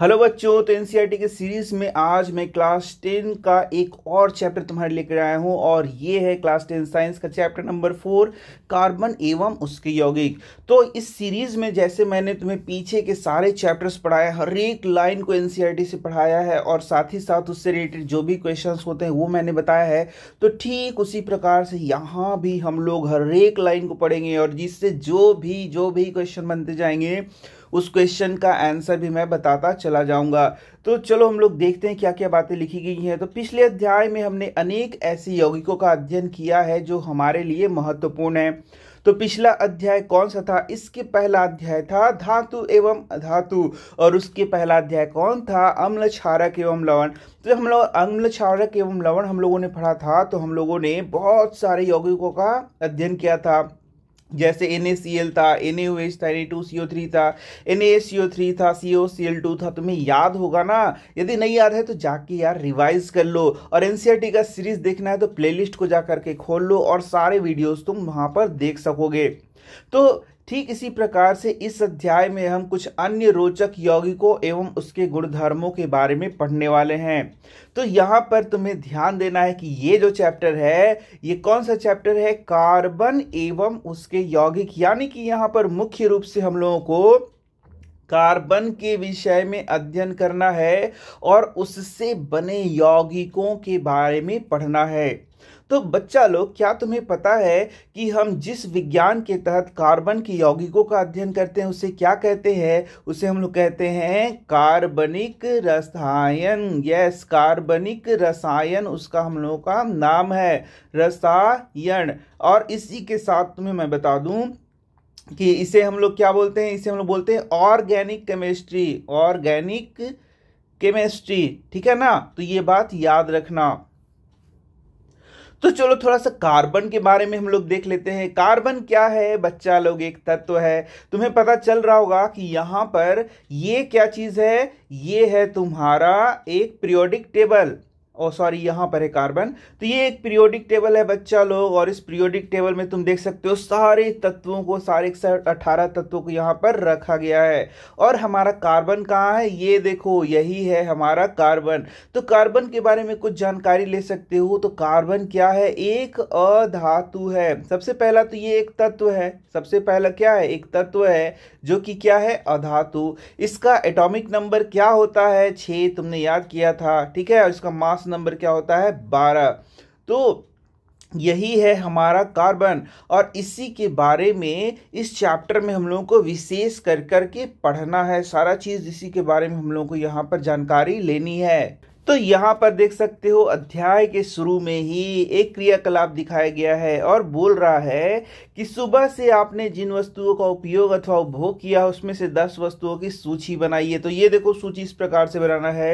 hello बच्चों तो NCERT e के सीरीज में आज मैं क्लास टेन का एक और चैप्टर तुम्हारे लेकर आया हूं और ये है क्लास टेन साइंस का चैप्टर नंबर फोर कार्बन एवं उसके यौगिक तो इस सीरीज में जैसे मैंने तुम्हें पीछे के सारे चैप्टर्स पढ़ाए हर एक लाइन को एनसीईआरटी e से पढ़ाया है और साथ ही साथ उससे रिलेटेड जो भी क्वेश्चन होते हैं वो मैंने बताया है तो ठीक उसी प्रकार से यहाँ भी हम लोग हर एक लाइन को पढ़ेंगे और जिससे जो भी जो भी क्वेश्चन बनते जाएंगे उस क्वेश्चन का आंसर भी मैं बताता चला जाऊंगा तो चलो हम लोग देखते हैं क्या क्या बातें लिखी गई हैं तो पिछले अध्याय में हमने अनेक ऐसी यौगिकों का अध्ययन किया है जो हमारे लिए महत्वपूर्ण है तो पिछला अध्याय कौन सा था इसके पहला अध्याय था धातु एवं अधातु और उसके पहला अध्याय कौन था अम्ल क्षारक एवं लवण तो हम लोग अम्ल क्षारक एवं लवण हम लोगों ने पढ़ा था तो हम लोगों ने बहुत सारे यौगिकों का अध्ययन किया था जैसे एन था एन था एन थ्री था एन थ्री था C O C L to था तुम्हें याद होगा ना यदि नहीं याद है तो जाके यार रिवाइज कर लो और एन e का सीरीज देखना है तो प्लेलिस्ट को जा करके खोल लो और सारे वीडियोस तुम वहाँ पर देख सकोगे तो ठीक इसी प्रकार से इस अध्याय में हम कुछ अन्य रोचक यौगिकों एवं उसके गुणधर्मों के बारे में पढ़ने वाले हैं तो यहाँ पर तुम्हें ध्यान देना है कि ये जो चैप्टर है ये कौन सा चैप्टर है कार्बन एवं उसके यौगिक यानी कि यहाँ पर मुख्य रूप से हम लोगों को कार्बन के विषय में अध्ययन करना है और उससे बने यौगिकों के बारे में पढ़ना है तो बच्चा लोग क्या तुम्हें पता है कि हम जिस विज्ञान के तहत कार्बन के यौगिकों का अध्ययन करते हैं उसे क्या कहते हैं उसे हम लोग कहते हैं कार्बनिक रसायन यस कार्बनिक रसायन उसका हम लोगों का नाम है रसायन और इसी के साथ तुम्हें मैं बता दूं कि इसे हम लोग क्या बोलते हैं इसे हम लोग बोलते हैं ऑर्गेनिक केमिस्ट्री ऑर्गेनिक केमिस्ट्री ठीक है ना तो ये बात याद रखना तो चलो थोड़ा सा कार्बन के बारे में हम लोग देख लेते हैं कार्बन क्या है बच्चा लोग एक तत्व है तुम्हें पता चल रहा होगा कि यहां पर ये क्या चीज है ये है तुम्हारा एक पीरियोडिक टेबल और सॉरी यहाँ पर है कार्बन तो ये एक पीरियोडिक टेबल है बच्चा लोग और इस पीरियोडिक टेबल में तुम देख सकते हो सारे तत्वों को सारे अठारह तत्वों को यहाँ पर रखा गया है और हमारा कार्बन कहाँ है ये देखो यही है हमारा कार्बन तो कार्बन के बारे में कुछ जानकारी ले सकते हो तो कार्बन क्या है एक अधातु है सबसे पहला तो ये एक तत्व है सबसे पहला क्या है एक तत्व है जो कि क्या है अधातु इसका एटोमिक नंबर क्या होता है छः तुमने याद किया था ठीक है इसका मास लास्ट नंबर क्या होता है बारह तो यही है हमारा कार्बन और इसी के बारे में इस चैप्टर में हम लोगों को विशेष कर कर के पढ़ना है सारा चीज़ इसी के बारे में हम लोगों को यहाँ पर जानकारी लेनी है तो यहाँ पर देख सकते हो अध्याय के शुरू में ही एक क्रियाकलाप दिखाया गया है और बोल रहा है कि सुबह से आपने जिन वस्तुओं का उपयोग अथवा उपभोग किया उसमें से दस वस्तुओं की सूची बनाइए तो ये देखो सूची इस प्रकार से बनाना है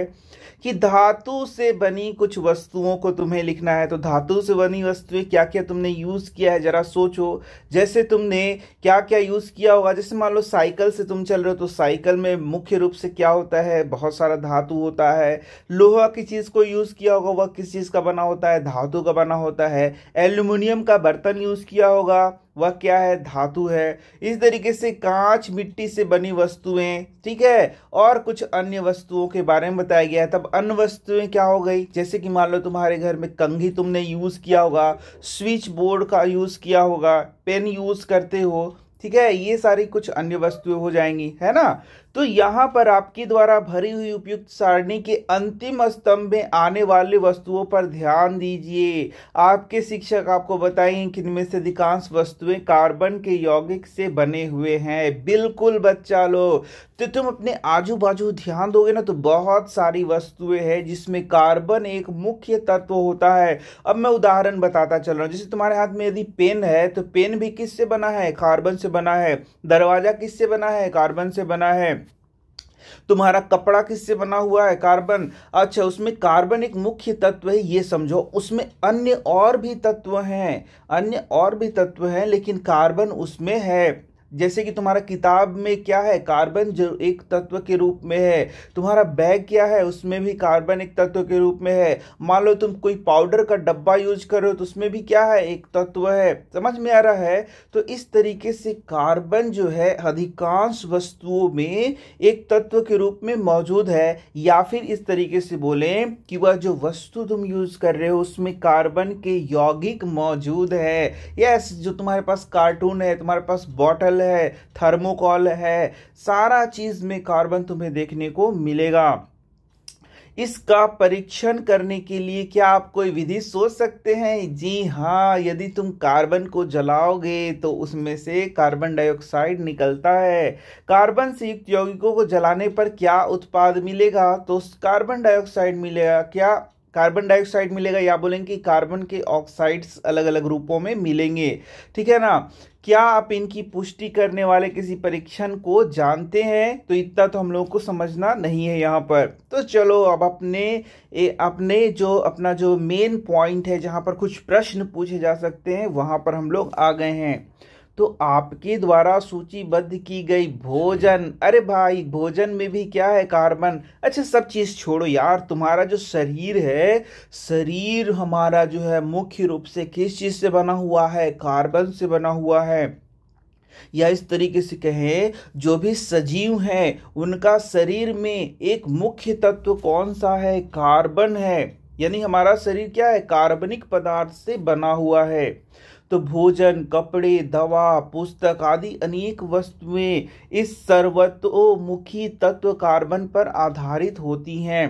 कि धातु से बनी कुछ वस्तुओं को तुम्हें लिखना है तो धातु से बनी वस्तुएं क्या क्या तुमने यूज़ किया है ज़रा सोचो जैसे तुमने क्या क्या यूज़ किया होगा जैसे मान लो साइकिल से तुम चल रहे हो तो साइकिल में मुख्य रूप से क्या होता है बहुत सारा धातु होता है लोहा की चीज़ को यूज़ किया होगा वह किस चीज़ का बना होता है धातु का बना होता है एल्यूमिनियम का बर्तन यूज़ किया होगा वह क्या है धातु है इस तरीके से कांच मिट्टी से बनी वस्तुएं ठीक है और कुछ अन्य वस्तुओं के बारे में बताया गया है तब अन्य वस्तुएं क्या हो गई जैसे कि मान लो तुम्हारे घर में कंघी तुमने यूज़ किया होगा स्विच बोर्ड का यूज़ किया होगा पेन यूज़ करते हो ठीक है ये सारी कुछ अन्य वस्तुएं हो जाएंगी है ना तो यहाँ पर आपके द्वारा भरी हुई उपयुक्त सारणी के अंतिम स्तंभ में आने वाले वस्तुओं पर ध्यान दीजिए आपके शिक्षक आपको बताएंगे कि इनमें से अधिकांश वस्तुएं कार्बन के यौगिक से बने हुए हैं बिल्कुल बच्चा लो तो तुम अपने आजू बाजू ध्यान दोगे ना तो बहुत सारी वस्तुएं हैं जिसमें कार्बन एक मुख्य तत्व होता है अब मैं उदाहरण बताता चल रहा हूँ जैसे तुम्हारे हाथ में यदि पेन है तो पेन भी किससे बना है कार्बन से बना है दरवाजा किससे बना है कार्बन से बना है तुम्हारा कपड़ा किससे बना हुआ है कार्बन अच्छा उसमें कार्बन एक मुख्य तत्व है ये समझो उसमें अन्य और भी तत्व हैं अन्य और भी तत्व हैं लेकिन कार्बन उसमें है जैसे कि तुम्हारा किताब में क्या है कार्बन जो एक तत्व के रूप में है तुम्हारा बैग क्या है उसमें भी कार्बन एक तत्व के रूप में है मान लो तुम कोई पाउडर का डब्बा यूज कर रहे हो तो उसमें भी क्या है एक तत्व है समझ में आ रहा है तो इस तरीके से कार्बन जो है अधिकांश वस्तुओं में एक तत्व के रूप में मौजूद है या फिर इस तरीके से बोले कि वह जो वस्तु तुम यूज कर रहे हो उसमें कार्बन के यौगिक मौजूद है यस जो तुम्हारे पास कार्टून है तुम्हारे पास बॉटल है थर्मोकॉल है सारा चीज में कार्बन तुम्हें देखने को मिलेगा इसका परीक्षण करने के लिए क्या आप कोई विधि सोच सकते हैं जी हाँ यदि तुम कार्बन को जलाओगे तो उसमें से कार्बन डाइऑक्साइड निकलता है कार्बन से युक्त यौगिकों को जलाने पर क्या उत्पाद मिलेगा तो कार्बन डाइऑक्साइड मिलेगा क्या कार्बन डाइऑक्साइड मिलेगा या बोलेंगे कि कार्बन के ऑक्साइड्स अलग अलग रूपों में मिलेंगे ठीक है ना क्या आप इनकी पुष्टि करने वाले किसी परीक्षण को जानते हैं तो इतना तो हम लोगों को समझना नहीं है यहाँ पर तो चलो अब अपने ए, अपने जो अपना जो मेन पॉइंट है जहाँ पर कुछ प्रश्न पूछे जा सकते हैं वहाँ पर हम लोग आ गए हैं तो आपके द्वारा सूचीबद्ध की गई भोजन अरे भाई भोजन में भी क्या है कार्बन अच्छा सब चीज़ छोड़ो यार तुम्हारा जो शरीर है शरीर हमारा जो है मुख्य रूप से किस चीज़ से बना हुआ है कार्बन से बना हुआ है या इस तरीके से कहें जो भी सजीव हैं उनका शरीर में एक मुख्य तत्व कौन सा है कार्बन है यानी हमारा शरीर क्या है कार्बनिक पदार्थ से बना हुआ है तो भोजन कपड़े दवा पुस्तक आदि अनेक वस्तुएं इस सर्वतोमुखी तत्व कार्बन पर आधारित होती हैं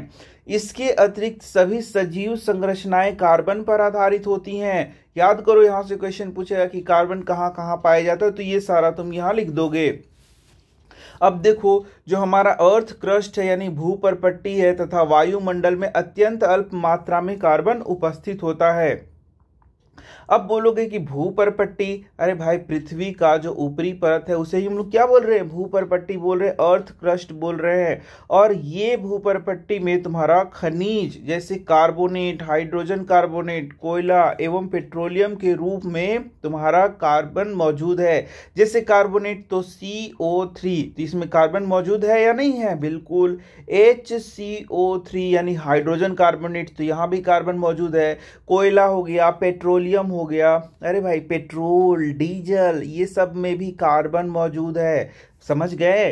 इसके अतिरिक्त सभी सजीव संरचनाएं कार्बन पर आधारित होती हैं याद करो यहाँ से क्वेश्चन पूछेगा कि कार्बन कहाँ कहाँ पाया जाता है तो ये सारा तुम यहाँ लिख दोगे अब देखो जो हमारा अर्थ क्रस्ट है यानी भू पर पट्टी है तथा वायुमंडल में अत्यंत अल्प मात्रा में कार्बन उपस्थित होता है अब बोलोगे कि भू अरे भाई पृथ्वी का जो ऊपरी परत है उसे ही हम लोग क्या बोल रहे हैं भू पट्टी बोल रहे हैं अर्थ क्रस्ट बोल रहे हैं और ये भू पट्टी में तुम्हारा खनिज जैसे कार्बोनेट हाइड्रोजन कार्बोनेट कोयला एवं पेट्रोलियम के रूप में तुम्हारा कार्बन मौजूद है जैसे कार्बोनेट तो सी ओ थ्री तो इसमें कार्बन मौजूद है या नहीं है बिल्कुल एच सी ओ थ्री यानी हाइड्रोजन कार्बोनेट तो यहाँ भी कार्बन मौजूद है कोयला हो गया पेट्रोलियम हो गया अरे भाई पेट्रोल डीजल ये सब में भी कार्बन मौजूद है समझ गए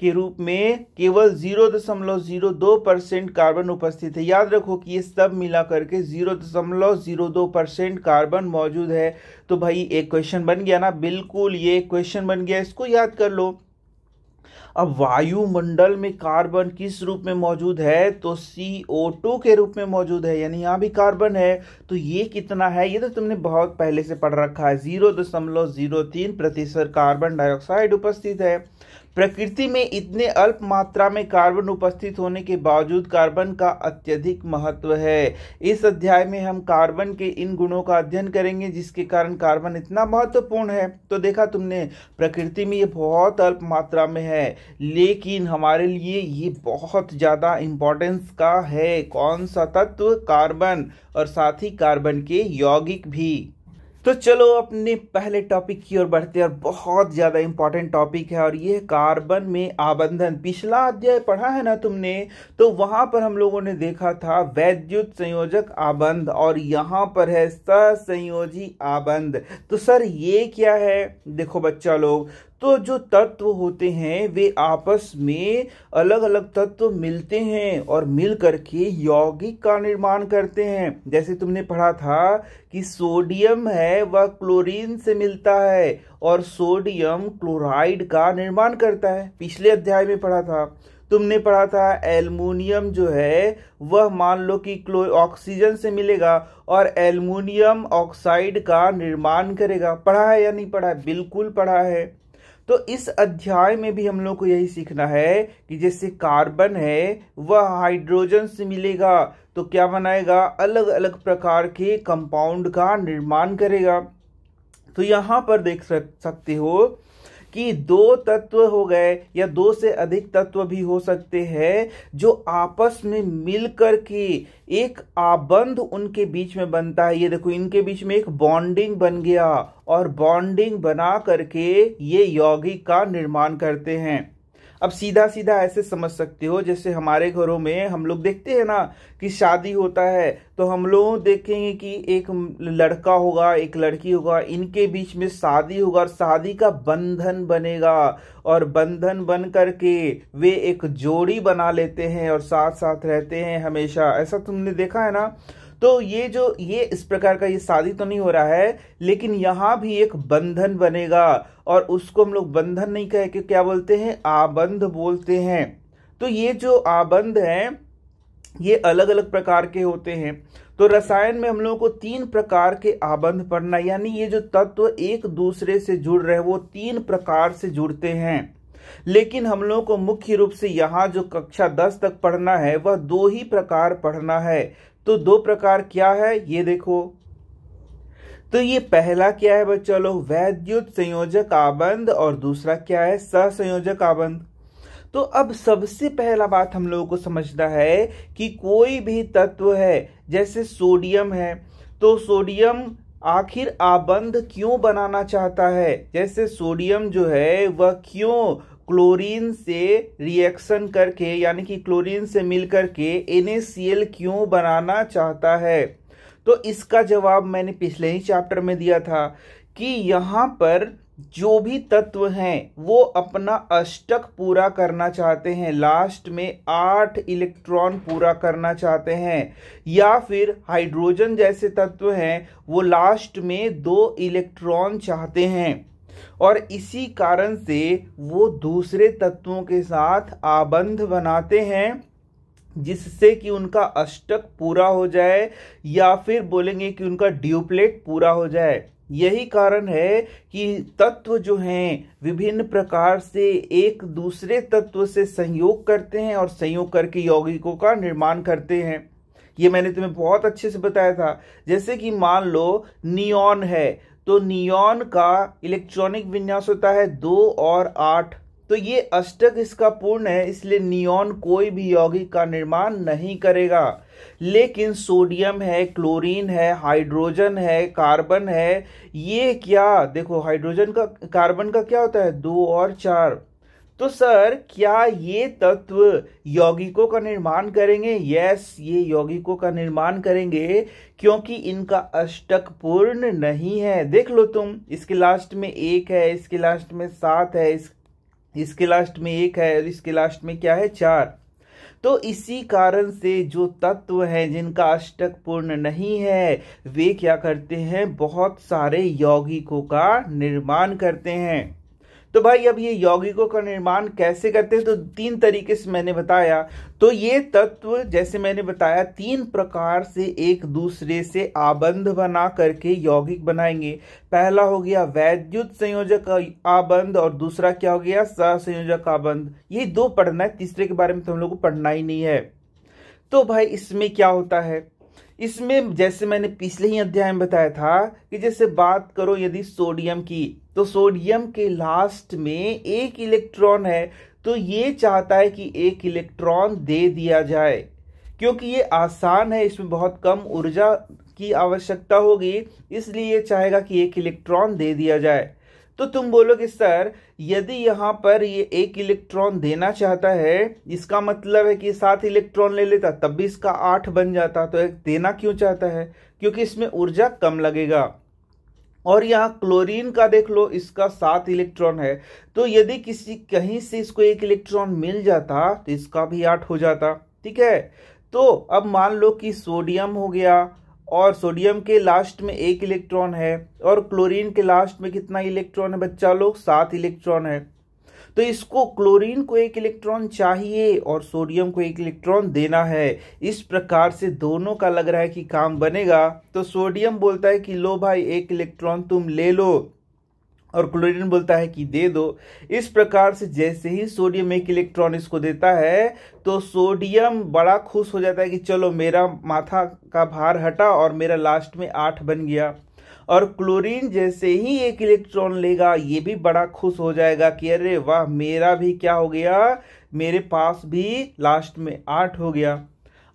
के रूप में केवल जीरो दशमलव जीरो दो परसेंट कार्बन उपस्थित है याद रखो कि ये सब मिला करके जीरो दशमलव जीरो दो परसेंट कार्बन मौजूद है तो भाई एक क्वेश्चन बन गया ना बिल्कुल ये क्वेश्चन बन गया इसको याद कर लो अब वायुमंडल में कार्बन किस रूप में मौजूद है तो सी ओ टू के रूप में मौजूद है यानी यहाँ भी कार्बन है तो ये कितना है ये तो तुमने बहुत पहले से पढ़ रखा है जीरो दशमलव जीरो तीन प्रतिशत कार्बन डाइऑक्साइड उपस्थित है प्रकृति में इतने अल्प मात्रा में कार्बन उपस्थित होने के बावजूद कार्बन का अत्यधिक महत्व है इस अध्याय में हम कार्बन के इन गुणों का अध्ययन करेंगे जिसके कारण कार्बन इतना महत्वपूर्ण है तो देखा तुमने प्रकृति में ये बहुत अल्प मात्रा में है लेकिन हमारे लिए ये बहुत ज़्यादा इम्पोर्टेंस का है कौन सा तत्व कार्बन और साथ ही कार्बन के यौगिक भी तो चलो अपने पहले टॉपिक की ओर बढ़ते हैं और बहुत ज़्यादा इंपॉर्टेंट टॉपिक है और ये कार्बन में आबंधन पिछला अध्याय पढ़ा है ना तुमने तो वहां पर हम लोगों ने देखा था वैद्युत संयोजक आबंध और यहाँ पर है सहसंयोजी आबंध तो सर ये क्या है देखो बच्चा लोग तो जो तत्व होते हैं वे आपस में अलग अलग तत्व मिलते हैं और मिल करके यौगिक का निर्माण करते हैं जैसे तुमने पढ़ा था कि सोडियम है वह क्लोरीन से मिलता है और सोडियम क्लोराइड का निर्माण करता है पिछले अध्याय में पढ़ा था तुमने पढ़ा था एल्युमिनियम जो है वह मान लो कि क्लो ऑक्सीजन से मिलेगा और एल्युमिनियम ऑक्साइड का निर्माण करेगा पढ़ा है या नहीं पढ़ा है बिल्कुल पढ़ा है तो इस अध्याय में भी हम लोग को यही सीखना है कि जैसे कार्बन है वह हाइड्रोजन से मिलेगा तो क्या बनाएगा अलग अलग प्रकार के कंपाउंड का निर्माण करेगा तो यहाँ पर देख सकते हो कि दो तत्व हो गए या दो से अधिक तत्व भी हो सकते हैं जो आपस में मिलकर के एक आबंध उनके बीच में बनता है ये देखो इनके बीच में एक बॉन्डिंग बन गया और बॉन्डिंग बना करके ये यौगिक का निर्माण करते हैं अब सीधा सीधा ऐसे समझ सकते हो जैसे हमारे घरों में हम लोग देखते हैं ना कि शादी होता है तो हम लोग देखेंगे कि एक लड़का होगा एक लड़की होगा इनके बीच में शादी होगा और शादी का बंधन बनेगा और बंधन बन करके वे एक जोड़ी बना लेते हैं और साथ साथ रहते हैं हमेशा ऐसा तुमने देखा है ना तो ये जो ये इस प्रकार का ये शादी तो नहीं हो रहा है लेकिन यहाँ भी एक बंधन बनेगा और उसको हम लोग बंधन नहीं कह कि क्या बोलते हैं आबंध बोलते हैं तो ये जो आबंध है ये अलग अलग प्रकार के होते हैं तो रसायन में हम लोगों को तीन प्रकार के आबंध पढ़ना यानी ये जो तत्व एक दूसरे से जुड़ रहे वो तीन प्रकार से जुड़ते हैं लेकिन हम लोगों को मुख्य रूप से यहां जो कक्षा दस तक पढ़ना है वह दो ही प्रकार पढ़ना है तो दो प्रकार क्या है ये देखो तो ये पहला क्या है बच्चों लोग वैद्युत संयोजक आबंध और दूसरा क्या है सहसंयोजक आबंध तो अब सबसे पहला बात हम लोगों को समझना है कि कोई भी तत्व है जैसे सोडियम है तो सोडियम आखिर आबंध क्यों बनाना चाहता है जैसे सोडियम जो है वह क्यों क्लोरीन से रिएक्शन करके यानी कि क्लोरीन से मिल के एन क्यों बनाना चाहता है तो इसका जवाब मैंने पिछले ही चैप्टर में दिया था कि यहाँ पर जो भी तत्व हैं वो अपना अष्टक पूरा करना चाहते हैं लास्ट में आठ इलेक्ट्रॉन पूरा करना चाहते हैं या फिर हाइड्रोजन जैसे तत्व हैं वो लास्ट में दो इलेक्ट्रॉन चाहते हैं और इसी कारण से वो दूसरे तत्वों के साथ आबंध बनाते हैं जिससे कि उनका अष्टक पूरा हो जाए या फिर बोलेंगे कि उनका ड्यूप्लेट पूरा हो जाए यही कारण है कि तत्व जो हैं विभिन्न प्रकार से एक दूसरे तत्व से संयोग करते हैं और संयोग करके यौगिकों का निर्माण करते हैं ये मैंने तुम्हें बहुत अच्छे से बताया था जैसे कि मान लो नियॉन है तो नियॉन का इलेक्ट्रॉनिक विन्यास होता है दो और आठ तो ये अष्टक इसका पूर्ण है इसलिए नियॉन कोई भी यौगिक का निर्माण नहीं करेगा लेकिन सोडियम है क्लोरीन है हाइड्रोजन है कार्बन है ये क्या देखो हाइड्रोजन का कार्बन का क्या होता है दो और चार तो सर क्या ये तत्व यौगिकों का निर्माण करेंगे यस ये यौगिकों का निर्माण करेंगे क्योंकि इनका अष्टक पूर्ण नहीं है देख लो तुम इसके लास्ट में एक है इसके लास्ट में सात है इस, इसके लास्ट में एक है और इसके लास्ट में क्या है चार तो इसी कारण से जो तत्व हैं जिनका अष्टक पूर्ण नहीं है वे क्या करते हैं बहुत सारे यौगिकों का निर्माण करते हैं तो भाई अब ये यौगिकों का निर्माण कैसे करते हैं तो तीन तरीके से मैंने बताया तो ये तत्व जैसे मैंने बताया तीन प्रकार से एक दूसरे से आबंध बना करके यौगिक बनाएंगे पहला हो गया वैद्युत संयोजक आबंध और दूसरा क्या हो गया सहसंयोजक आबंध ये दो पढ़ना है तीसरे के बारे में तो हम लोग को पढ़ना ही नहीं है तो भाई इसमें क्या होता है इसमें जैसे मैंने पिछले ही अध्याय में बताया था कि जैसे बात करो यदि सोडियम की तो सोडियम के लास्ट में एक इलेक्ट्रॉन है तो ये चाहता है कि एक इलेक्ट्रॉन दे दिया जाए क्योंकि ये आसान है इसमें बहुत कम ऊर्जा की आवश्यकता होगी इसलिए ये चाहेगा कि एक इलेक्ट्रॉन दे दिया जाए तो तुम बोलोगे सर यदि यहाँ पर ये एक इलेक्ट्रॉन देना चाहता है इसका मतलब है कि सात इलेक्ट्रॉन ले लेता तब भी इसका आठ बन जाता तो एक देना क्यों चाहता है क्योंकि इसमें ऊर्जा कम लगेगा और यहाँ क्लोरीन का देख लो इसका सात इलेक्ट्रॉन है तो यदि किसी कहीं से इसको एक इलेक्ट्रॉन मिल जाता तो इसका भी आठ हो जाता ठीक है तो अब मान लो कि सोडियम हो गया और सोडियम के लास्ट में एक इलेक्ट्रॉन है और क्लोरीन के लास्ट में कितना इलेक्ट्रॉन है बच्चा लोग सात इलेक्ट्रॉन है तो इसको क्लोरीन को एक इलेक्ट्रॉन चाहिए और सोडियम को एक इलेक्ट्रॉन देना है इस प्रकार से दोनों का लग रहा है कि काम बनेगा तो सोडियम बोलता है कि लो भाई एक इलेक्ट्रॉन तुम ले लो और क्लोरीन बोलता है कि दे दो इस प्रकार से जैसे ही सोडियम एक इलेक्ट्रॉन इसको देता है तो सोडियम बड़ा खुश हो जाता है कि चलो मेरा माथा का भार हटा और मेरा लास्ट में आठ बन गया और क्लोरीन जैसे ही एक इलेक्ट्रॉन लेगा ये भी बड़ा खुश हो जाएगा कि अरे वाह मेरा भी क्या हो गया मेरे पास भी लास्ट में आठ हो गया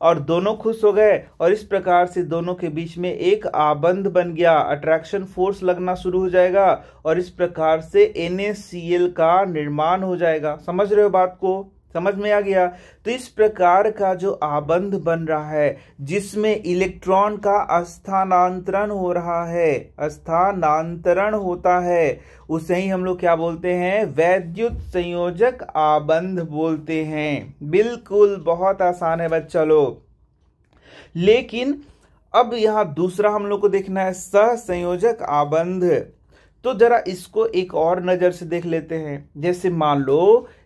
और दोनों खुश हो गए और इस प्रकार से दोनों के बीच में एक आबंध बन गया अट्रैक्शन फोर्स लगना शुरू हो जाएगा और इस प्रकार से एन का निर्माण हो जाएगा समझ रहे हो बात को समझ में आ गया तो इस प्रकार का जो आबंध बन रहा है जिसमें इलेक्ट्रॉन का स्थानांतरण हो रहा है स्थानांतरण होता है उसे ही हम लोग क्या बोलते हैं वैद्युत संयोजक आबंध बोलते हैं बिल्कुल बहुत आसान है बच्चा लोग लेकिन अब यहां दूसरा हम लोग को देखना है संयोजक आबंध तो जरा इसको एक और नजर से देख लेते हैं जैसे मान लो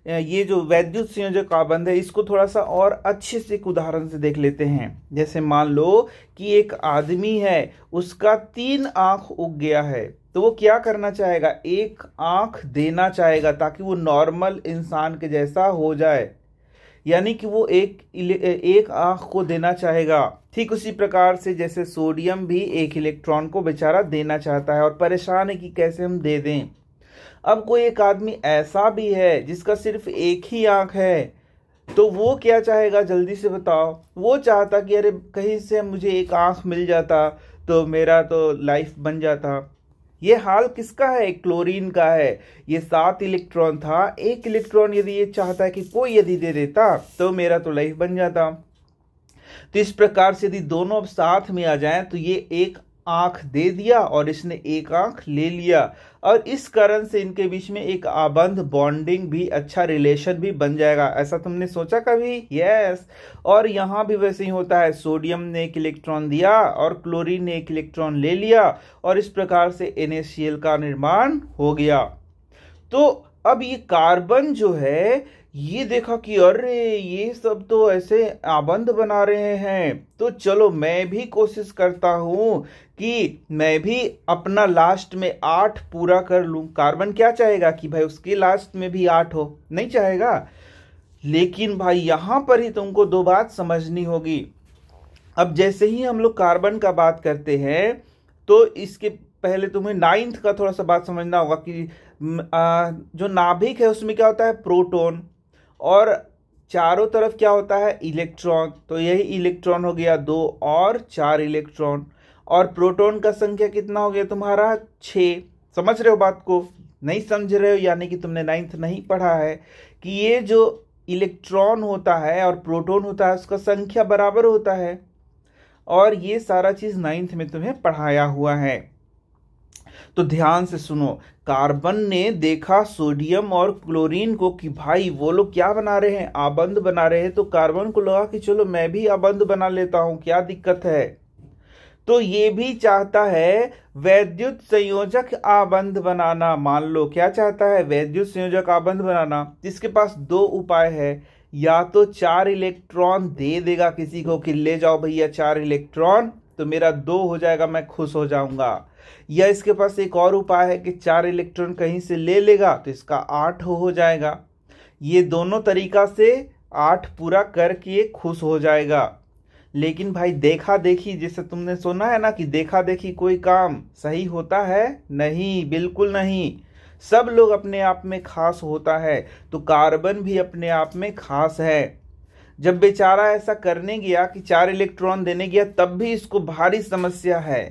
ये जो वैद्युत संयोजक आबंध है इसको थोड़ा सा और अच्छे से एक उदाहरण से देख लेते हैं जैसे मान लो कि एक आदमी है उसका तीन आँख उग गया है तो वो क्या करना चाहेगा एक आँख देना चाहेगा ताकि वो नॉर्मल इंसान के जैसा हो जाए यानी कि वो एक एक आंख को देना चाहेगा ठीक उसी प्रकार से जैसे सोडियम भी एक इलेक्ट्रॉन को बेचारा देना चाहता है और परेशान है कि कैसे हम दे दें अब कोई एक आदमी ऐसा भी है जिसका सिर्फ एक ही आँख है तो वो क्या चाहेगा जल्दी से बताओ वो चाहता कि अरे कहीं से मुझे एक आँख मिल जाता तो मेरा तो लाइफ बन जाता ये हाल किसका है क्लोरीन का है ये सात इलेक्ट्रॉन था एक इलेक्ट्रॉन यदि ये चाहता है कि कोई यदि दे देता तो मेरा तो लाइफ बन जाता तो इस प्रकार से यदि दोनों अब साथ में आ जाएं तो ये एक आंख दे दिया और इसने एक आंख ले लिया और इस कारण से इनके बीच में एक आबंध बॉन्डिंग भी अच्छा रिलेशन भी बन जाएगा ऐसा तुमने सोचा कभी यस और यहाँ भी वैसे ही होता है सोडियम ने एक इलेक्ट्रॉन दिया और क्लोरीन ने एक इलेक्ट्रॉन ले लिया और इस प्रकार से एन का निर्माण हो गया तो अब ये कार्बन जो है ये देखा कि अरे ये सब तो ऐसे आबंध बना रहे हैं तो चलो मैं भी कोशिश करता हूँ कि मैं भी अपना लास्ट में आठ पूरा कर लूँ कार्बन क्या चाहेगा कि भाई उसके लास्ट में भी आठ हो नहीं चाहेगा लेकिन भाई यहाँ पर ही तुमको दो बात समझनी होगी अब जैसे ही हम लोग कार्बन का बात करते हैं तो इसके पहले तुम्हें नाइन्थ का थोड़ा सा बात समझना होगा कि जो नाभिक है उसमें क्या होता है प्रोटोन और चारों तरफ क्या होता है इलेक्ट्रॉन तो यही इलेक्ट्रॉन हो गया दो और चार इलेक्ट्रॉन और प्रोटॉन का संख्या कितना हो गया तुम्हारा छः समझ रहे हो बात को नहीं समझ रहे हो यानी कि तुमने नाइन्थ नहीं पढ़ा है कि ये जो इलेक्ट्रॉन होता है और प्रोटॉन होता है उसका संख्या बराबर होता है और ये सारा चीज़ नाइन्थ में तुम्हें पढ़ाया हुआ है तो ध्यान से सुनो कार्बन ने देखा सोडियम और क्लोरीन को कि भाई वो लोग क्या बना रहे हैं आबंद बना रहे हैं तो कार्बन को लगा कि चलो मैं भी आबंद बना लेता हूँ क्या दिक्कत है तो ये भी चाहता है वैद्युत संयोजक आबंध बनाना मान लो क्या चाहता है वैद्युत संयोजक आबंध बनाना जिसके पास दो उपाय है या तो चार इलेक्ट्रॉन दे देगा किसी को कि ले जाओ भैया चार इलेक्ट्रॉन तो मेरा दो हो जाएगा मैं खुश हो जाऊंगा या इसके पास एक और उपाय है कि चार इलेक्ट्रॉन कहीं से ले लेगा तो इसका आठ हो जाएगा ये दोनों तरीका से आठ पूरा करके खुश हो जाएगा लेकिन भाई देखा देखी जैसे तुमने सुना है ना कि देखा देखी कोई काम सही होता है नहीं बिल्कुल नहीं सब लोग अपने आप में खास होता है तो कार्बन भी अपने आप में खास है जब बेचारा ऐसा करने गया कि चार इलेक्ट्रॉन देने गया तब भी इसको भारी समस्या है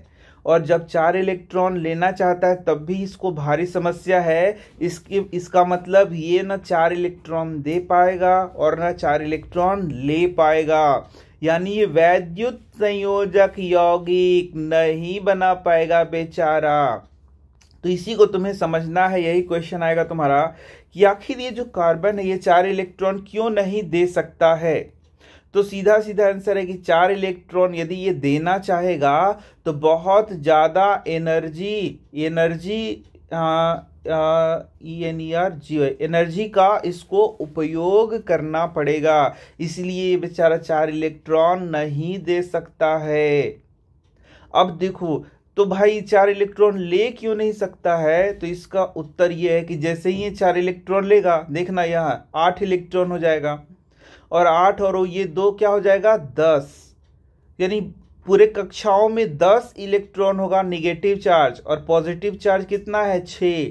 और जब चार इलेक्ट्रॉन लेना चाहता है तब भी इसको भारी समस्या है इसकी इसका मतलब ये ना चार इलेक्ट्रॉन दे पाएगा और ना चार इलेक्ट्रॉन ले पाएगा यानी ये वैद्युत संयोजक यौगिक नहीं बना पाएगा बेचारा तो इसी को तुम्हें समझना है यही क्वेश्चन आएगा तुम्हारा कि आखिर ये जो कार्बन है ये चार इलेक्ट्रॉन क्यों नहीं दे सकता है तो सीधा सीधा आंसर है कि चार इलेक्ट्रॉन यदि ये देना चाहेगा तो बहुत ज़्यादा एनर्जी एनर्जी आ, E N E R G energy का इसको उपयोग करना पड़ेगा इसलिए बेचारा चार इलेक्ट्रॉन नहीं दे सकता है अब देखो तो भाई चार इलेक्ट्रॉन ले क्यों नहीं सकता है तो इसका उत्तर यह है कि जैसे ही ये चार इलेक्ट्रॉन लेगा देखना यहाँ आठ इलेक्ट्रॉन हो जाएगा और आठ और ये दो क्या हो जाएगा दस यानी पूरे कक्षाओं में दस इलेक्ट्रॉन होगा निगेटिव चार्ज और पॉजिटिव चार्ज कितना है छः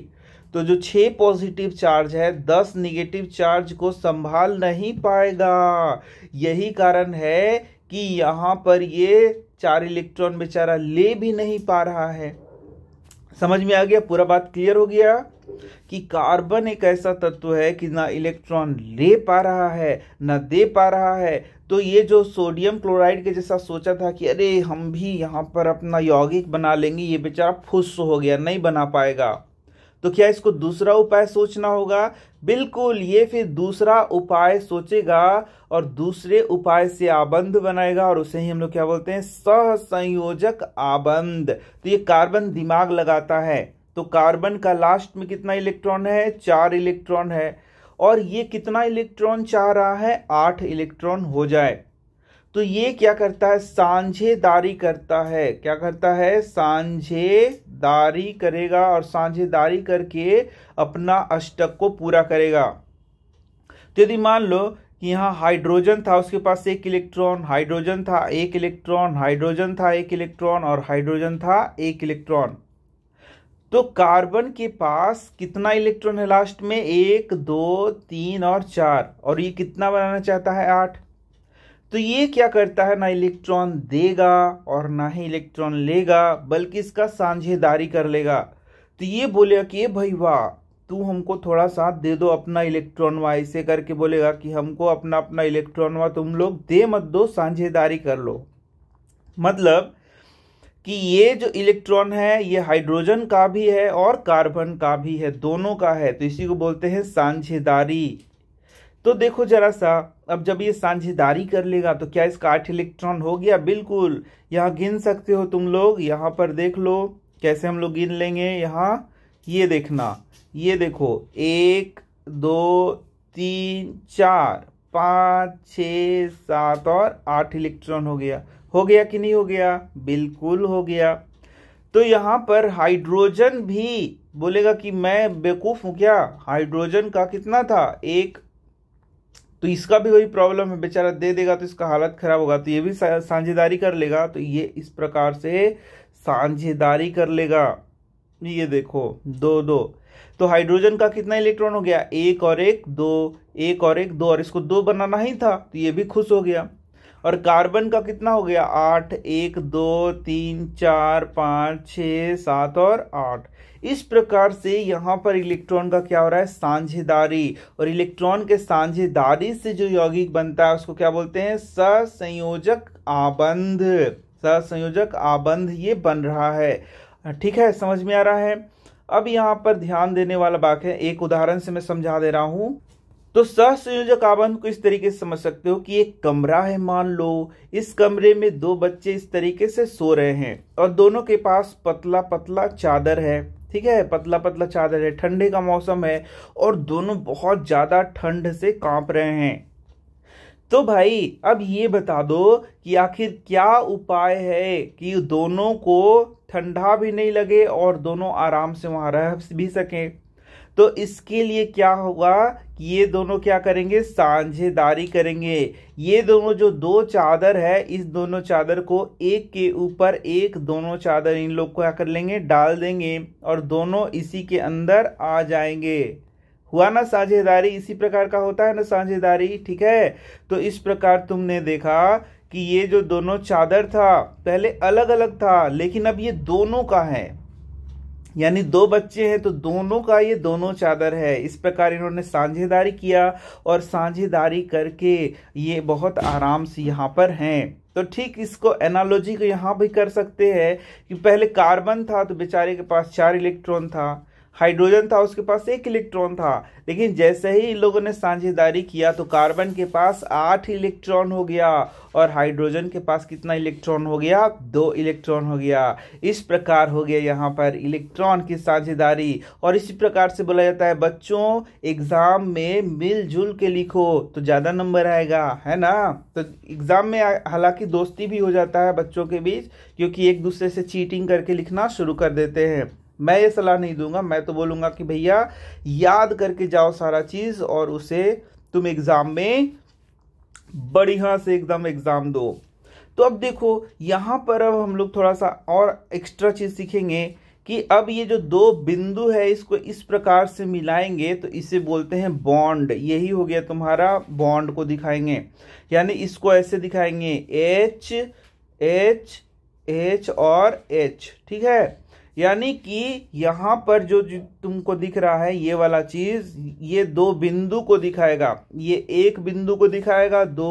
तो जो छः पॉजिटिव चार्ज है दस निगेटिव चार्ज को संभाल नहीं पाएगा यही कारण है कि यहाँ पर ये चार इलेक्ट्रॉन बेचारा ले भी नहीं पा रहा है समझ में आ गया पूरा बात क्लियर हो गया कि कार्बन एक ऐसा तत्व है कि ना इलेक्ट्रॉन ले पा रहा है ना दे पा रहा है तो ये जो सोडियम क्लोराइड के जैसा सोचा था कि अरे हम भी यहाँ पर अपना यौगिक बना लेंगे ये बेचारा फुस हो गया नहीं बना पाएगा तो क्या इसको दूसरा उपाय सोचना होगा बिल्कुल ये फिर दूसरा उपाय सोचेगा और दूसरे उपाय से आबंध बनाएगा और उसे ही हम लोग क्या बोलते हैं सहसंयोजक आबंध तो ये कार्बन दिमाग लगाता है तो कार्बन का लास्ट में कितना इलेक्ट्रॉन है चार इलेक्ट्रॉन है और ये कितना इलेक्ट्रॉन चाह रहा है आठ इलेक्ट्रॉन हो जाए तो ये क्या करता है सांझेदारी करता है क्या करता है सांझेदारी करेगा और सांझेदारी करके अपना अष्टक को पूरा करेगा तो यदि मान लो कि यहाँ हाइड्रोजन था उसके पास एक इलेक्ट्रॉन हाइड्रोजन था एक इलेक्ट्रॉन हाइड्रोजन था एक इलेक्ट्रॉन और हाइड्रोजन था एक इलेक्ट्रॉन तो कार्बन के पास कितना इलेक्ट्रॉन है लास्ट में एक दो तीन और चार और ये कितना बनाना चाहता है आठ तो ये क्या करता है ना इलेक्ट्रॉन देगा और ना ही इलेक्ट्रॉन लेगा बल्कि इसका साझेदारी कर लेगा तो ये बोलेगा कि भाई वाह तू हमको थोड़ा सा दे दो अपना इलेक्ट्रॉन वा ऐसे करके बोलेगा कि हमको अपना अपना इलेक्ट्रॉन वा तुम लोग दे मत दो साझेदारी कर लो मतलब कि ये जो इलेक्ट्रॉन है ये हाइड्रोजन का भी है और कार्बन का भी है दोनों का है तो इसी को बोलते हैं साझेदारी तो देखो जरा सा अब जब ये साझेदारी कर लेगा तो क्या इसका आठ इलेक्ट्रॉन हो गया बिल्कुल यहाँ गिन सकते हो तुम लोग यहाँ पर देख लो कैसे हम लोग गिन लेंगे यहाँ ये देखना ये देखो एक दो तीन चार पाँच छ सात और आठ इलेक्ट्रॉन हो गया हो गया कि नहीं हो गया बिल्कुल हो गया तो यहाँ पर हाइड्रोजन भी बोलेगा कि मैं बेवकूफ़ हूँ क्या हाइड्रोजन का कितना था एक तो इसका भी वही प्रॉब्लम है बेचारा दे देगा तो इसका हालत ख़राब होगा तो ये भी साझेदारी कर लेगा तो ये इस प्रकार से साझेदारी कर लेगा ये देखो दो दो तो हाइड्रोजन का कितना इलेक्ट्रॉन हो गया एक और एक दो एक और एक दो और इसको दो बनाना ही था तो ये भी खुश हो गया और कार्बन का कितना हो गया आठ एक दो तीन चार पाँच छ सात और आठ इस प्रकार से यहाँ पर इलेक्ट्रॉन का क्या हो रहा है साझेदारी और इलेक्ट्रॉन के साझेदारी से जो यौगिक बनता है उसको क्या बोलते हैं ससंयोजक आबंध ससंयोजक आबंध ये बन रहा है ठीक है समझ में आ रहा है अब यहाँ पर ध्यान देने वाला बात है एक उदाहरण से मैं समझा दे रहा हूँ तो सहसंयोजक आबंध को इस तरीके से समझ सकते हो कि एक कमरा है मान लो इस कमरे में दो बच्चे इस तरीके से सो रहे हैं और दोनों के पास पतला पतला चादर है ठीक है पतला पतला चादर है ठंडे का मौसम है और दोनों बहुत ज़्यादा ठंड से कांप रहे हैं तो भाई अब ये बता दो कि आखिर क्या उपाय है कि दोनों को ठंडा भी नहीं लगे और दोनों आराम से वहाँ रह भी सकें तो इसके लिए क्या होगा कि ये दोनों क्या करेंगे साझेदारी करेंगे ये दोनों जो दो चादर है इस दोनों चादर को एक के ऊपर एक दोनों चादर इन लोग को क्या कर लेंगे डाल देंगे और दोनों इसी के अंदर आ जाएंगे हुआ ना साझेदारी इसी प्रकार का होता है ना साझेदारी ठीक है तो इस प्रकार तुमने देखा कि ये जो दोनों चादर था पहले अलग अलग था लेकिन अब ये दोनों का है यानी दो बच्चे हैं तो दोनों का ये दोनों चादर है इस प्रकार इन्होंने साझेदारी किया और साझेदारी करके ये बहुत आराम से यहाँ पर हैं तो ठीक इसको एनालॉजी को यहाँ भी कर सकते हैं कि पहले कार्बन था तो बेचारे के पास चार इलेक्ट्रॉन था हाइड्रोजन था उसके पास एक इलेक्ट्रॉन था लेकिन जैसे ही इन लोगों ने साझेदारी किया तो कार्बन के पास आठ इलेक्ट्रॉन हो गया और हाइड्रोजन के पास कितना इलेक्ट्रॉन हो गया दो इलेक्ट्रॉन हो गया इस प्रकार हो गया यहाँ पर इलेक्ट्रॉन की साझेदारी और इसी प्रकार से बोला जाता है बच्चों एग्जाम में मिलजुल के लिखो तो ज़्यादा नंबर आएगा है ना तो एग्जाम में हालांकि दोस्ती भी हो जाता है बच्चों के बीच क्योंकि एक दूसरे से चीटिंग करके लिखना शुरू कर देते हैं मैं ये सलाह नहीं दूंगा मैं तो बोलूंगा कि भैया याद करके जाओ सारा चीज़ और उसे तुम एग्ज़ाम में बढ़िया से एकदम एग्ज़ाम दो तो अब देखो यहां पर अब हम लोग थोड़ा सा और एक्स्ट्रा चीज़ सीखेंगे कि अब ये जो दो बिंदु है इसको इस प्रकार से मिलाएंगे तो इसे बोलते हैं बॉन्ड यही हो गया तुम्हारा बॉन्ड को दिखाएंगे यानी इसको ऐसे दिखाएंगे एच एच एच और एच ठीक है यानी कि यहाँ पर जो तुमको दिख रहा है ये वाला चीज ये दो बिंदु को दिखाएगा ये एक बिंदु को दिखाएगा दो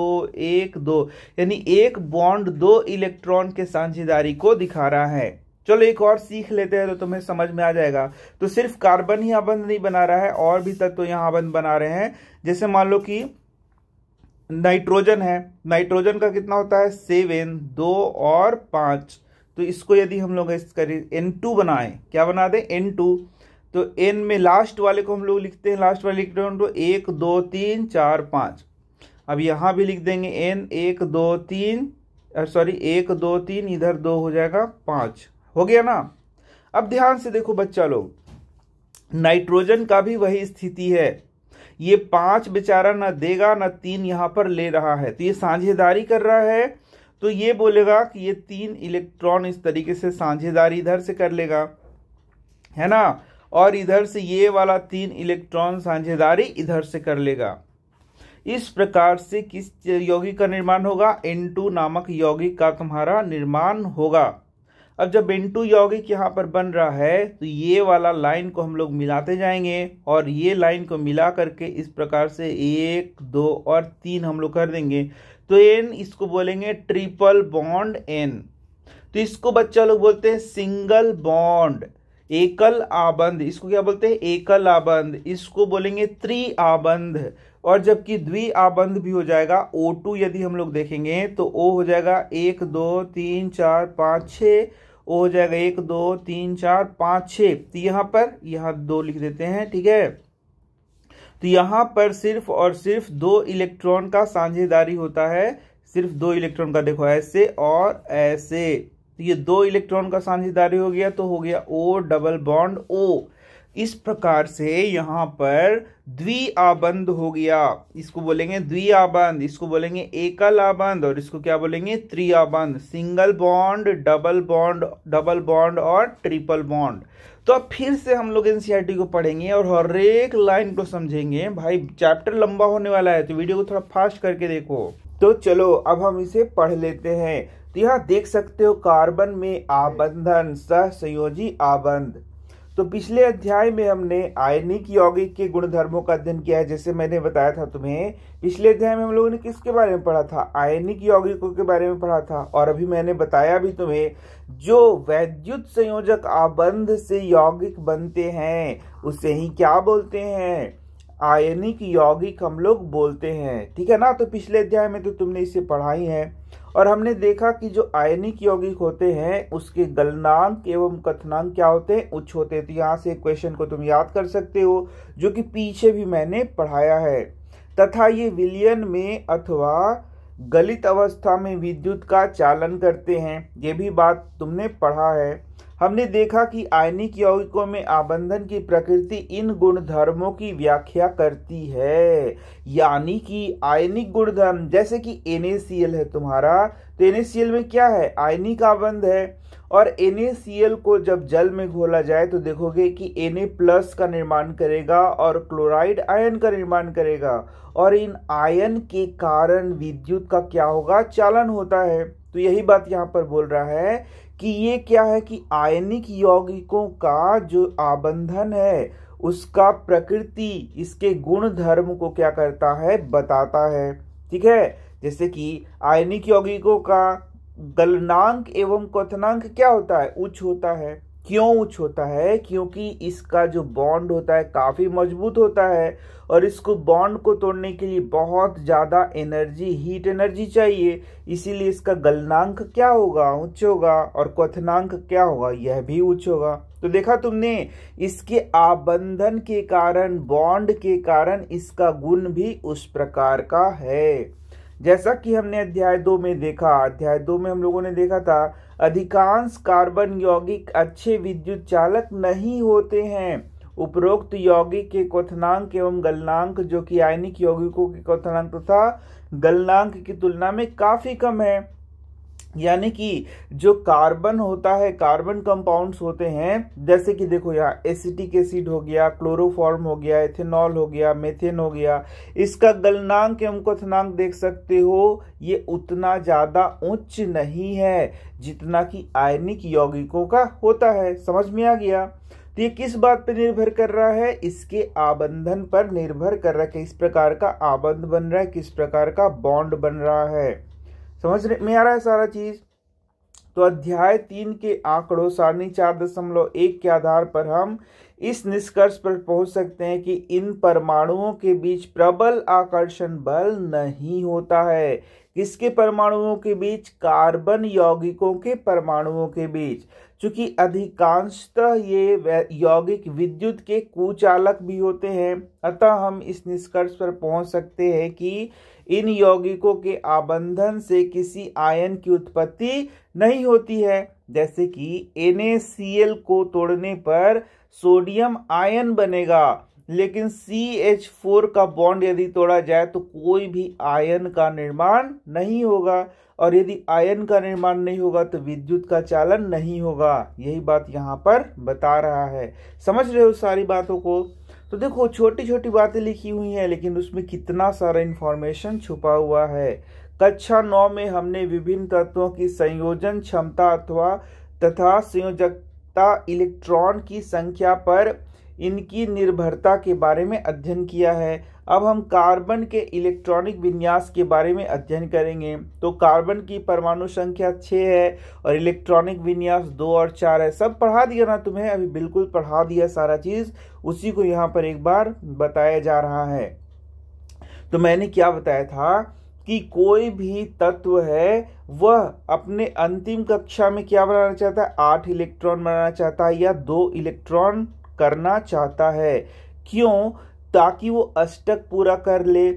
एक दो यानी एक बॉन्ड दो इलेक्ट्रॉन के साझेदारी को दिखा रहा है चलो एक और सीख लेते हैं तो तुम्हें समझ में आ जाएगा तो सिर्फ कार्बन ही अबंध नहीं बना रहा है और भी तत्व तो यहाँ अबंध बना रहे हैं जैसे मान लो कि नाइट्रोजन है नाइट्रोजन का कितना होता है सेवन दो और पांच तो इसको यदि हम लोग इसका एन टू बनाएं क्या बना दें एन टू तो एन में लास्ट वाले को हम लोग लिखते हैं लास्ट वाले लिखते हैं तो एक दो तीन चार पाँच अब यहाँ भी लिख देंगे एन एक दो तीन सॉरी एक दो तीन इधर दो हो जाएगा पाँच हो गया ना अब ध्यान से देखो बच्चा लोग नाइट्रोजन का भी वही स्थिति है ये पांच बेचारा ना देगा ना तीन यहाँ पर ले रहा है तो ये साझेदारी कर रहा है तो ये बोलेगा कि ये तीन इलेक्ट्रॉन इस तरीके से साझेदारी इधर से कर लेगा है ना और इधर से ये वाला तीन इलेक्ट्रॉन साझेदारी इधर से कर लेगा इस प्रकार से किस यौगिक का निर्माण होगा N2 नामक यौगिक का तुम्हारा निर्माण होगा अब जब N2 यौगिक यहाँ पर बन रहा है तो ये वाला लाइन को हम लोग मिलाते जाएंगे और ये लाइन को मिला करके इस प्रकार से एक दो और तीन हम लोग कर देंगे तो एन इसको बोलेंगे ट्रिपल बॉन्ड एन तो इसको बच्चा लोग बोलते हैं सिंगल बॉन्ड एकल आबंध इसको क्या बोलते हैं एकल आबंध इसको बोलेंगे त्रि आबंध और जबकि द्वि आबंध भी हो जाएगा ओ टू यदि हम लोग देखेंगे तो ओ हो जाएगा एक दो तीन चार पाँच छ ओ हो जाएगा एक दो तीन चार पाँच छ तो यहाँ पर यहाँ दो लिख देते हैं ठीक है तो यहाँ पर सिर्फ और सिर्फ दो इलेक्ट्रॉन का साझेदारी होता है सिर्फ दो इलेक्ट्रॉन का देखो ऐसे और ऐसे तो ये दो इलेक्ट्रॉन का साझेदारी हो गया तो हो गया ओ डबल बॉन्ड ओ इस प्रकार से यहाँ पर द्विआबंध हो गया इसको बोलेंगे द्विआबंध इसको बोलेंगे एकल आबंध और इसको क्या बोलेंगे त्रिआबंध single bond double bond double bond और ट्रिपल बॉन्ड तो अब फिर से हम लोग एनसीईआरटी e को पढ़ेंगे और हर एक लाइन को समझेंगे भाई चैप्टर लंबा होने वाला है तो वीडियो को थोड़ा फास्ट करके देखो तो चलो अब हम इसे पढ़ लेते हैं तो यहाँ देख सकते हो कार्बन में आबंधन संयोजी आबंध तो पिछले अध्याय में हमने आयनिक यौगिक के गुणधर्मों का अध्ययन किया है जैसे मैंने बताया था तुम्हें पिछले अध्याय में हम लोगों ने किसके बारे में पढ़ा था आयनिक यौगिकों के बारे में पढ़ा था और अभी मैंने बताया भी तुम्हें जो वैद्युत संयोजक आबंध से यौगिक बनते हैं उसे ही क्या बोलते हैं आयनिक यौगिक हम लोग बोलते हैं ठीक है ना तो पिछले अध्याय में तो तुमने इसे पढ़ा ही है और हमने देखा कि जो आयनिक यौगिक होते हैं उसके गलनांक एवं कथनांक क्या होते हैं उच्च होते हैं तो यहाँ से क्वेश्चन को तुम याद कर सकते हो जो कि पीछे भी मैंने पढ़ाया है तथा ये विलियन में अथवा गलित अवस्था में विद्युत का चालन करते हैं ये भी बात तुमने पढ़ा है हमने देखा कि आयनिक यौगिकों में आबंधन की प्रकृति इन गुणधर्मों की व्याख्या करती है यानी कि आयनिक गुणधर्म जैसे कि NaCl है तुम्हारा तो NaCl में क्या है आयनिक आबंध है और NaCl को जब जल में घोला जाए तो देखोगे कि Na प्लस का निर्माण करेगा और क्लोराइड आयन का निर्माण करेगा और इन आयन के कारण विद्युत का क्या होगा चालन होता है तो यही बात यहाँ पर बोल रहा है कि ये क्या है कि आयनिक यौगिकों का जो आबंधन है उसका प्रकृति इसके गुण धर्म को क्या करता है बताता है ठीक है जैसे कि आयनिक यौगिकों का गलनांक एवं क्वथनांक क्या होता है उच्च होता है क्यों उच्च होता है क्योंकि इसका जो बॉन्ड होता है काफ़ी मजबूत होता है और इसको बॉन्ड को तोड़ने के लिए बहुत ज़्यादा एनर्जी हीट एनर्जी चाहिए इसीलिए इसका गलनांक क्या होगा उच्च होगा और क्वथनांक क्या होगा यह भी उच्च होगा तो देखा तुमने इसके आबंधन के कारण बॉन्ड के कारण इसका गुण भी उस प्रकार का है जैसा कि हमने अध्याय दो में देखा अध्याय दो में हम लोगों ने देखा था अधिकांश कार्बन यौगिक अच्छे विद्युत चालक नहीं होते हैं उपरोक्त यौगिक के क्वथनांक एवं गलनांक जो कि आयनिक यौगिकों के क्वथनांक तथा गलनांक की तुलना में काफी कम है यानी कि जो कार्बन होता है कार्बन कंपाउंड्स होते हैं जैसे कि देखो यहाँ एसिटिक एसिड हो गया क्लोरोफॉर्म हो गया एथेनॉल हो गया मेथेन हो गया इसका गलनांक एवं क्वथनांक देख सकते हो ये उतना ज़्यादा उच्च नहीं है जितना कि आयनिक यौगिकों का होता है समझ में आ गया तो ये किस बात पर निर्भर कर रहा है इसके आबंधन पर निर्भर कर रहा है किस प्रकार का आबंध बन रहा है किस प्रकार का बॉन्ड बन रहा है समझ में आ रहा है सारा चीज तो अध्याय तीन के आंकड़ों सारणी चार दशमलव एक के आधार पर हम इस निष्कर्ष पर पहुंच सकते हैं कि इन परमाणुओं के बीच प्रबल आकर्षण बल नहीं होता है किसके परमाणुओं के बीच कार्बन यौगिकों के परमाणुओं के बीच चूंकि अधिकांशतः ये यौगिक विद्युत के कुचालक भी होते हैं अतः हम इस निष्कर्ष पर पहुंच सकते हैं कि इन यौगिकों के आबंधन से किसी आयन की उत्पत्ति नहीं होती है जैसे कि NaCl को तोड़ने पर सोडियम आयन बनेगा लेकिन CH4 का बॉन्ड यदि तोड़ा जाए तो कोई भी आयन का निर्माण नहीं होगा और यदि आयन का निर्माण नहीं होगा तो विद्युत का चालन नहीं होगा यही बात यहाँ पर बता रहा है समझ रहे हो सारी बातों को तो देखो छोटी छोटी बातें लिखी हुई हैं लेकिन उसमें कितना सारा इन्फॉर्मेशन छुपा हुआ है कक्षा नौ में हमने विभिन्न तत्वों की संयोजन क्षमता अथवा तथा संयोजकता इलेक्ट्रॉन की संख्या पर इनकी निर्भरता के बारे में अध्ययन किया है अब हम कार्बन के इलेक्ट्रॉनिक विन्यास के बारे में अध्ययन करेंगे तो कार्बन की परमाणु संख्या छः है और इलेक्ट्रॉनिक विन्यास दो और चार है सब पढ़ा दिया ना तुम्हें अभी बिल्कुल पढ़ा दिया सारा चीज़ उसी को यहाँ पर एक बार बताया जा रहा है तो मैंने क्या बताया था कि कोई भी तत्व है वह अपने अंतिम कक्षा में क्या बनाना चाहता है आठ इलेक्ट्रॉन बनाना चाहता है या दो इलेक्ट्रॉन करना चाहता है क्यों ताकि वो अष्टक पूरा कर ले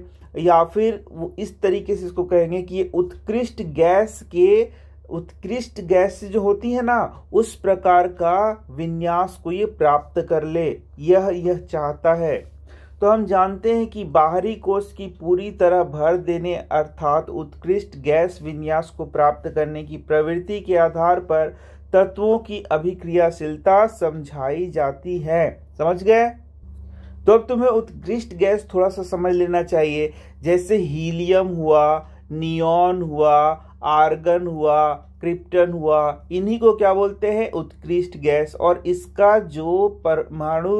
या फिर वो इस तरीके से इसको कहेंगे कि ये उत्कृष्ट गैस के उत्कृष्ट गैस जो होती है ना उस प्रकार का विन्यास को ये प्राप्त कर ले यह यह चाहता है तो हम जानते हैं कि बाहरी कोष की पूरी तरह भर देने अर्थात उत्कृष्ट गैस विन्यास को प्राप्त करने की प्रवृत्ति के आधार पर तत्वों की अभिक्रियाशीलता समझाई जाती है समझ गए तो अब तुम्हें उत्कृष्ट गैस थोड़ा सा समझ लेना चाहिए जैसे हीलियम हुआ नियॉन हुआ आर्गन हुआ क्रिप्टन हुआ इन्हीं को क्या बोलते हैं उत्कृष्ट गैस और इसका जो परमाणु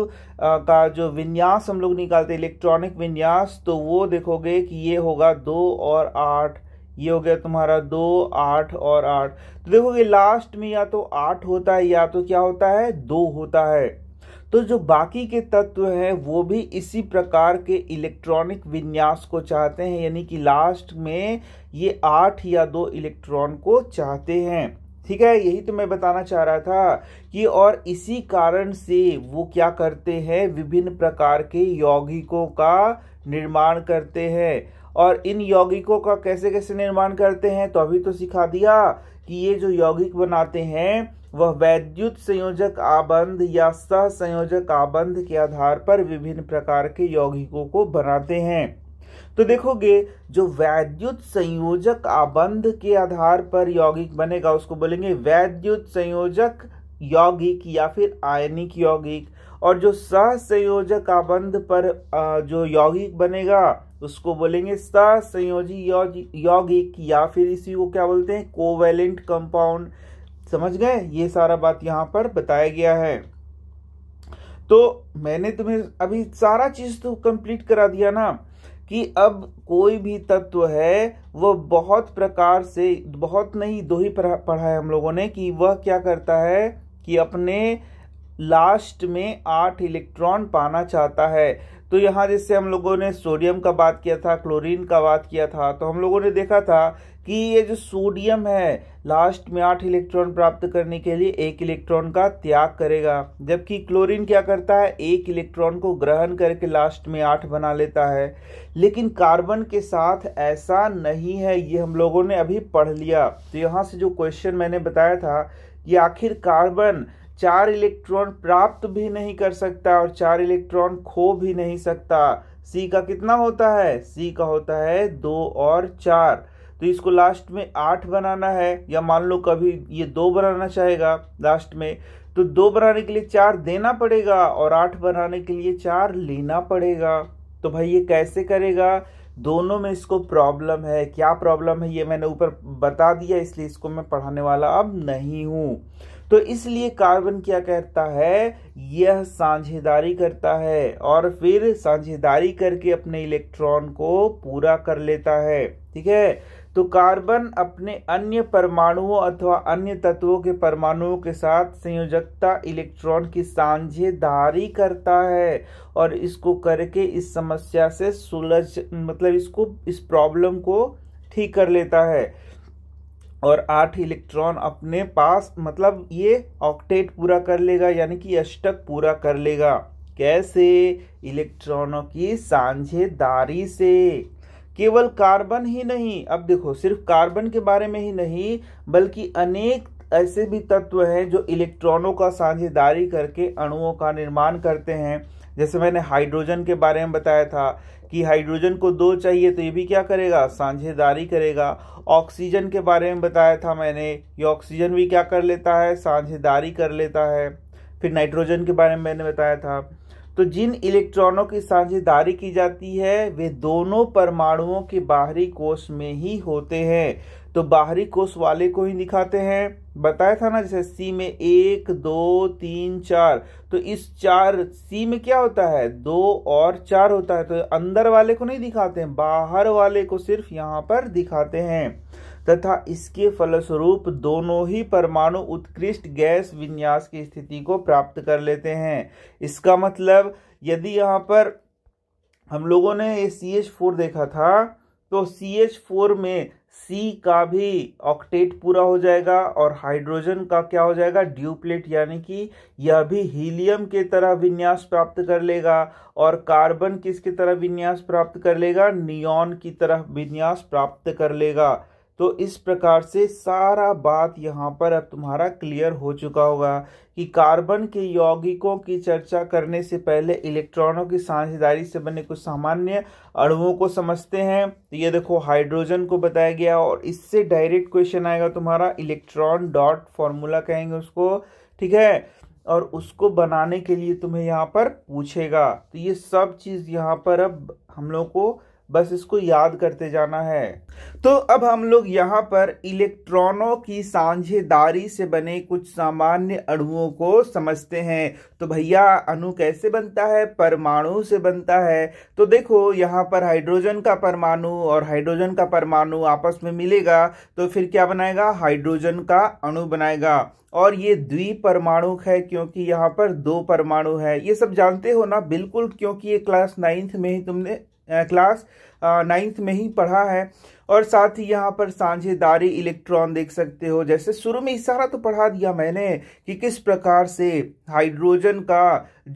का जो विन्यास हम लोग निकालते हैं इलेक्ट्रॉनिक विन्यास तो वो देखोगे कि ये होगा दो और आठ ये हो गया तुम्हारा दो आठ और आठ तो देखोगे लास्ट में या तो आठ होता है या तो क्या होता है दो होता है तो जो बाकी के तत्व हैं वो भी इसी प्रकार के इलेक्ट्रॉनिक विन्यास को चाहते हैं यानी कि लास्ट में ये आठ या दो इलेक्ट्रॉन को चाहते हैं ठीक है यही तो मैं बताना चाह रहा था कि और इसी कारण से वो क्या करते हैं विभिन्न प्रकार के यौगिकों का निर्माण करते हैं और इन यौगिकों का कैसे कैसे निर्माण करते हैं तो अभी तो सिखा दिया कि ये जो यौगिक बनाते हैं वह वैद्युत संयोजक आबंध या सह संयोजक आबंध के आधार पर विभिन्न प्रकार के यौगिकों को बनाते हैं तो देखोगे जो वैद्युत संयोजक आबंध के आधार पर यौगिक बनेगा उसको बोलेंगे वैद्युत संयोजक यौगिक या फिर आयनिक यौगिक और जो संयोजक आबंध पर जो यौगिक बनेगा उसको बोलेंगे संयोजी यौगिक या फिर इसी को क्या बोलते हैं कोवेलेंट कंपाउंड समझ गए ये सारा बात यहाँ पर बताया गया है तो मैंने तुम्हें अभी सारा चीज तो कंप्लीट करा दिया ना कि अब कोई भी तत्व है वह बहुत प्रकार से बहुत नहीं दो ही पढ़ा है हम लोगों ने कि वह क्या करता है कि अपने लास्ट में आठ इलेक्ट्रॉन पाना चाहता है तो यहाँ जैसे हम लोगों ने सोडियम का बात किया था क्लोरीन का बात किया था तो हम लोगों ने देखा था कि ये जो सोडियम है लास्ट में आठ इलेक्ट्रॉन प्राप्त करने के लिए एक इलेक्ट्रॉन का त्याग करेगा जबकि क्लोरीन क्या करता है एक इलेक्ट्रॉन को ग्रहण करके लास्ट में आठ बना लेता है लेकिन कार्बन के साथ ऐसा नहीं है ये हम लोगों ने अभी पढ़ लिया तो यहाँ से जो क्वेश्चन मैंने बताया था कि आखिर कार्बन चार इलेक्ट्रॉन प्राप्त भी नहीं कर सकता और चार इलेक्ट्रॉन खो भी नहीं सकता सी का कितना होता है सी का होता है दो और चार तो इसको लास्ट में आठ बनाना है या मान लो कभी ये दो बनाना चाहेगा लास्ट में तो दो बनाने के लिए चार देना पड़ेगा और आठ बनाने के लिए चार लेना पड़ेगा तो भाई ये कैसे करेगा दोनों में इसको प्रॉब्लम है क्या प्रॉब्लम है ये मैंने ऊपर बता दिया इसलिए इसको मैं पढ़ाने वाला अब नहीं हूँ तो इसलिए कार्बन क्या करता है यह साझेदारी करता है और फिर साझेदारी करके अपने इलेक्ट्रॉन को पूरा कर लेता है ठीक है तो कार्बन अपने अन्य परमाणुओं अथवा अन्य तत्वों के परमाणुओं के साथ संयोजकता इलेक्ट्रॉन की साझेदारी करता है और इसको करके इस समस्या से सुलझ मतलब इसको इस प्रॉब्लम को ठीक कर लेता है और आठ इलेक्ट्रॉन अपने पास मतलब ये ऑक्टेट पूरा कर लेगा यानी कि अष्टक पूरा कर लेगा कैसे इलेक्ट्रॉनों की साझेदारी से केवल कार्बन ही नहीं अब देखो सिर्फ कार्बन के बारे में ही नहीं बल्कि अनेक ऐसे भी तत्व हैं जो इलेक्ट्रॉनों का साझेदारी करके अणुओं का निर्माण करते हैं जैसे मैंने हाइड्रोजन के बारे में बताया था कि हाइड्रोजन को दो चाहिए तो ये भी क्या करेगा साझेदारी करेगा ऑक्सीजन के बारे में बताया था मैंने ये ऑक्सीजन भी क्या कर लेता है साझेदारी कर लेता है फिर नाइट्रोजन के बारे में मैंने बताया था तो जिन इलेक्ट्रॉनों की साझेदारी की जाती है वे दोनों परमाणुओं के बाहरी कोष में ही होते हैं तो बाहरी कोष वाले को ही दिखाते हैं बताया था ना जैसे सी में एक दो तीन चार तो इस चार सी में क्या होता है दो और चार होता है तो अंदर वाले को नहीं दिखाते हैं बाहर वाले को सिर्फ यहाँ पर दिखाते हैं तथा इसके फलस्वरूप दोनों ही परमाणु उत्कृष्ट गैस विन्यास की स्थिति को प्राप्त कर लेते हैं इसका मतलब यदि यहाँ पर हम लोगों ने सी एच फोर देखा था तो सी एच फोर में सी का भी ऑक्टेट पूरा हो जाएगा और हाइड्रोजन का क्या हो जाएगा ड्यूप्लेट यानी कि यह भी हीलियम के तरह विन्यास प्राप्त कर लेगा और कार्बन किसके तरह विन्यास प्राप्त कर लेगा नियॉन की तरह विन्यास प्राप्त कर लेगा तो इस प्रकार से सारा बात यहाँ पर अब तुम्हारा क्लियर हो चुका होगा कि कार्बन के यौगिकों की चर्चा करने से पहले इलेक्ट्रॉनों की साझेदारी से बने कुछ सामान्य अणुओं को समझते हैं तो ये देखो हाइड्रोजन को बताया गया और इससे डायरेक्ट क्वेश्चन आएगा तुम्हारा इलेक्ट्रॉन डॉट फॉर्मूला कहेंगे उसको ठीक है और उसको बनाने के लिए तुम्हें यहाँ पर पूछेगा तो ये सब चीज़ यहाँ पर अब हम लोग को बस इसको याद करते जाना है तो अब हम लोग यहाँ पर इलेक्ट्रॉनों की साझेदारी से बने कुछ सामान्य अणुओं को समझते हैं तो भैया अणु कैसे बनता है परमाणु से बनता है तो देखो यहाँ पर हाइड्रोजन का परमाणु और हाइड्रोजन का परमाणु आपस में मिलेगा तो फिर क्या बनाएगा हाइड्रोजन का अणु बनाएगा और ये द्वि परमाणु है क्योंकि यहाँ पर दो परमाणु है ये सब जानते हो ना बिल्कुल क्योंकि ये क्लास नाइन्थ में ही तुमने क्लास नाइन्थ में ही पढ़ा है और साथ ही यहाँ पर साझेदारी इलेक्ट्रॉन देख सकते हो जैसे शुरू में इशारा तो पढ़ा दिया मैंने कि किस प्रकार से हाइड्रोजन का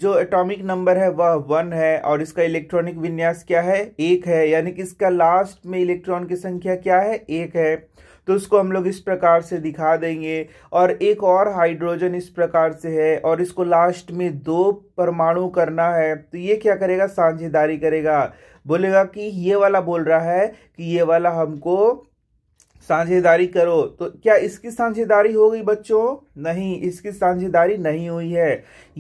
जो एटॉमिक नंबर है वह वन है और इसका इलेक्ट्रॉनिक विन्यास क्या है एक है यानी कि इसका लास्ट में इलेक्ट्रॉन की संख्या क्या है एक है तो उसको हम लोग इस प्रकार से दिखा देंगे और एक और हाइड्रोजन इस प्रकार से है और इसको लास्ट में दो परमाणु करना है तो ये क्या करेगा साझेदारी करेगा बोलेगा कि ये वाला बोल रहा है कि ये वाला हमको साझेदारी करो तो क्या इसकी साझेदारी हो गई बच्चों नहीं इसकी साझेदारी नहीं हुई है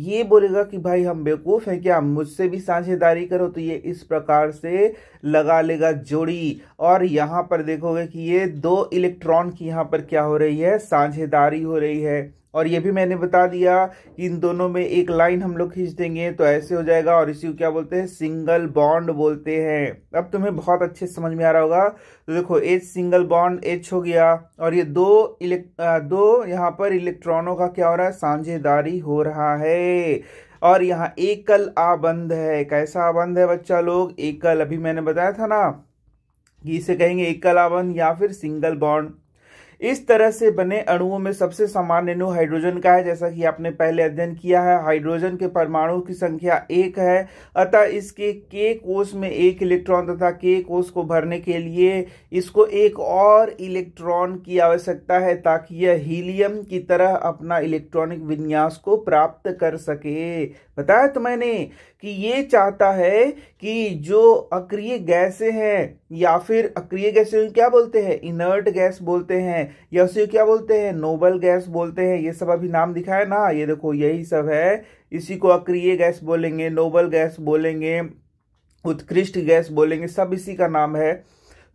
ये बोलेगा कि भाई हम बेवकूफ़ हैं क्या मुझसे भी साझेदारी करो तो ये इस प्रकार से लगा लेगा जोड़ी और यहाँ पर देखोगे कि ये दो इलेक्ट्रॉन की यहाँ पर क्या हो रही है साझेदारी हो रही है और ये भी मैंने बता दिया कि इन दोनों में एक लाइन हम लोग खींच देंगे तो ऐसे हो जाएगा और इसी को क्या बोलते हैं सिंगल बॉन्ड बोलते हैं अब तुम्हें बहुत अच्छे समझ में आ रहा होगा तो देखो एच सिंगल बॉन्ड एच हो गया और ये दो इलेक्ट दो यहाँ पर इलेक्ट्रॉनों का क्या हो रहा है साझेदारी हो रहा है और यहाँ एकल आबंध है कैसा आबंध है बच्चा लोग एकल अभी मैंने बताया था ना कि इसे कहेंगे एकल आबंध या फिर सिंगल बॉन्ड इस तरह से बने अणुओं में सबसे सामान्य अणु हाइड्रोजन का है जैसा कि आपने पहले अध्ययन किया है हाइड्रोजन के परमाणु की संख्या एक है अतः इसके के कोष में एक इलेक्ट्रॉन तथा के कोष को भरने के लिए इसको एक और इलेक्ट्रॉन की आवश्यकता है ताकि यह हीलियम की तरह अपना इलेक्ट्रॉनिक विन्यास को प्राप्त कर सके बताया तो मैंने कि ये चाहता है कि जो अक्रिय गैसें हैं या फिर अक्रिय गैसें क्या बोलते हैं इनर्ट गैस बोलते हैं या उसे क्या बोलते हैं नोबल गैस बोलते हैं ये सब अभी नाम दिखाया ना ये देखो यही सब है इसी को अक्रिय गैस बोलेंगे नोबल गैस बोलेंगे उत्कृष्ट गैस बोलेंगे सब इसी का नाम है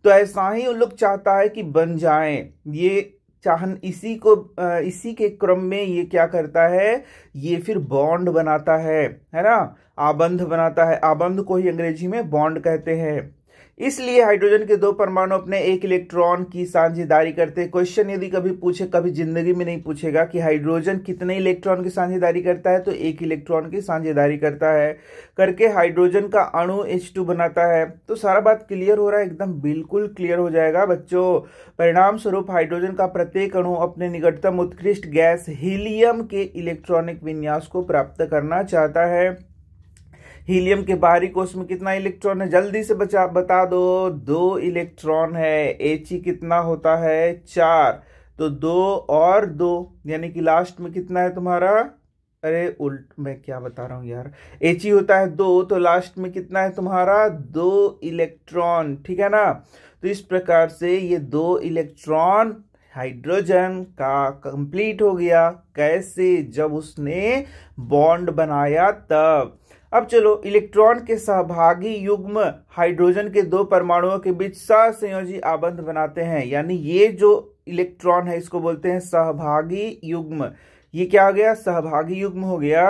तो ऐसा ही उन लोग चाहता है कि बन जाए ये चाहन इसी को इसी के क्रम में ये क्या करता है ये फिर बॉन्ड बनाता है है ना आबंध बनाता है आबंध को ही अंग्रेजी में बॉन्ड कहते हैं इसलिए हाइड्रोजन के दो परमाणु अपने एक इलेक्ट्रॉन की साझेदारी करते हैं क्वेश्चन यदि कभी पूछे कभी जिंदगी में नहीं पूछेगा कि हाइड्रोजन कितने इलेक्ट्रॉन की साझेदारी करता है तो एक इलेक्ट्रॉन की साझेदारी करता है करके हाइड्रोजन का अणु टू बनाता है तो सारा बात क्लियर हो रहा है एकदम बिल्कुल क्लियर हो जाएगा बच्चों परिणाम स्वरूप हाइड्रोजन का प्रत्येक अणु अपने निकटतम उत्कृष्ट गैस हीलियम के इलेक्ट्रॉनिक विन्यास को प्राप्त करना चाहता है हीलियम के बाहरी कोष में कितना इलेक्ट्रॉन है जल्दी से बचा बता दो दो इलेक्ट्रॉन है एच e कितना होता है चार तो दो और दो यानी कि लास्ट में कितना है तुम्हारा अरे उल्ट मैं क्या बता रहा हूँ यार एच e होता है दो तो लास्ट में कितना है तुम्हारा दो इलेक्ट्रॉन ठीक है ना तो इस प्रकार से ये दो इलेक्ट्रॉन हाइड्रोजन का कंप्लीट हो गया कैसे जब उसने बॉन्ड बनाया तब अब चलो इलेक्ट्रॉन के सहभागी युग्म हाइड्रोजन के दो परमाणुओं के बीच सहसंयोजी आबंध बनाते हैं यानी ये जो इलेक्ट्रॉन है इसको बोलते हैं सहभागी युग्म ये क्या हो गया सहभागी युग्म हो गया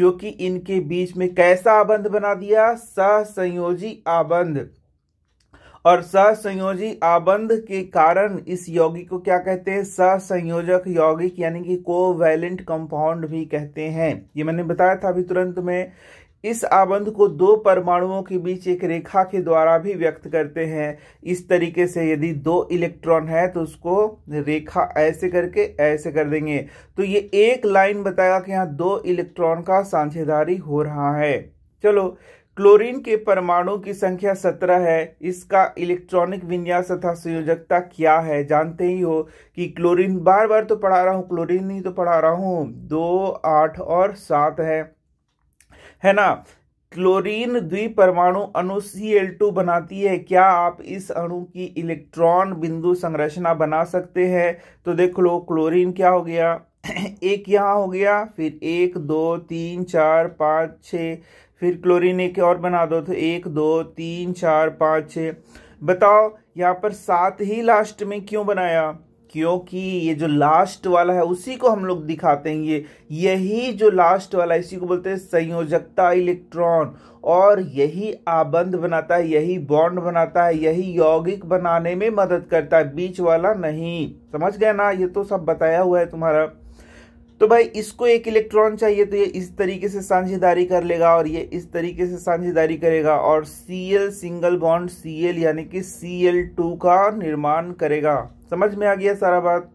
जो कि इनके बीच में कैसा आबंध बना दिया सहसंयोजी आबंध और सहसंयोजी आबंध के कारण इस यौगिक को क्या कहते हैं सहसंयोजक यौगिक यानी कि कोवैलेंट कंपाउंड भी कहते हैं ये मैंने बताया था अभी तुरंत में इस आबंध को दो परमाणुओं के बीच एक रेखा के द्वारा भी व्यक्त करते हैं इस तरीके से यदि दो इलेक्ट्रॉन है तो उसको रेखा ऐसे करके ऐसे कर देंगे तो ये एक लाइन बताएगा कि यहाँ दो इलेक्ट्रॉन का साझेदारी हो रहा है चलो क्लोरीन के परमाणु की संख्या सत्रह है इसका इलेक्ट्रॉनिक विन्यास तथा संयोजकता क्या है जानते ही हो कि क्लोरीन बार बार तो पढ़ा रहा हूँ क्लोरीन ही तो पढ़ा रहा हूँ दो आठ और सात है है ना क्लोरीन द्विपरमाणु अणु टू बनाती है क्या आप इस अणु की इलेक्ट्रॉन बिंदु संरचना बना सकते हैं तो देख लो क्लोरीन क्या हो गया एक यहाँ हो गया फिर एक दो तीन चार पाँच छ फिर क्लोरीन एक और बना दो तो एक दो तीन चार पाँच छ बताओ यहाँ पर सात ही लास्ट में क्यों बनाया क्योंकि ये जो लास्ट वाला है उसी को हम लोग दिखाते हैं ये यही जो लास्ट वाला इसी को बोलते हैं संयोजकता इलेक्ट्रॉन और यही आबंध बनाता है यही बॉन्ड बनाता है यही यौगिक बनाने में मदद करता है बीच वाला नहीं समझ गया ना ये तो सब बताया हुआ है तुम्हारा तो भाई इसको एक इलेक्ट्रॉन चाहिए तो ये इस तरीके से साझेदारी कर लेगा और ये इस तरीके से साझेदारी करेगा और Cl सिंगल बॉन्ड Cl यानी कि Cl2 का निर्माण करेगा समझ में आ गया सारा बात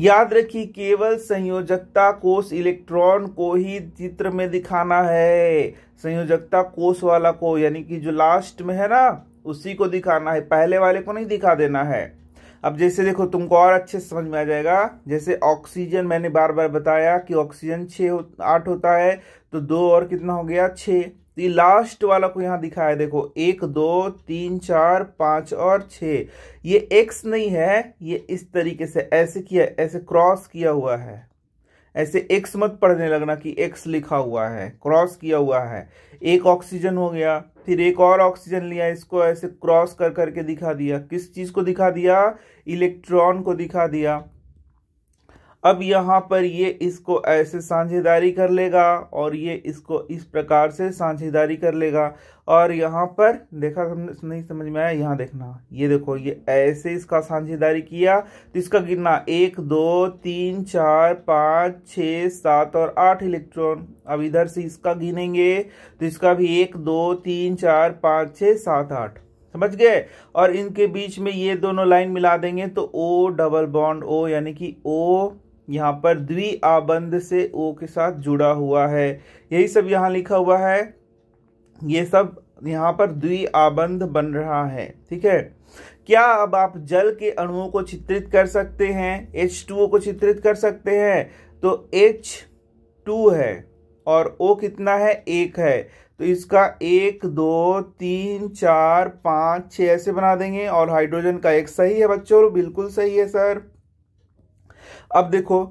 याद रखिए केवल संयोजकता कोष इलेक्ट्रॉन को ही चित्र में दिखाना है संयोजकता कोष वाला को यानी कि जो लास्ट में है ना उसी को दिखाना है पहले वाले को नहीं दिखा देना है अब जैसे देखो तुमको और अच्छे समझ में आ जाएगा जैसे ऑक्सीजन मैंने बार बार बताया कि ऑक्सीजन छः हो, आठ होता है तो दो और कितना हो गया छः तो ये लास्ट वाला को यहाँ दिखा है देखो एक दो तीन चार पाँच और छः ये एक्स नहीं है ये इस तरीके से ऐसे किया ऐसे क्रॉस किया हुआ है ऐसे एक्स मत पढ़ने लगना कि एक्स लिखा हुआ है क्रॉस किया हुआ है एक ऑक्सीजन हो गया फिर एक और ऑक्सीजन लिया इसको ऐसे क्रॉस कर करके दिखा दिया किस चीज़ को दिखा दिया इलेक्ट्रॉन को दिखा दिया अब यहाँ पर ये इसको ऐसे साझेदारी कर लेगा और ये इसको इस प्रकार से साझेदारी कर लेगा और यहाँ पर देखा हमने नहीं समझ में आया यहाँ देखना ये देखो ये ऐसे इसका साझेदारी किया तो इसका गिनना एक दो तीन चार पाँच छः सात और आठ इलेक्ट्रॉन अब इधर से इसका गिनेंगे तो इसका भी एक दो तीन चार पाँच छः सात आठ समझ गए और इनके बीच में ये दोनों लाइन मिला देंगे तो ओ डबल बॉन्ड ओ यानी कि ओ यहाँ पर द्वि आबंध से ओ के साथ जुड़ा हुआ है यही सब यहाँ लिखा हुआ है ये सब यहाँ पर द्वि आबंध बन रहा है ठीक है क्या अब आप जल के अणुओं को चित्रित कर सकते हैं एच टू को चित्रित कर सकते हैं तो एच टू है और ओ कितना है एक है तो इसका एक दो तीन चार पाँच छः ऐसे बना देंगे और हाइड्रोजन का एक सही है बच्चों बिल्कुल सही है सर अब देखो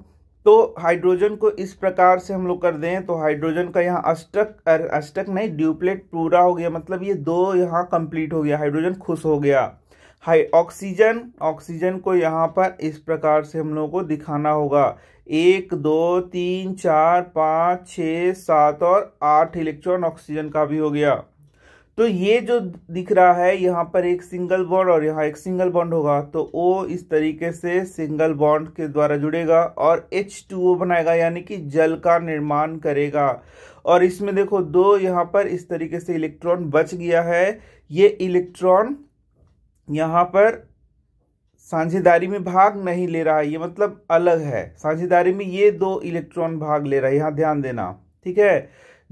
तो हाइड्रोजन को इस प्रकार से हम लोग कर दें तो हाइड्रोजन का यहाँ अष्टक अष्टक नहीं ड्यूप्लेट पूरा हो गया मतलब ये दो यहाँ कंप्लीट हो गया हाइड्रोजन खुश हो गया हाई ऑक्सीजन ऑक्सीजन को यहाँ पर इस प्रकार से हम लोगों को दिखाना होगा एक दो तीन चार पाँच छ सात और आठ इलेक्ट्रॉन ऑक्सीजन का भी हो गया तो ये जो दिख रहा है यहाँ पर एक सिंगल बॉन्ड और यहाँ एक सिंगल बॉन्ड होगा तो ओ इस तरीके से सिंगल बॉन्ड के द्वारा जुड़ेगा और एच टू ओ बनाएगा यानी कि जल का निर्माण करेगा और इसमें देखो दो यहाँ पर इस तरीके से इलेक्ट्रॉन बच गया है ये इलेक्ट्रॉन यहाँ पर साझेदारी में भाग नहीं ले रहा है ये मतलब अलग है साझेदारी में ये दो इलेक्ट्रॉन भाग ले रहा है यहाँ ध्यान देना ठीक है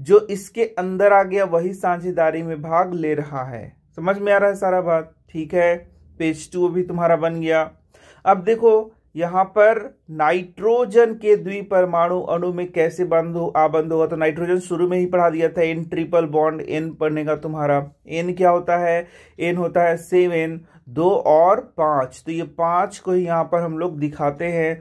जो इसके अंदर आ गया वही साझेदारी में भाग ले रहा है समझ में आ रहा है सारा बात ठीक है पेज टू भी तुम्हारा बन गया अब देखो यहाँ पर नाइट्रोजन के द्वि परमाणु अणु में कैसे बंद हो आबंद होगा तो नाइट्रोजन शुरू में ही पढ़ा दिया था एन ट्रिपल बॉन्ड एन पढ़ने का तुम्हारा एन क्या होता है एन होता है सेवन दो और पांच तो ये पांच को ही यहाँ पर हम लोग दिखाते हैं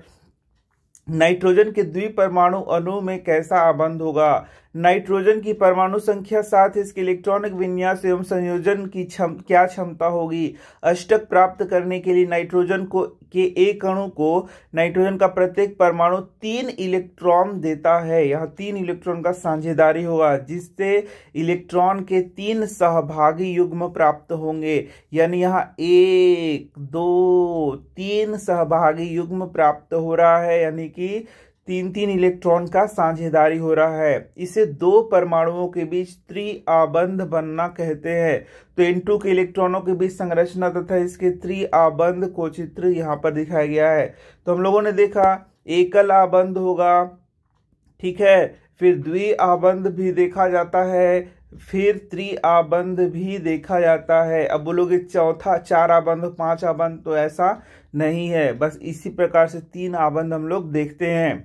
नाइट्रोजन के द्वि परमाणु अणु में कैसा आबंध होगा नाइट्रोजन की परमाणु संख्या साथ इसके इलेक्ट्रॉनिक विन्यास एवं संयोजन की छम, क्या क्षमता होगी अष्टक प्राप्त करने के लिए नाइट्रोजन को के एक अणु को नाइट्रोजन का प्रत्येक परमाणु तीन इलेक्ट्रॉन देता है यह तीन इलेक्ट्रॉन का साझेदारी होगा जिससे इलेक्ट्रॉन के तीन सहभागी युग्म प्राप्त होंगे यानी यहाँ एक दो तीन सहभागी युग्म प्राप्त हो रहा है यानी कि तीन तीन इलेक्ट्रॉन का साझेदारी हो रहा है इसे दो परमाणुओं के बीच त्रिआबंध बनना कहते हैं तो इन टू के इलेक्ट्रॉनों के बीच संरचना तथा इसके त्रिआबंध को चित्र यहाँ पर दिखाया गया है तो हम लोगों ने देखा एकल आबंध होगा ठीक है फिर द्विआबंध भी देखा जाता है फिर त्रिआबंध भी देखा जाता है अब बोलोगे चौथा चार आबंध पांच आबंध तो ऐसा नहीं है बस इसी प्रकार से तीन आबंध हम लोग देखते हैं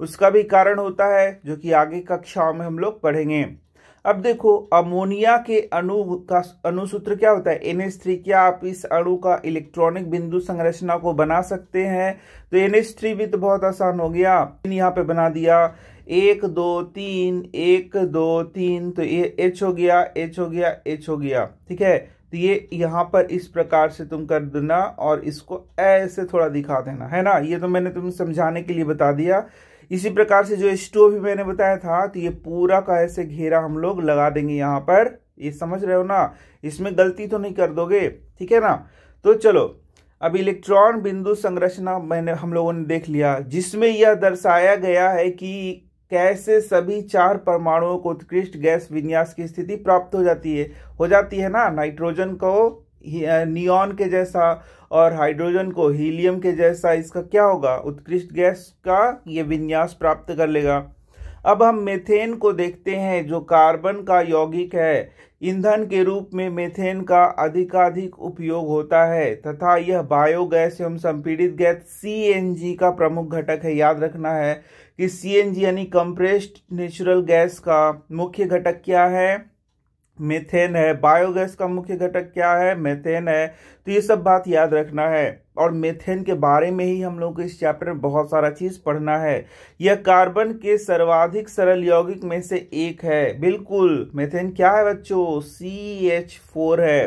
उसका भी कारण होता है जो कि आगे कक्षाओं में हम लोग पढ़ेंगे अब देखो अमोनिया के अणु का अनुसूत्र क्या होता है एन थ्री क्या आप इस अणु का इलेक्ट्रॉनिक बिंदु संरचना को बना सकते हैं तो एन थ्री भी तो बहुत आसान हो गया यहाँ पे बना दिया एक दो तीन एक दो तीन तो ये एच हो गया एच हो गया एच हो गया ठीक है तो ये यहाँ पर इस प्रकार से तुम कर देना और इसको ऐसे थोड़ा दिखा देना है ना ये तो मैंने तुम्हें समझाने के लिए बता दिया इसी प्रकार से जो स्टोव भी मैंने बताया था तो ये पूरा का ऐसे घेरा हम लोग लगा देंगे यहाँ पर ये समझ रहे हो ना इसमें गलती तो नहीं कर दोगे ठीक है ना तो चलो अब इलेक्ट्रॉन बिंदु संरचना मैंने हम लोगों ने देख लिया जिसमें यह दर्शाया गया है कि कैसे सभी चार परमाणुओं को उत्कृष्ट गैस विन्यास की स्थिति प्राप्त हो जाती है हो जाती है ना नाइट्रोजन को नियॉन के जैसा और हाइड्रोजन को हीलियम के जैसा इसका क्या होगा उत्कृष्ट गैस का ये विन्यास प्राप्त कर लेगा अब हम मेथेन को देखते हैं जो कार्बन का यौगिक है ईंधन के रूप में मेथेन का अधिकाधिक उपयोग होता है तथा यह बायोगैस एवं संपीड़ित गैस सीएनजी का प्रमुख घटक है याद रखना है कि सीएनजी यानी कंप्रेस्ड नेचुरल गैस का मुख्य घटक क्या है मेथेन है बायोगैस का मुख्य घटक क्या है मेथेन है तो ये सब बात याद रखना है और मेथेन के बारे में ही हम लोग को इस चैप्टर में बहुत सारा चीज़ पढ़ना है यह कार्बन के सर्वाधिक सरल यौगिक में से एक है बिल्कुल मेथेन क्या है बच्चों सी एच फोर है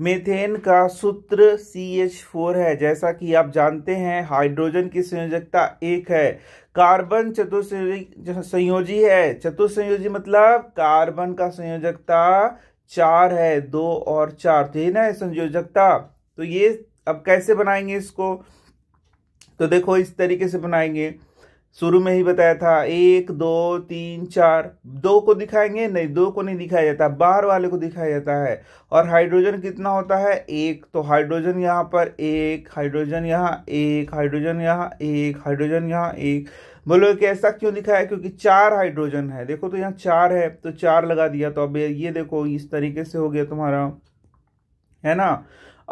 मेथेन का सूत्र सी एच फोर है जैसा कि आप जानते हैं हाइड्रोजन की संयोजकता एक है कार्बन चतुर्संयोजी संयोजी है चतुर्संयोजी मतलब कार्बन का संयोजकता चार है दो और चार तो ये ना है संयोजकता तो ये अब कैसे बनाएंगे इसको तो देखो इस तरीके से बनाएंगे शुरू में ही बताया था एक दो तीन चार दो को दिखाएंगे नहीं दो को नहीं दिखाया जाता बाहर वाले को दिखाया जाता है और हाइड्रोजन कितना होता है एक तो हाइड्रोजन यहाँ पर एक हाइड्रोजन यहाँ एक हाइड्रोजन यहाँ एक हाइड्रोजन यहाँ एक बोलो कि ऐसा क्यों दिखाया क्योंकि चार हाइड्रोजन है देखो तो यहाँ चार है तो चार लगा दिया तो अब ये देखो इस तरीके से हो गया तुम्हारा है ना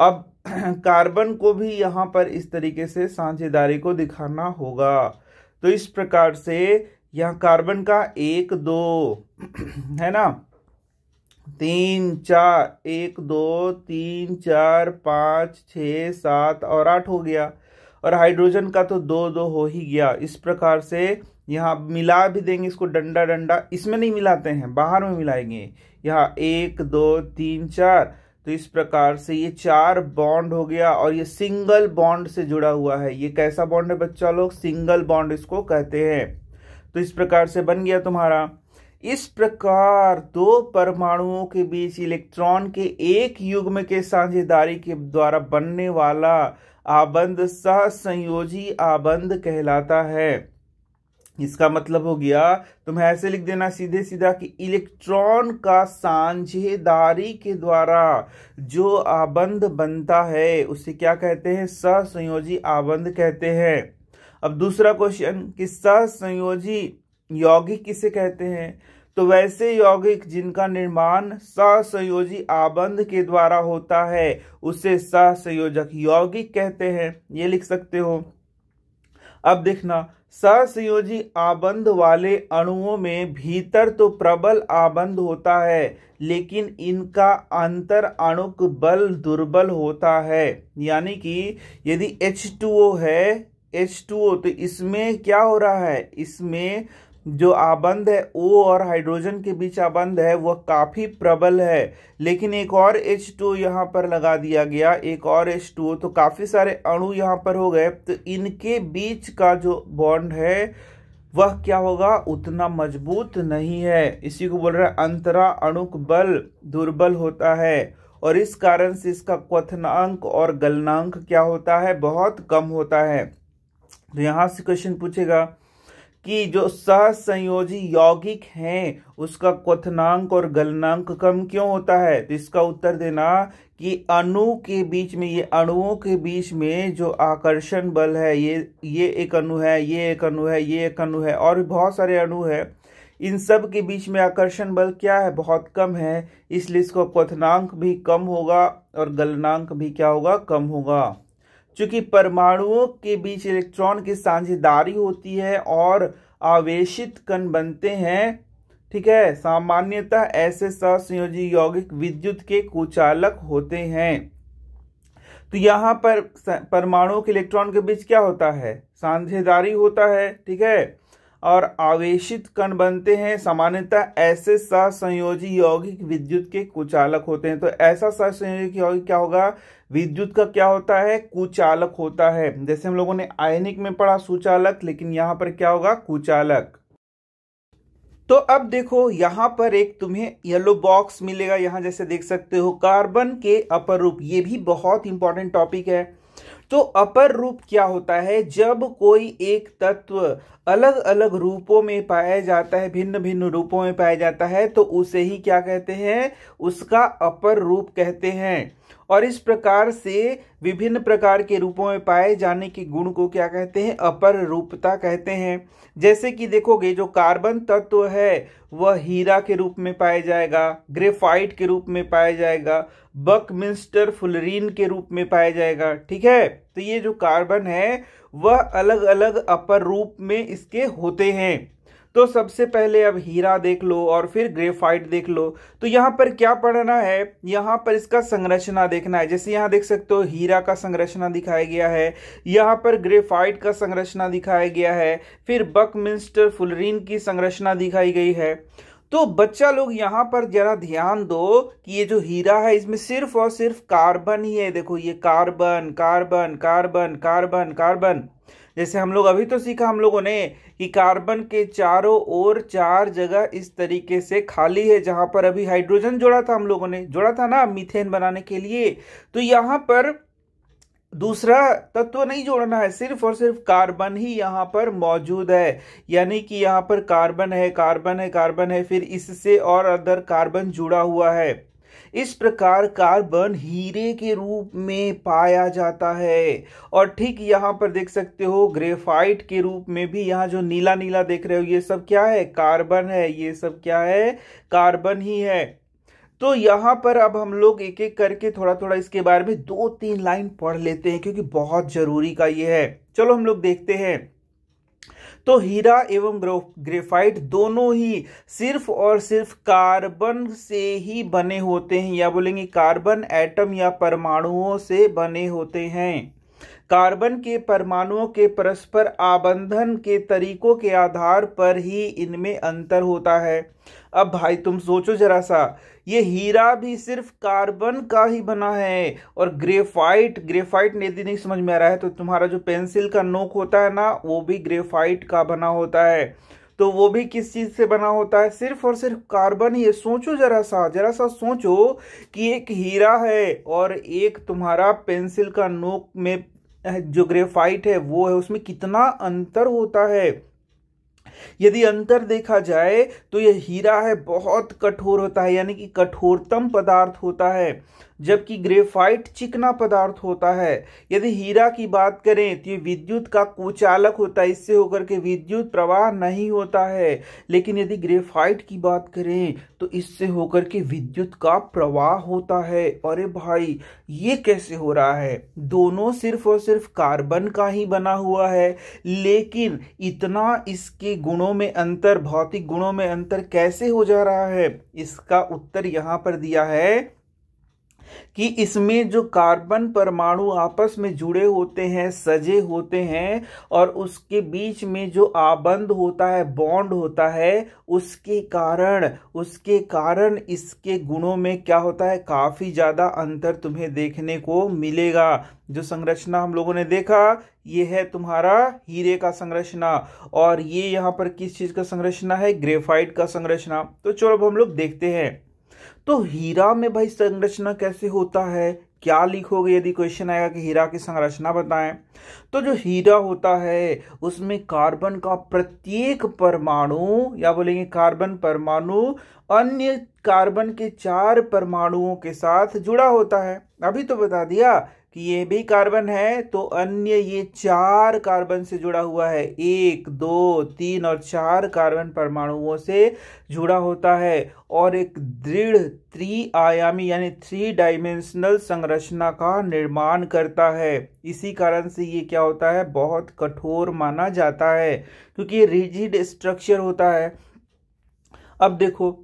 अब कार्बन को भी यहाँ पर इस तरीके से साझेदारी को दिखाना होगा तो इस प्रकार से यहाँ कार्बन का एक दो है ना तीन चार एक दो तीन चार पाँच छ सात और आठ हो गया और हाइड्रोजन का तो दो दो हो ही गया इस प्रकार से यहाँ मिला भी देंगे इसको डंडा डंडा इसमें नहीं मिलाते हैं बाहर में मिलाएंगे यहाँ एक दो तीन चार तो इस प्रकार से ये चार बॉन्ड हो गया और ये सिंगल बॉन्ड से जुड़ा हुआ है ये कैसा बॉन्ड है बच्चा लोग सिंगल बॉन्ड इसको कहते हैं तो इस प्रकार से बन गया तुम्हारा इस प्रकार दो परमाणुओं के बीच इलेक्ट्रॉन के एक युग्म के साझेदारी के द्वारा बनने वाला आबंध संयोजी आबंध कहलाता है इसका मतलब हो गया तुम्हें ऐसे लिख देना सीधे सीधा कि इलेक्ट्रॉन का साझेदारी के द्वारा जो आबंध बनता है उसे क्या कहते हैं सहसंयोजी आबंध कहते हैं अब दूसरा क्वेश्चन कि सहसंयोजी यौगिक किसे कहते हैं तो वैसे यौगिक जिनका निर्माण सहसंयोजी आबंध के द्वारा होता है उसे सहसंयोजक यौगिक कहते हैं ये लिख सकते हो अब देखना सहसंयोजी आबंध वाले अणुओं में भीतर तो प्रबल आबंध होता है लेकिन इनका अंतर आणुक बल दुर्बल होता है यानी कि यदि H2O है H2O तो इसमें क्या हो रहा है इसमें जो आबंध है ओ और हाइड्रोजन के बीच आबंध है वह काफ़ी प्रबल है लेकिन एक और एच टू यहाँ पर लगा दिया गया एक और एच टू तो काफ़ी सारे अणु यहाँ पर हो गए तो इनके बीच का जो बॉन्ड है वह क्या होगा उतना मजबूत नहीं है इसी को बोल रहे हैं अंतरा अणुक बल दुर्बल होता है और इस कारण से इसका क्वनांक और गलनांक क्या होता है बहुत कम होता है तो यहाँ से क्वेश्चन पूछेगा कि जो सहसंयोजी यौगिक हैं उसका क्वथनांक और गलनांक कम क्यों होता है तो इसका उत्तर देना कि अणु के बीच में ये अणुओं के बीच में जो आकर्षण बल है ये ये एक अणु है ये एक अणु है ये एक अणु है और बहुत सारे अणु है इन सब के बीच में आकर्षण बल क्या है बहुत कम है इसलिए इसको क्वथनांक भी कम होगा और गलनांक भी क्या होगा कम होगा चूंकि परमाणुओं के बीच इलेक्ट्रॉन की साझेदारी होती है और आवेशित कण बनते हैं ठीक है सामान्यतः ऐसे सहसंयोजी यौगिक विद्युत के कुचालक होते हैं तो यहाँ पर परमाणुओं के इलेक्ट्रॉन के बीच क्या होता है साझेदारी होता है ठीक है और आवेशित कण बनते हैं सामान्यतः ऐसे सहसंयोजी यौगिक विद्युत के कुचालक होते हैं तो ऐसा सहसंयोजी यौगिक क्या होगा विद्युत का क्या होता है कुचालक होता है जैसे हम लोगों ने आयनिक में पढ़ा सुचालक लेकिन यहां पर क्या होगा कुचालक तो अब देखो यहां पर एक तुम्हें येलो बॉक्स मिलेगा यहां जैसे देख सकते हो कार्बन के अपरूप ये भी बहुत इंपॉर्टेंट टॉपिक है तो अपर रूप क्या होता है जब कोई एक तत्व अलग अलग रूपों में पाया जाता है भिन्न भिन्न रूपों में पाया जाता है तो उसे ही क्या कहते हैं उसका अपर रूप कहते हैं और इस प्रकार से विभिन्न प्रकार के रूपों में पाए जाने के गुण को क्या कहते हैं अपर रूपता कहते हैं जैसे कि देखोगे जो कार्बन तत्व है वह हीरा के रूप में पाया जाएगा ग्रेफाइट के रूप में पाया जाएगा बकमिंस्टर फुलरीन के रूप में पाया जाएगा ठीक है तो ये जो कार्बन है वह अलग अलग अपर रूप में इसके होते हैं तो सबसे पहले अब हीरा देख लो और फिर ग्रेफाइट देख लो तो यहाँ पर क्या पढ़ना है यहाँ पर इसका संरचना देखना है जैसे यहाँ देख सकते हो हीरा का संरचना दिखाया गया है यहाँ पर ग्रेफाइट का संरचना दिखाया गया है फिर बकमिंस्टर फुलरीन की संरचना दिखाई गई है तो बच्चा लोग यहाँ पर जरा ध्यान दो कि ये जो हीरा है इसमें सिर्फ और सिर्फ कार्बन ही है देखो ये carbon carbon carbon carbon carbon, carbon जैसे हम लोग अभी तो सीखा हम लोगों ने कि कार्बन के चारों ओर चार जगह इस तरीके से खाली है जहां पर अभी हाइड्रोजन जोड़ा था हम लोगों ने जोड़ा था ना मीथेन बनाने के लिए तो यहां पर दूसरा तत्व नहीं जोड़ना है सिर्फ और सिर्फ कार्बन ही यहाँ पर मौजूद है यानी कि यहाँ पर कार्बन है कार्बन है कार्बन है फिर इससे और अदर कार्बन जुड़ा हुआ है इस प्रकार कार्बन हीरे के रूप में पाया जाता है और ठीक यहाँ पर देख सकते हो ग्रेफाइट के रूप में भी यहाँ जो नीला नीला देख रहे हो ये सब क्या है कार्बन है ये सब क्या है कार्बन ही है तो यहाँ पर अब हम लोग एक एक करके थोड़ा थोड़ा इसके बारे में दो तीन लाइन पढ़ लेते हैं क्योंकि बहुत जरूरी का ये है चलो हम लोग देखते हैं तो हीरा एवं ग्रेफाइट दोनों ही सिर्फ और सिर्फ कार्बन से ही बने होते हैं या बोलेंगे कार्बन एटम या परमाणुओं से बने होते हैं कार्बन के परमाणुओं के परस्पर आबंधन के तरीकों के आधार पर ही इनमें अंतर होता है अब भाई तुम सोचो जरा सा ये हीरा भी सिर्फ कार्बन का ही बना है और ग्रेफाइट ग्रेफाइट यदि नहीं समझ में आ रहा है तो तुम्हारा जो पेंसिल का नोक होता है ना वो भी ग्रेफाइट का बना होता है तो वो भी किस चीज़ से बना होता है सिर्फ और सिर्फ कार्बन ही है सोचो जरा सा जरा सा सोचो कि एक हीरा है और एक तुम्हारा पेंसिल का नोक में जो ग्रेफाइट है वो है उसमें कितना अंतर होता है यदि अंतर देखा जाए तो यह हीरा है बहुत कठोर होता है यानी कि कठोरतम पदार्थ होता है जबकि ग्रेफाइट चिकना पदार्थ होता है यदि हीरा की बात करें तो ये विद्युत का कुचालक होता है इससे होकर के विद्युत प्रवाह नहीं होता है लेकिन यदि ग्रेफाइट की बात करें तो इससे होकर के विद्युत का प्रवाह होता है अरे भाई ये कैसे हो रहा है दोनों सिर्फ और सिर्फ कार्बन का ही बना हुआ है लेकिन इतना इसके गुणों में अंतर भौतिक गुणों में अंतर कैसे हो जा रहा है इसका उत्तर यहाँ पर दिया है कि इसमें जो कार्बन परमाणु आपस में जुड़े होते हैं सजे होते हैं और उसके बीच में जो आबंद होता है बॉन्ड होता है उसके कारण उसके कारण इसके गुणों में क्या होता है काफ़ी ज़्यादा अंतर तुम्हें देखने को मिलेगा जो संरचना हम लोगों ने देखा ये है तुम्हारा हीरे का संरचना और ये यहाँ पर किस चीज़ का संरचना है ग्रेफाइट का संरचना तो चलो अब हम लोग देखते हैं तो हीरा में भाई संरचना कैसे होता है क्या लिखोगे यदि क्वेश्चन आएगा कि हीरा की संरचना बताएं तो जो हीरा होता है उसमें कार्बन का प्रत्येक परमाणु या बोलेंगे कार्बन परमाणु अन्य कार्बन के चार परमाणुओं के साथ जुड़ा होता है अभी तो बता दिया कि ये भी कार्बन है तो अन्य ये चार कार्बन से जुड़ा हुआ है एक दो तीन और चार कार्बन परमाणुओं से जुड़ा होता है और एक दृढ़ त्रिआयामी यानी थ्री डायमेंशनल संरचना का निर्माण करता है इसी कारण से ये क्या होता है बहुत कठोर माना जाता है क्योंकि ये रिजिड स्ट्रक्चर होता है अब देखो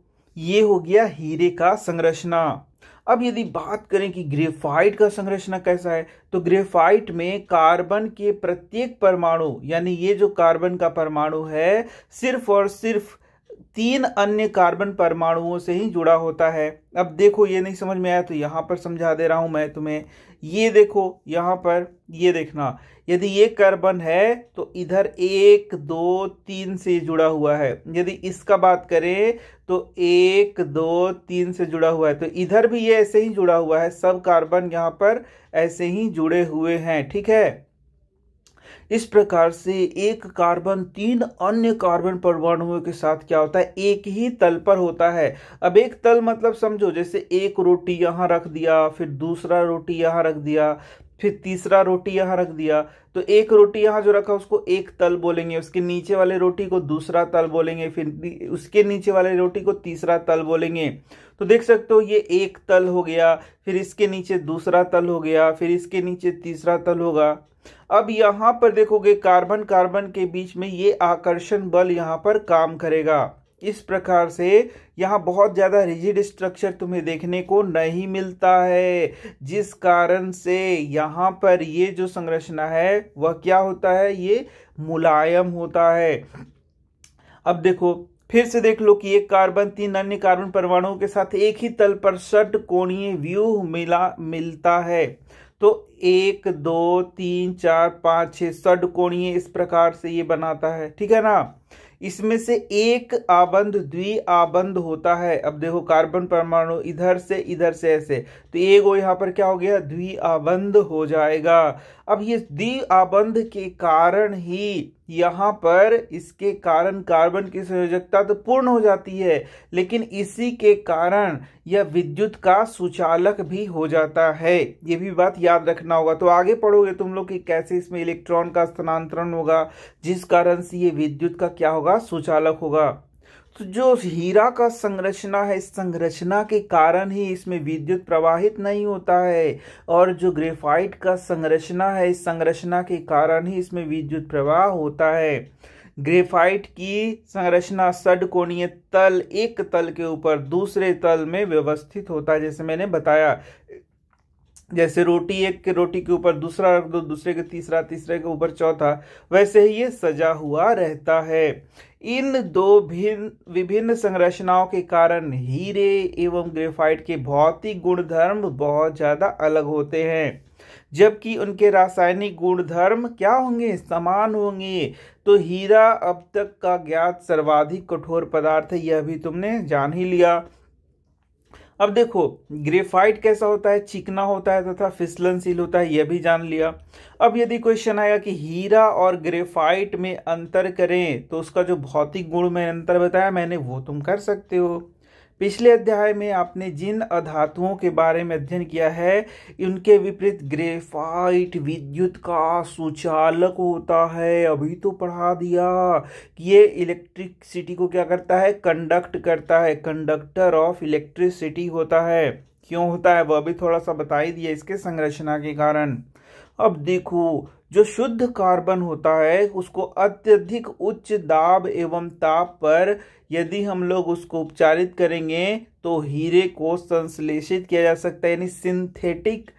ये हो गया हीरे का संरचना अब यदि बात करें कि ग्रेफाइट का संरचना कैसा है तो ग्रेफाइट में कार्बन के प्रत्येक परमाणु यानी ये जो कार्बन का परमाणु है सिर्फ और सिर्फ तीन अन्य कार्बन परमाणुओं से ही जुड़ा होता है अब देखो ये नहीं समझ में आया तो यहाँ पर समझा दे रहा हूँ मैं तुम्हें ये देखो यहाँ पर ये देखना यदि ये कार्बन है तो इधर एक दो तीन से जुड़ा हुआ है यदि इसका बात करें तो एक दो तीन से जुड़ा हुआ है तो इधर भी ये ऐसे ही जुड़ा हुआ है सब कार्बन यहाँ पर ऐसे ही जुड़े हुए हैं ठीक है इस प्रकार से एक कार्बन तीन अन्य कार्बन परमाणुओं के साथ क्या होता है एक ही तल पर होता है अब एक तल मतलब समझो जैसे एक रोटी यहाँ रख दिया फिर दूसरा रोटी यहाँ रख दिया फिर तीसरा रोटी यहाँ रख दिया तो एक रोटी यहाँ जो रखा उसको एक तल बोलेंगे उसके नीचे वाले रोटी को दूसरा तल बोलेंगे फिर उसके नीचे वाले रोटी को तीसरा तल बोलेंगे तो देख सकते हो ये एक तल हो गया फिर इसके नीचे दूसरा तल हो गया फिर इसके नीचे तीसरा तल होगा अब यहाँ पर देखोगे कार्बन कार्बन के बीच में ये आकर्षण बल यहाँ पर काम करेगा इस प्रकार से यहाँ बहुत ज़्यादा रिजिड स्ट्रक्चर तुम्हें देखने को नहीं मिलता है जिस कारण से यहाँ पर ये जो संरचना है वह क्या होता है ये मुलायम होता है अब देखो फिर से देख लो कि एक कार्बन तीन अन्य कार्बन परमाणुओं के साथ एक ही तल पर षट कोणीय व्यूह मिला मिलता है तो एक दो तीन चार पाँच छः षड कोणीय इस प्रकार से ये बनाता है ठीक है ना इसमें से एक आबंध द्वि आबंध होता है अब देखो कार्बन परमाणु इधर से इधर से ऐसे तो ये वो यहाँ पर क्या हो गया द्वि आबंध हो जाएगा अब ये द्वि आबंध के कारण ही यहाँ पर इसके कारण कार्बन की संयोजकता तो पूर्ण हो जाती है लेकिन इसी के कारण यह विद्युत का सुचालक भी हो जाता है ये भी बात याद रखना होगा तो आगे पढ़ोगे तुम लोग कि कैसे इसमें इलेक्ट्रॉन का स्थानांतरण होगा जिस कारण से ये विद्युत का क्या होगा सुचालक होगा तो जो हीरा का संरचना है इस संरचना के कारण ही इसमें विद्युत प्रवाहित नहीं होता है और जो ग्रेफाइट का संरचना है इस संरचना के कारण ही इसमें विद्युत प्रवाह होता है ग्रेफाइट की संरचना सड कोणीय तल एक तल के ऊपर दूसरे तल में व्यवस्थित होता है जैसे मैंने बताया जैसे रोटी एक के रोटी के ऊपर दूसरा रख दो दूसरे के तीसरा तीसरे के ऊपर चौथा वैसे ही ये सजा हुआ रहता है इन दो भिन्न विभिन्न संरचनाओं के कारण हीरे एवं ग्रेफाइट के भौतिक गुणधर्म बहुत ज़्यादा अलग होते हैं जबकि उनके रासायनिक गुणधर्म क्या होंगे समान होंगे तो हीरा अब तक का ज्ञात सर्वाधिक कठोर पदार्थ यह भी तुमने जान ही लिया अब देखो ग्रेफाइट कैसा होता है चिकना होता है तथा फिसलनशील होता है यह भी जान लिया अब यदि क्वेश्चन आया कि हीरा और ग्रेफाइट में अंतर करें तो उसका जो भौतिक गुण में अंतर बताया मैंने वो तुम कर सकते हो पिछले अध्याय में आपने जिन अधातुओं के बारे में अध्ययन किया है उनके विपरीत ग्रेफाइट विद्युत का सुचालक होता है अभी तो पढ़ा दिया कि ये इलेक्ट्रिसिटी को क्या करता है कंडक्ट करता है कंडक्टर ऑफ इलेक्ट्रिसिटी होता है क्यों होता है वह अभी थोड़ा सा बता ही दिया इसके संरचना के कारण अब देखो जो शुद्ध कार्बन होता है उसको अत्यधिक उच्च दाब एवं ताप पर यदि हम लोग उसको उपचारित करेंगे तो हीरे को संश्लेषित किया जा सकता है यानी सिंथेटिक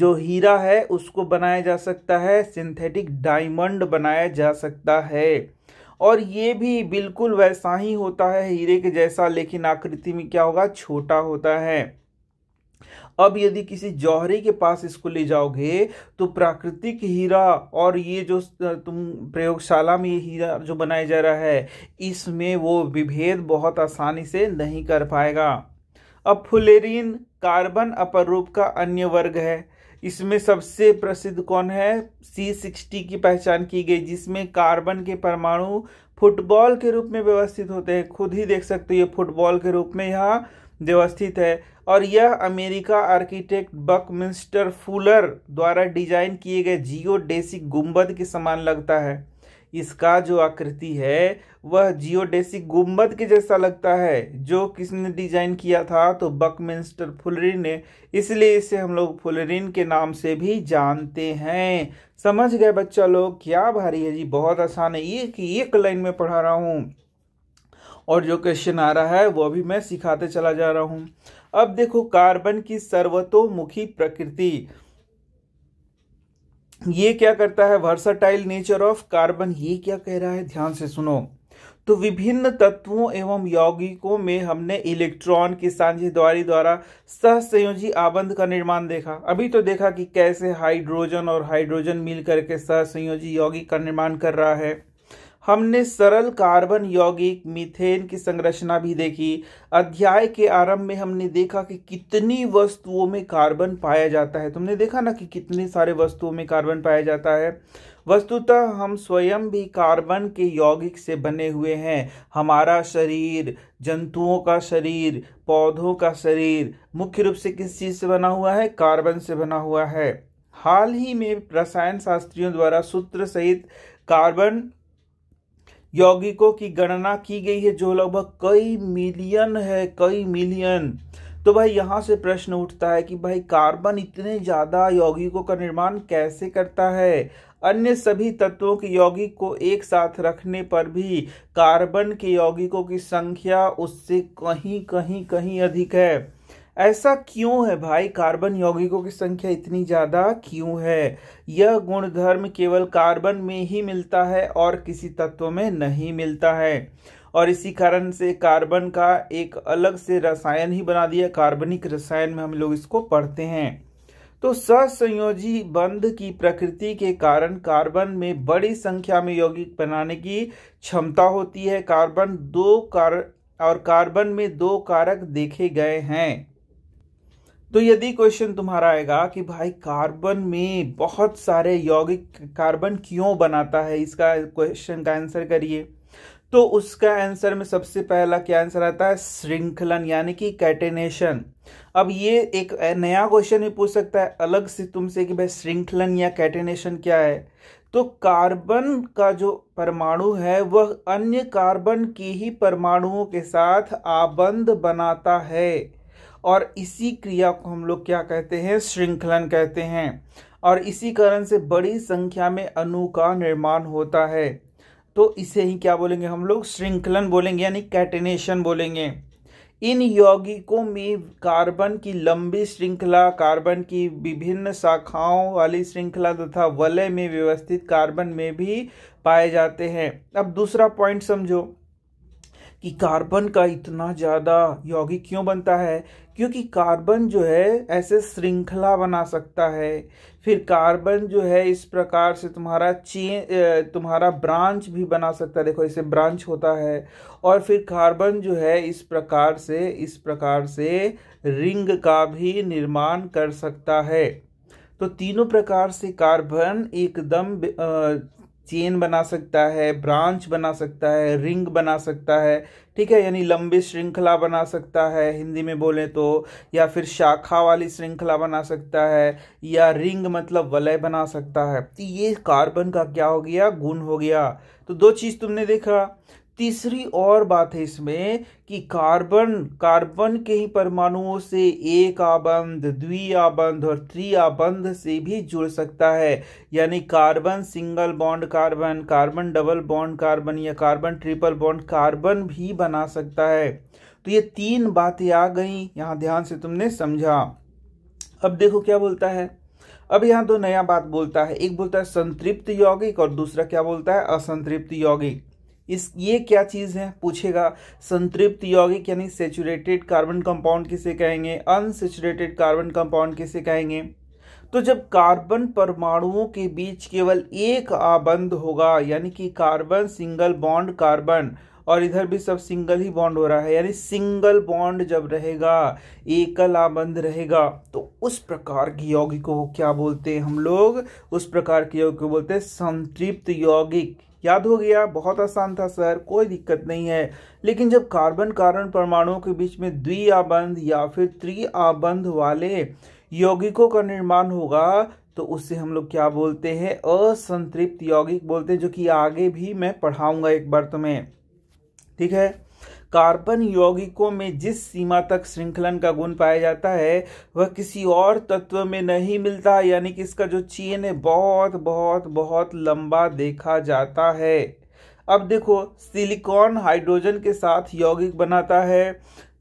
जो हीरा है उसको बनाया जा सकता है सिंथेटिक डायमंड बनाया जा सकता है और ये भी बिल्कुल वैसा ही होता है हीरे के जैसा लेकिन आकृति में क्या होगा छोटा होता है अब यदि किसी जौहरी के पास इसको ले जाओगे तो प्राकृतिक हीरा और ये जो तुम प्रयोगशाला में ये हीरा जो बनाया जा रहा है इसमें वो विभेद बहुत आसानी से नहीं कर पाएगा अब फुलेरिन कार्बन अपरूप का अन्य वर्ग है इसमें सबसे प्रसिद्ध कौन है सी सिक्सटी की पहचान की गई जिसमें कार्बन के परमाणु फुटबॉल के रूप में व्यवस्थित होते हैं खुद ही देख सकते हो ये फुटबॉल के रूप में यहाँ व्यवस्थित है और यह अमेरिका आर्किटेक्ट बकमिंस्टर फूलर द्वारा डिजाइन किए गए जियो डेसिक गुम्बद के समान लगता है इसका जो आकृति है वह जियोडेसिक गुम्बद के जैसा लगता है जो किसने डिजाइन किया था तो बकमिंस्टर फुलरिन ने इसलिए इसे हम लोग फुलरिन के नाम से भी जानते हैं समझ गए बच्चा लोग क्या भारी है जी बहुत आसान है ये कि एक लाइन में पढ़ा रहा हूँ और जो क्वेश्चन आ रहा है वो भी मैं सिखाते चला जा रहा हूँ अब देखो कार्बन की सर्वतोमुखी प्रकृति ये क्या करता है वर्साटाइल नेचर ऑफ कार्बन ये क्या कह रहा है ध्यान से सुनो तो विभिन्न तत्वों एवं यौगिकों में हमने इलेक्ट्रॉन की सांझेदारी द्वारा सहसंयोजी आबंध का निर्माण देखा अभी तो देखा कि कैसे हाइड्रोजन और हाइड्रोजन मिल करके सहसंयोजी यौगिक का निर्माण कर रहा है हमने सरल कार्बन यौगिक मीथेन की संरचना भी देखी अध्याय के आरंभ में हमने देखा कि कितनी वस्तुओं में कार्बन पाया जाता है तुमने देखा ना कि कितने सारे वस्तुओं में कार्बन पाया जाता है वस्तुतः हम स्वयं भी कार्बन के यौगिक से बने हुए हैं हमारा शरीर जंतुओं का शरीर पौधों का शरीर मुख्य रूप से किस चीज़ से बना हुआ है कार्बन से बना हुआ है हाल ही में रसायन शास्त्रियों द्वारा सूत्र सहित कार्बन यौगिकों की गणना की गई है जो लगभग कई मिलियन है कई मिलियन तो भाई यहाँ से प्रश्न उठता है कि भाई कार्बन इतने ज़्यादा यौगिकों का निर्माण कैसे करता है अन्य सभी तत्वों के यौगिक को एक साथ रखने पर भी कार्बन के यौगिकों की संख्या उससे कहीं कहीं कहीं अधिक है ऐसा क्यों है भाई कार्बन यौगिकों की संख्या इतनी ज़्यादा क्यों है यह गुणधर्म केवल कार्बन में ही मिलता है और किसी तत्व में नहीं मिलता है और इसी कारण से कार्बन का एक अलग से रसायन ही बना दिया कार्बनिक रसायन में हम लोग इसको पढ़ते हैं तो सहसंयोजी बंध की प्रकृति के कारण कार्बन में बड़ी संख्या में यौगिक बनाने की क्षमता होती है कार्बन दो कार और कार्बन में दो कारक देखे गए हैं तो यदि क्वेश्चन तुम्हारा आएगा कि भाई कार्बन में बहुत सारे यौगिक कार्बन क्यों बनाता है इसका क्वेश्चन का आंसर करिए तो उसका आंसर में सबसे पहला क्या आंसर आता है श्रृंखलन यानी कि कैटेनेशन अब ये एक नया क्वेश्चन भी पूछ सकता है अलग से तुमसे कि भाई श्रृंखलन या कैटेनेशन क्या है तो कार्बन का जो परमाणु है वह अन्य कार्बन की ही परमाणुओं के साथ आबंध बनाता है और इसी क्रिया को हम लोग क्या कहते हैं श्रृंखलन कहते हैं और इसी कारण से बड़ी संख्या में अणु का निर्माण होता है तो इसे ही क्या बोलेंगे हम लोग श्रृंखलन बोलेंगे यानी कैटेनेशन बोलेंगे इन यौगिकों में कार्बन की लंबी श्रृंखला कार्बन की विभिन्न शाखाओं वाली श्रृंखला तथा वलय में व्यवस्थित कार्बन में भी पाए जाते हैं अब दूसरा पॉइंट समझो कि कार्बन का इतना ज़्यादा यौगिक क्यों बनता है क्योंकि कार्बन जो है ऐसे श्रृंखला बना सकता है फिर कार्बन जो है इस प्रकार से तुम्हारा चे तुम्हारा ब्रांच भी बना सकता है देखो इसे ब्रांच होता है और फिर कार्बन जो है इस प्रकार से इस प्रकार से रिंग का भी निर्माण कर सकता है तो तीनों प्रकार से कार्बन एकदम चेन बना सकता है ब्रांच बना सकता है रिंग बना सकता है ठीक है यानी लंबी श्रृंखला बना सकता है हिंदी में बोले तो या फिर शाखा वाली श्रृंखला बना सकता है या रिंग मतलब वलय बना सकता है तो ये कार्बन का क्या हो गया गुण हो गया तो दो चीज़ तुमने देखा तीसरी और बात है इसमें कि कार्बन कार्बन के ही परमाणुओं से एक आबंध द्वि आबंध और त्रि आबंध से भी जुड़ सकता है यानी carbon single bond carbon carbon double bond carbon या कार्बन ट्रिपल बॉन्ड कार्बन भी बना सकता है तो ये तीन बातें आ गई यहाँ ध्यान से तुमने समझा अब देखो क्या बोलता है अब यहाँ दो नया बात बोलता है एक बोलता है संतृप्त यौगिक और दूसरा क्या बोलता है असंतृप्त यौगिक इस ये क्या चीज़ है पूछेगा संतृप्त यौगिक यानी सेचुरेटेड कार्बन कंपाउंड किसे कहेंगे अनसेचुरेटेड कार्बन कंपाउंड किसे कहेंगे तो जब कार्बन परमाणुओं के बीच केवल एक आबंध होगा यानी कि कार्बन सिंगल बॉन्ड कार्बन और इधर भी सब सिंगल ही बॉन्ड हो रहा है यानी सिंगल बॉन्ड जब रहेगा एकल आबंध रहेगा तो उस प्रकार के यौगिक को क्या बोलते हैं हम लोग उस प्रकार के यौगिक को बोलते हैं संतृप्त यौगिक याद हो गया बहुत आसान था सर कोई दिक्कत नहीं है लेकिन जब कार्बन कार्बन परमाणुओं के बीच में द्वि आबंध या फिर त्रिआबंध वाले यौगिकों का निर्माण होगा तो उससे हम लोग क्या बोलते हैं असंतृप्त यौगिक बोलते हैं जो कि आगे भी मैं पढ़ाऊंगा एक बार तुम्हें ठीक है कार्बन यौगिकों में जिस सीमा तक श्रृंखलन का गुण पाया जाता है वह किसी और तत्व में नहीं मिलता यानी कि इसका जो चेन है बहुत बहुत बहुत लंबा देखा जाता है अब देखो सिलिकॉन हाइड्रोजन के साथ यौगिक बनाता है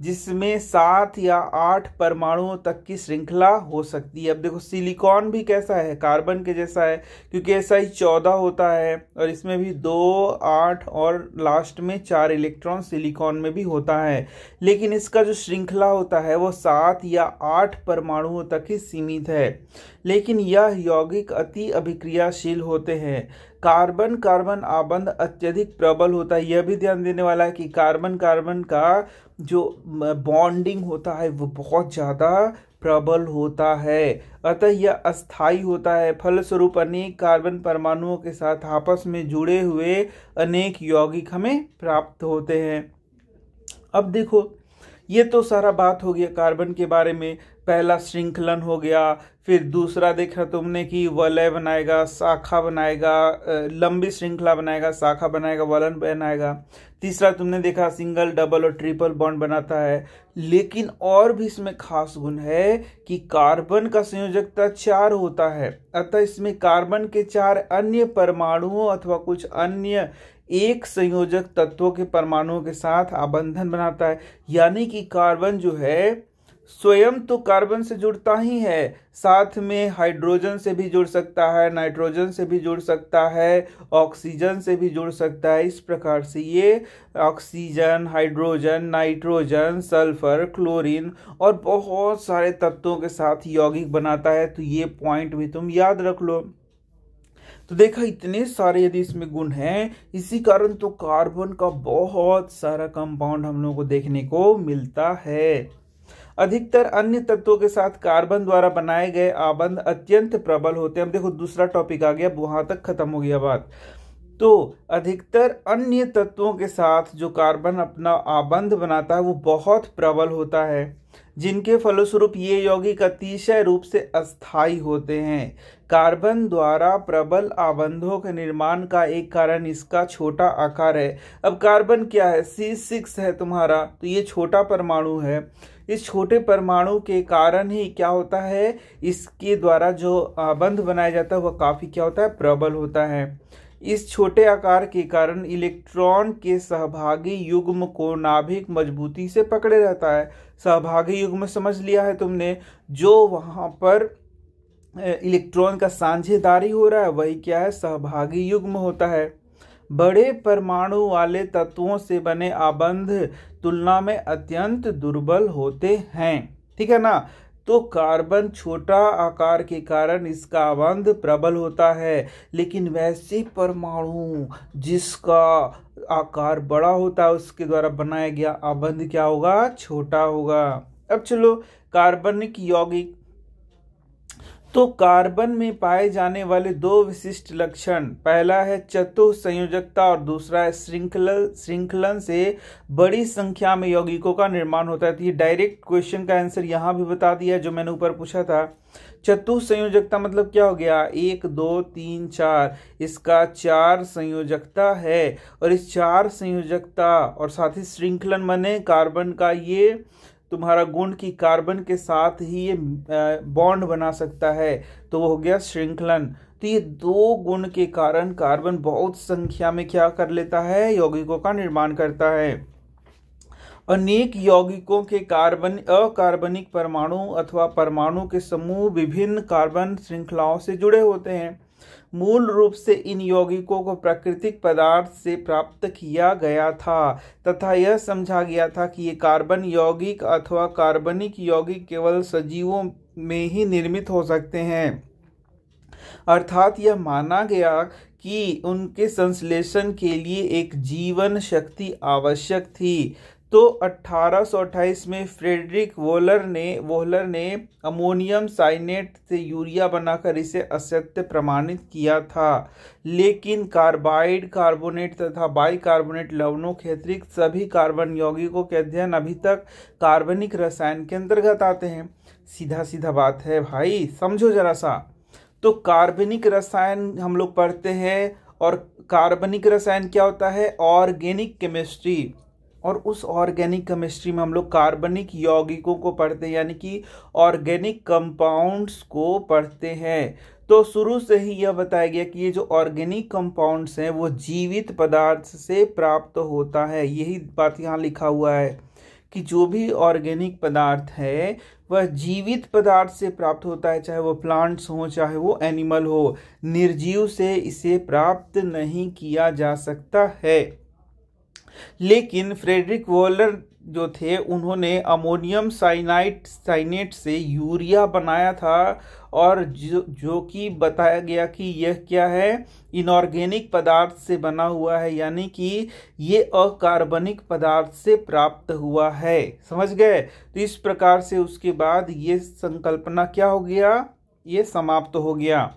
जिसमें सात या आठ परमाणुओं तक की श्रृंखला हो सकती है अब देखो सिलिकॉन भी कैसा है कार्बन के जैसा है क्योंकि ऐसा ही चौदह होता है और इसमें भी दो आठ और लास्ट में चार इलेक्ट्रॉन सिलिकॉन में भी होता है लेकिन इसका जो श्रृंखला होता है वो सात या आठ परमाणुओं तक ही सीमित है लेकिन यह यौगिक अति अभिक्रियाशील होते हैं कार्बन कार्बन आबंध अत्यधिक प्रबल होता है यह भी ध्यान देने वाला है कि कार्बन कार्बन का जो बॉन्डिंग होता है वो बहुत ज़्यादा प्रबल होता है अतः यह अस्थाई होता है फलस्वरूप अनेक कार्बन परमाणुओं के साथ आपस में जुड़े हुए अनेक यौगिक हमें प्राप्त होते हैं अब देखो ये तो सारा बात हो गया कार्बन के बारे में पहला श्रृंखलन हो गया फिर दूसरा देखा तुमने कि वलय बनाएगा शाखा बनाएगा लंबी श्रृंखला बनाएगा शाखा बनाएगा वलन बनाएगा तीसरा तुमने देखा सिंगल डबल और ट्रिपल बॉन्ड बनाता है लेकिन और भी इसमें खास गुण है कि कार्बन का संयोजकता चार होता है अतः इसमें कार्बन के चार अन्य परमाणुओं अथवा कुछ अन्य एक संयोजक तत्वों के परमाणुओं के साथ आबंधन बनाता है यानी कि कार्बन जो है स्वयं तो कार्बन से जुड़ता ही है साथ में हाइड्रोजन से भी जुड़ सकता है नाइट्रोजन से भी जुड़ सकता है ऑक्सीजन से भी जुड़ सकता है इस प्रकार से ये oxygen hydrogen nitrogen sulphur chlorine और बहुत सारे तत्वों के साथ यौगिक बनाता है तो ये पॉइंट भी तुम याद रख लो तो देखा इतने सारे यदि इसमें गुण हैं इसी कारण तो कार्बन का बहुत सारा कंपाउंड हम लोगों को देखने को मिलता है अधिकतर अन्य तत्वों के साथ कार्बन द्वारा बनाए गए आबंध अत्यंत प्रबल होते हैं अब देखो दूसरा टॉपिक आ गया वहां तक खत्म हो गया बात तो अधिकतर अन्य तत्वों के साथ जो कार्बन अपना आबंध बनाता है वो बहुत प्रबल होता है जिनके फलस्वरूप ये यौगिक अतिशय रूप से अस्थाई होते हैं कार्बन द्वारा प्रबल आबंधों के निर्माण का एक कारण इसका छोटा आकार है अब कार्बन क्या है सी सिक्स है तुम्हारा तो ये छोटा परमाणु है इस छोटे परमाणु के कारण ही क्या होता है इसके द्वारा जो बंध बनाया जाता है वह काफ़ी क्या होता है प्रबल होता है इस छोटे आकार के कारण इलेक्ट्रॉन के सहभागी युग्म को नाभिक मजबूती से पकड़े रहता है सहभागी युग्म समझ लिया है तुमने जो वहाँ पर इलेक्ट्रॉन का साझेदारी हो रहा है वही क्या है सहभागी युग्म होता है बड़े परमाणु वाले तत्वों से बने आबंध तुलना में अत्यंत दुर्बल होते हैं ठीक है ना तो कार्बन छोटा आकार के कारण इसका आबंध प्रबल होता है लेकिन वैसे परमाणु जिसका आकार बड़ा होता है उसके द्वारा बनाया गया आबंध क्या होगा छोटा होगा अब चलो कार्बनिक यौगिक तो कार्बन में पाए जाने वाले दो विशिष्ट लक्षण पहला है चतुः संयोजकता और दूसरा है श्रृंखलन श्रृंखलन से बड़ी संख्या में यौगिकों का निर्माण होता है तो ये डायरेक्ट क्वेश्चन का आंसर यहाँ भी बता दिया जो मैंने ऊपर पूछा था चतुः संयोजकता मतलब क्या हो गया एक दो तीन चार इसका चार संयोजकता है और इस चार संयोजकता और साथ ही श्रृंखलन मने कार्बन का ये तुम्हारा गुण की कार्बन के साथ ही ये बॉन्ड बना सकता है तो वो हो गया श्रृंखलन तो ये दो गुण के कारण कार्बन बहुत संख्या में क्या कर लेता है यौगिकों का निर्माण करता है अनेक यौगिकों के कार्बन अकार्बनिक परमाणु अथवा परमाणु के समूह विभिन्न कार्बन श्रृंखलाओं से जुड़े होते हैं मूल रूप से इन यौगिकों को प्राकृतिक पदार्थ से प्राप्त किया गया था तथा यह समझा गया था कि ये कार्बन यौगिक अथवा कार्बनिक यौगिक केवल सजीवों में ही निर्मित हो सकते हैं अर्थात यह माना गया कि उनके संश्लेषण के लिए एक जीवन शक्ति आवश्यक थी तो 1828 में फ्रेडरिक वोलर ने वोहलर ने अमोनियम साइनेट से यूरिया बनाकर इसे असत्य प्रमाणित किया था लेकिन कार्बाइड कार्बोनेट तथा बाइकार्बोनेट लवणों के अतिरिक्त सभी कार्बन यौगिकों के अध्ययन अभी तक कार्बनिक रसायन के अंतर्गत आते हैं सीधा सीधा बात है भाई समझो जरा सा तो कार्बनिक रसायन हम लोग पढ़ते हैं और कार्बनिक रसायन क्या होता है ऑर्गेनिक केमिस्ट्री और उस ऑर्गेनिक केमिस्ट्री में हम लोग कार्बनिक यौगिकों को पढ़ते हैं यानी कि ऑर्गेनिक कंपाउंड्स को पढ़ते हैं तो शुरू से ही यह बताया गया कि ये जो ऑर्गेनिक कंपाउंड्स हैं वो जीवित पदार्थ से प्राप्त होता है यही बात यहाँ लिखा हुआ है कि जो भी ऑर्गेनिक पदार्थ है वह जीवित पदार्थ से प्राप्त होता है चाहे वो प्लांट्स हो चाहे वो एनिमल हो निर्जीव से इसे प्राप्त नहीं किया जा सकता है लेकिन फ्रेडरिक वॉलर जो थे उन्होंने अमोनियम साइनाइट साइनेट से यूरिया बनाया था और जो जो कि बताया गया कि यह क्या है इनऑर्गेनिक पदार्थ से बना हुआ है यानी कि ये अकार्बनिक पदार्थ से प्राप्त हुआ है समझ गए तो इस प्रकार से उसके बाद ये संकल्पना क्या हो गया ये समाप्त हो गया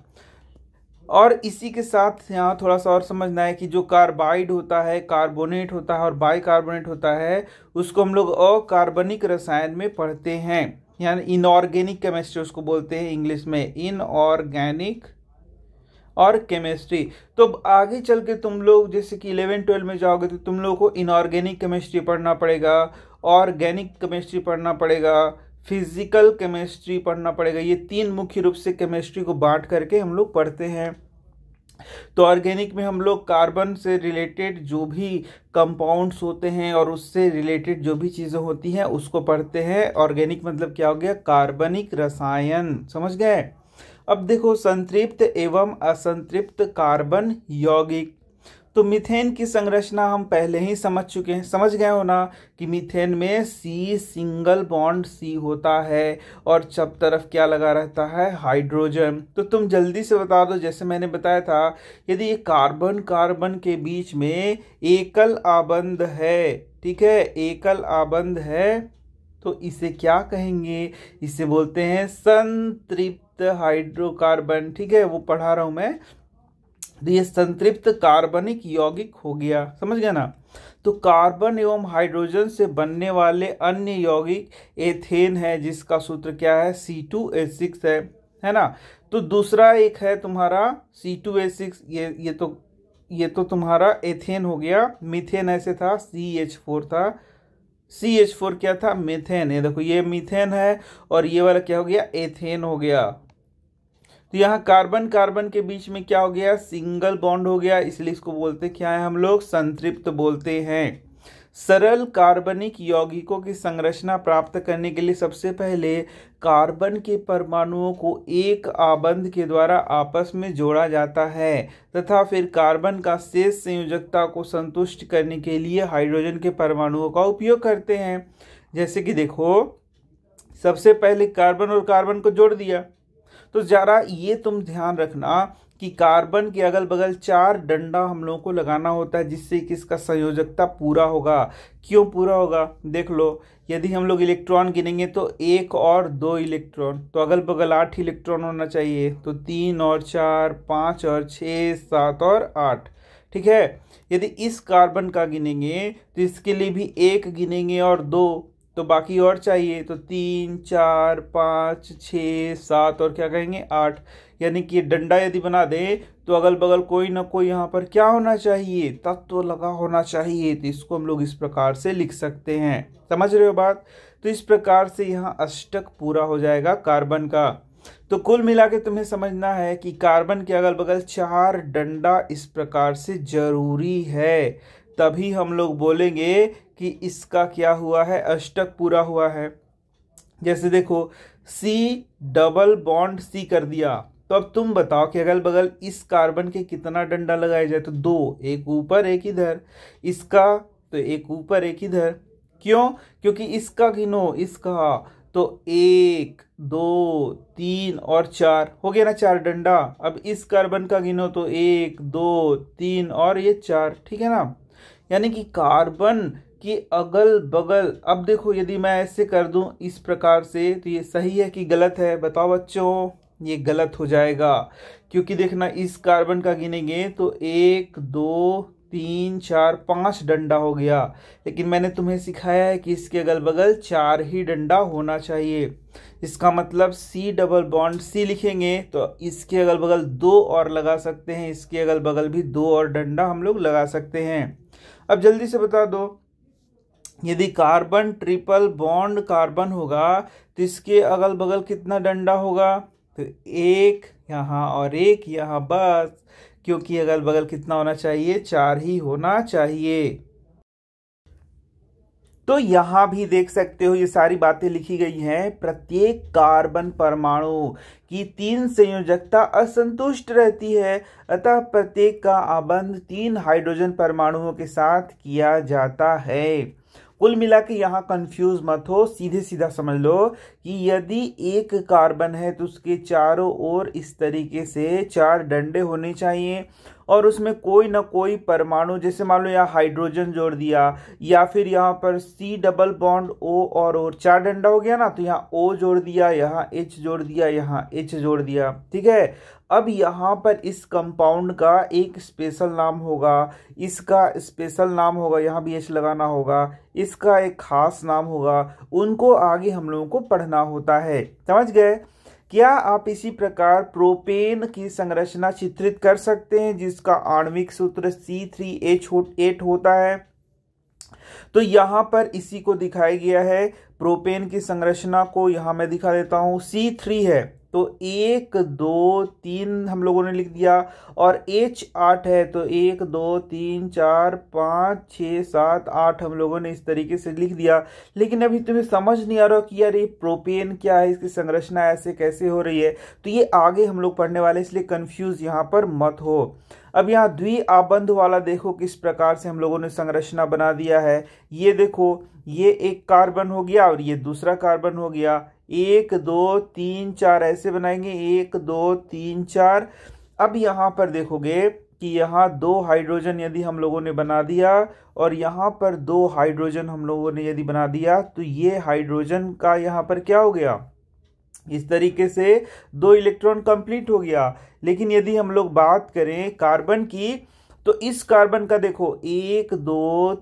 और इसी के साथ यहाँ थोड़ा सा और समझना है कि जो कार्बाइड होता है कार्बोनेट होता है और बाइकार्बोनेट होता है उसको हम लोग अकार्बनिक रसायन में पढ़ते हैं यानी इनऑर्गेनिक केमिस्ट्री उसको बोलते हैं इंग्लिश में इनऑर्गेनिक और केमिस्ट्री तो आगे चल के तुम लोग जैसे कि इलेवन ट्वेल्व में जाओगे तो तुम लोगों को इनऑर्गेनिक केमिस्ट्री पढ़ना पड़ेगा ऑर्गेनिक केमिस्ट्री पढ़ना पड़ेगा फिजिकल केमिस्ट्री पढ़ना पड़ेगा ये तीन मुख्य रूप से केमिस्ट्री को बांट करके हम लोग पढ़ते हैं तो ऑर्गेनिक में हम लोग कार्बन से रिलेटेड जो भी कंपाउंड्स होते हैं और उससे रिलेटेड जो भी चीज़ें होती हैं उसको पढ़ते हैं ऑर्गेनिक मतलब क्या हो गया कार्बनिक रसायन समझ गए अब देखो संतृप्त एवं असंतृप्त कार्बन यौगिक तो मीथेन की संरचना हम पहले ही समझ चुके हैं समझ गए हो ना कि मीथेन में सी सिंगल बॉन्ड सी होता है और चप तरफ क्या लगा रहता है हाइड्रोजन तो तुम जल्दी से बता दो जैसे मैंने बताया था यदि ये कार्बन कार्बन के बीच में एकल आबंध है ठीक है एकल आबंध है तो इसे क्या कहेंगे इसे बोलते हैं संतृप्त हाइड्रोकार्बन ठीक है वो पढ़ा रहा हूँ मैं तो ये संतृप्त कार्बनिक यौगिक हो गया समझ गया ना तो कार्बन एवं हाइड्रोजन से बनने वाले अन्य यौगिक एथेन है जिसका सूत्र क्या है सी टू एच सिक्स है है ना तो दूसरा एक है तुम्हारा सी टू एच सिक्स ये ये तो ये तो तुम्हारा एथेन हो गया मिथेन ऐसे था सी एच फोर था सी एच फोर क्या था मिथेन ये देखो ये मिथेन है और ये वाला क्या हो गया एथेन हो गया तो यहाँ कार्बन कार्बन के बीच में क्या हो गया सिंगल बॉन्ड हो गया इसलिए इसको बोलते क्या है हम लोग संतृप्त बोलते हैं सरल कार्बनिक यौगिकों की संरचना प्राप्त करने के लिए सबसे पहले कार्बन के परमाणुओं को एक आबंध के द्वारा आपस में जोड़ा जाता है तथा फिर कार्बन का शेष संयोजकता को संतुष्ट करने के लिए हाइड्रोजन के परमाणुओं का उपयोग करते हैं जैसे कि देखो सबसे पहले कार्बन और कार्बन को जोड़ दिया तो ज़रा ये तुम ध्यान रखना कि कार्बन के अगल बगल चार डंडा हम लोगों को लगाना होता है जिससे कि इसका संयोजकता पूरा होगा क्यों पूरा होगा देख लो यदि हम लोग इलेक्ट्रॉन गिनेंगे तो एक और दो इलेक्ट्रॉन तो अगल बगल आठ इलेक्ट्रॉन होना चाहिए तो तीन और चार पाँच और छः सात और आठ ठीक है यदि इस कार्बन का गिनेंगे तो इसके लिए भी एक गिनेंगे और दो तो बाकी और चाहिए तो तीन चार पाँच छः सात और क्या कहेंगे आठ यानी कि डंडा यदि बना दें तो अगल बगल कोई ना कोई यहाँ पर क्या होना चाहिए तत्व लगा होना चाहिए तो इसको हम लोग इस प्रकार से लिख सकते हैं समझ रहे हो बात तो इस प्रकार से यहाँ अष्टक पूरा हो जाएगा कार्बन का तो कुल मिला के तुम्हें समझना है कि कार्बन के अगल बगल चार डंडा इस प्रकार से ज़रूरी है तभी हम लोग बोलेंगे कि इसका क्या हुआ है अष्टक पूरा हुआ है जैसे देखो सी डबल बॉन्ड सी कर दिया तो अब तुम बताओ कि अगल बगल इस कार्बन के कितना डंडा लगाया जाए तो दो एक ऊपर एक इधर इसका तो एक ऊपर एक इधर क्यों क्योंकि इसका गिनो इसका तो एक दो तीन और चार हो गया ना चार डंडा अब इस कार्बन का गिनो तो एक दो तीन और ये चार ठीक है ना यानी कि कार्बन कि अगल बगल अब देखो यदि मैं ऐसे कर दूं इस प्रकार से तो ये सही है कि गलत है बताओ बच्चों ये गलत हो जाएगा क्योंकि देखना इस कार्बन का गिनेंगे तो एक दो तीन चार पाँच डंडा हो गया लेकिन मैंने तुम्हें सिखाया है कि इसके अगल बगल चार ही डंडा होना चाहिए इसका मतलब सी डबल बॉन्ड सी लिखेंगे तो इसके अगल बगल दो और लगा सकते हैं इसके अगल बगल भी दो और डंडा हम लोग लगा सकते हैं अब जल्दी से बता दो यदि कार्बन ट्रिपल बॉन्ड कार्बन होगा तो इसके अगल बगल कितना डंडा होगा तो एक यहाँ और एक यहाँ बस क्योंकि अगल बगल कितना होना चाहिए चार ही होना चाहिए तो यहाँ भी देख सकते हो ये सारी बातें लिखी गई हैं प्रत्येक कार्बन परमाणु की तीन संयोजकता असंतुष्ट रहती है अतः प्रत्येक का आबंध तीन हाइड्रोजन परमाणुओं के साथ किया जाता है कुल मिला के यहाँ कंफ्यूज मत हो सीधे सीधा समझ लो कि यदि एक कार्बन है तो उसके चारों ओर इस तरीके से चार डंडे होने चाहिए और उसमें कोई ना कोई परमाणु जैसे मान लो यहाँ हाइड्रोजन जोड़ दिया या फिर यहाँ पर सी डबल बॉन्ड ओ और और चार डंडा हो गया ना तो यहाँ ओ जोड़ दिया यहाँ एच जोड़ दिया यहाँ एच जोड़ दिया ठीक है अब यहाँ पर इस कंपाउंड का एक स्पेशल नाम होगा इसका स्पेशल नाम होगा यहाँ भी एच लगाना होगा इसका एक खास नाम होगा उनको आगे हम लोगों को पढ़ना होता है समझ गए क्या आप इसी प्रकार प्रोपेन की संरचना चित्रित कर सकते हैं जिसका आणविक सूत्र सी थ्री एच एट होता है तो यहाँ पर इसी को दिखाया गया है प्रोपेन की संरचना को यहाँ मैं दिखा देता हूँ सी थ्री है तो एक दो तीन हम लोगों ने लिख दिया और एच आठ है तो एक दो तीन चार पाँच छः सात आठ हम लोगों ने इस तरीके से लिख दिया लेकिन अभी तुम्हें समझ नहीं आ रहा कि यार ये प्रोपेन क्या है इसकी संरचना ऐसे कैसे हो रही है तो ये आगे हम लोग पढ़ने वाले इसलिए कन्फ्यूज़ यहाँ पर मत हो अब यहाँ द्वि आबंध वाला देखो किस प्रकार से हम लोगों ने संरचना बना दिया है ये देखो ये एक कार्बन हो गया और ये दूसरा कार्बन हो गया एक दो तीन चार ऐसे बनाएंगे एक दो तीन चार अब यहाँ पर देखोगे कि यहाँ दो हाइड्रोजन यदि हम लोगों ने बना दिया और यहाँ पर दो हाइड्रोजन हम लोगों ने यदि बना दिया तो ये हाइड्रोजन का यहाँ पर क्या हो गया इस तरीके से दो इलेक्ट्रॉन कंप्लीट हो गया लेकिन यदि हम लोग बात करें कार्बन की तो इस कार्बन का देखो एक दो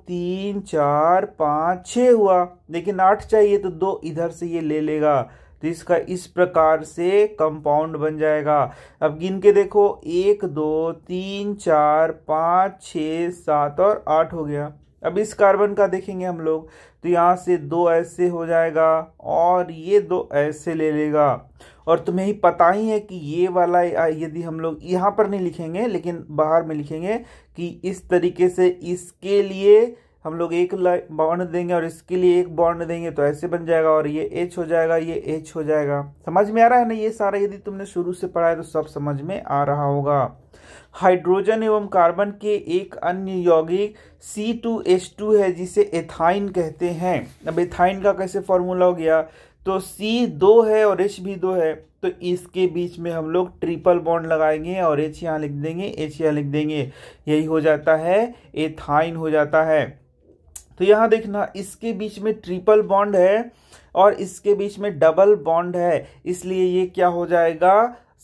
तीन चार पाँच छः हुआ लेकिन आठ चाहिए तो दो इधर से ये ले लेगा तो इसका इस प्रकार से कंपाउंड बन जाएगा अब गिन के देखो एक दो तीन चार पाँच छ सात और आठ हो गया अब इस कार्बन का देखेंगे हम लोग तो यहाँ से दो ऐसे हो जाएगा और ये दो ऐसे ले लेगा और तुम्हें ही पता ही है कि ये वाला यदि हम लोग यहाँ पर नहीं लिखेंगे लेकिन बाहर में लिखेंगे कि इस तरीके से इसके लिए हम लोग एक बॉन्ड देंगे और इसके लिए एक बॉन्ड देंगे तो ऐसे बन जाएगा और ये एच हो जाएगा ये एच हो जाएगा समझ में आ रहा है ना ये सारा यदि तुमने शुरू से पढ़ा है तो सब समझ में आ रहा होगा हाइड्रोजन एवं कार्बन के एक अन्य यौगिक सी टू एच टू है जिसे एथाइन कहते हैं अब एथाइन का कैसे फॉर्मूला हो गया तो सी दो है और एच भी दो है तो इसके बीच में हम लोग ट्रिपल बॉन्ड लगाएंगे और एच यहाँ लिख देंगे एच यहाँ लिख देंगे यही हो जाता है एथाइन हो जाता है तो यहाँ देखना इसके बीच में ट्रिपल बॉन्ड है और इसके बीच में डबल बॉन्ड है इसलिए ये क्या हो जाएगा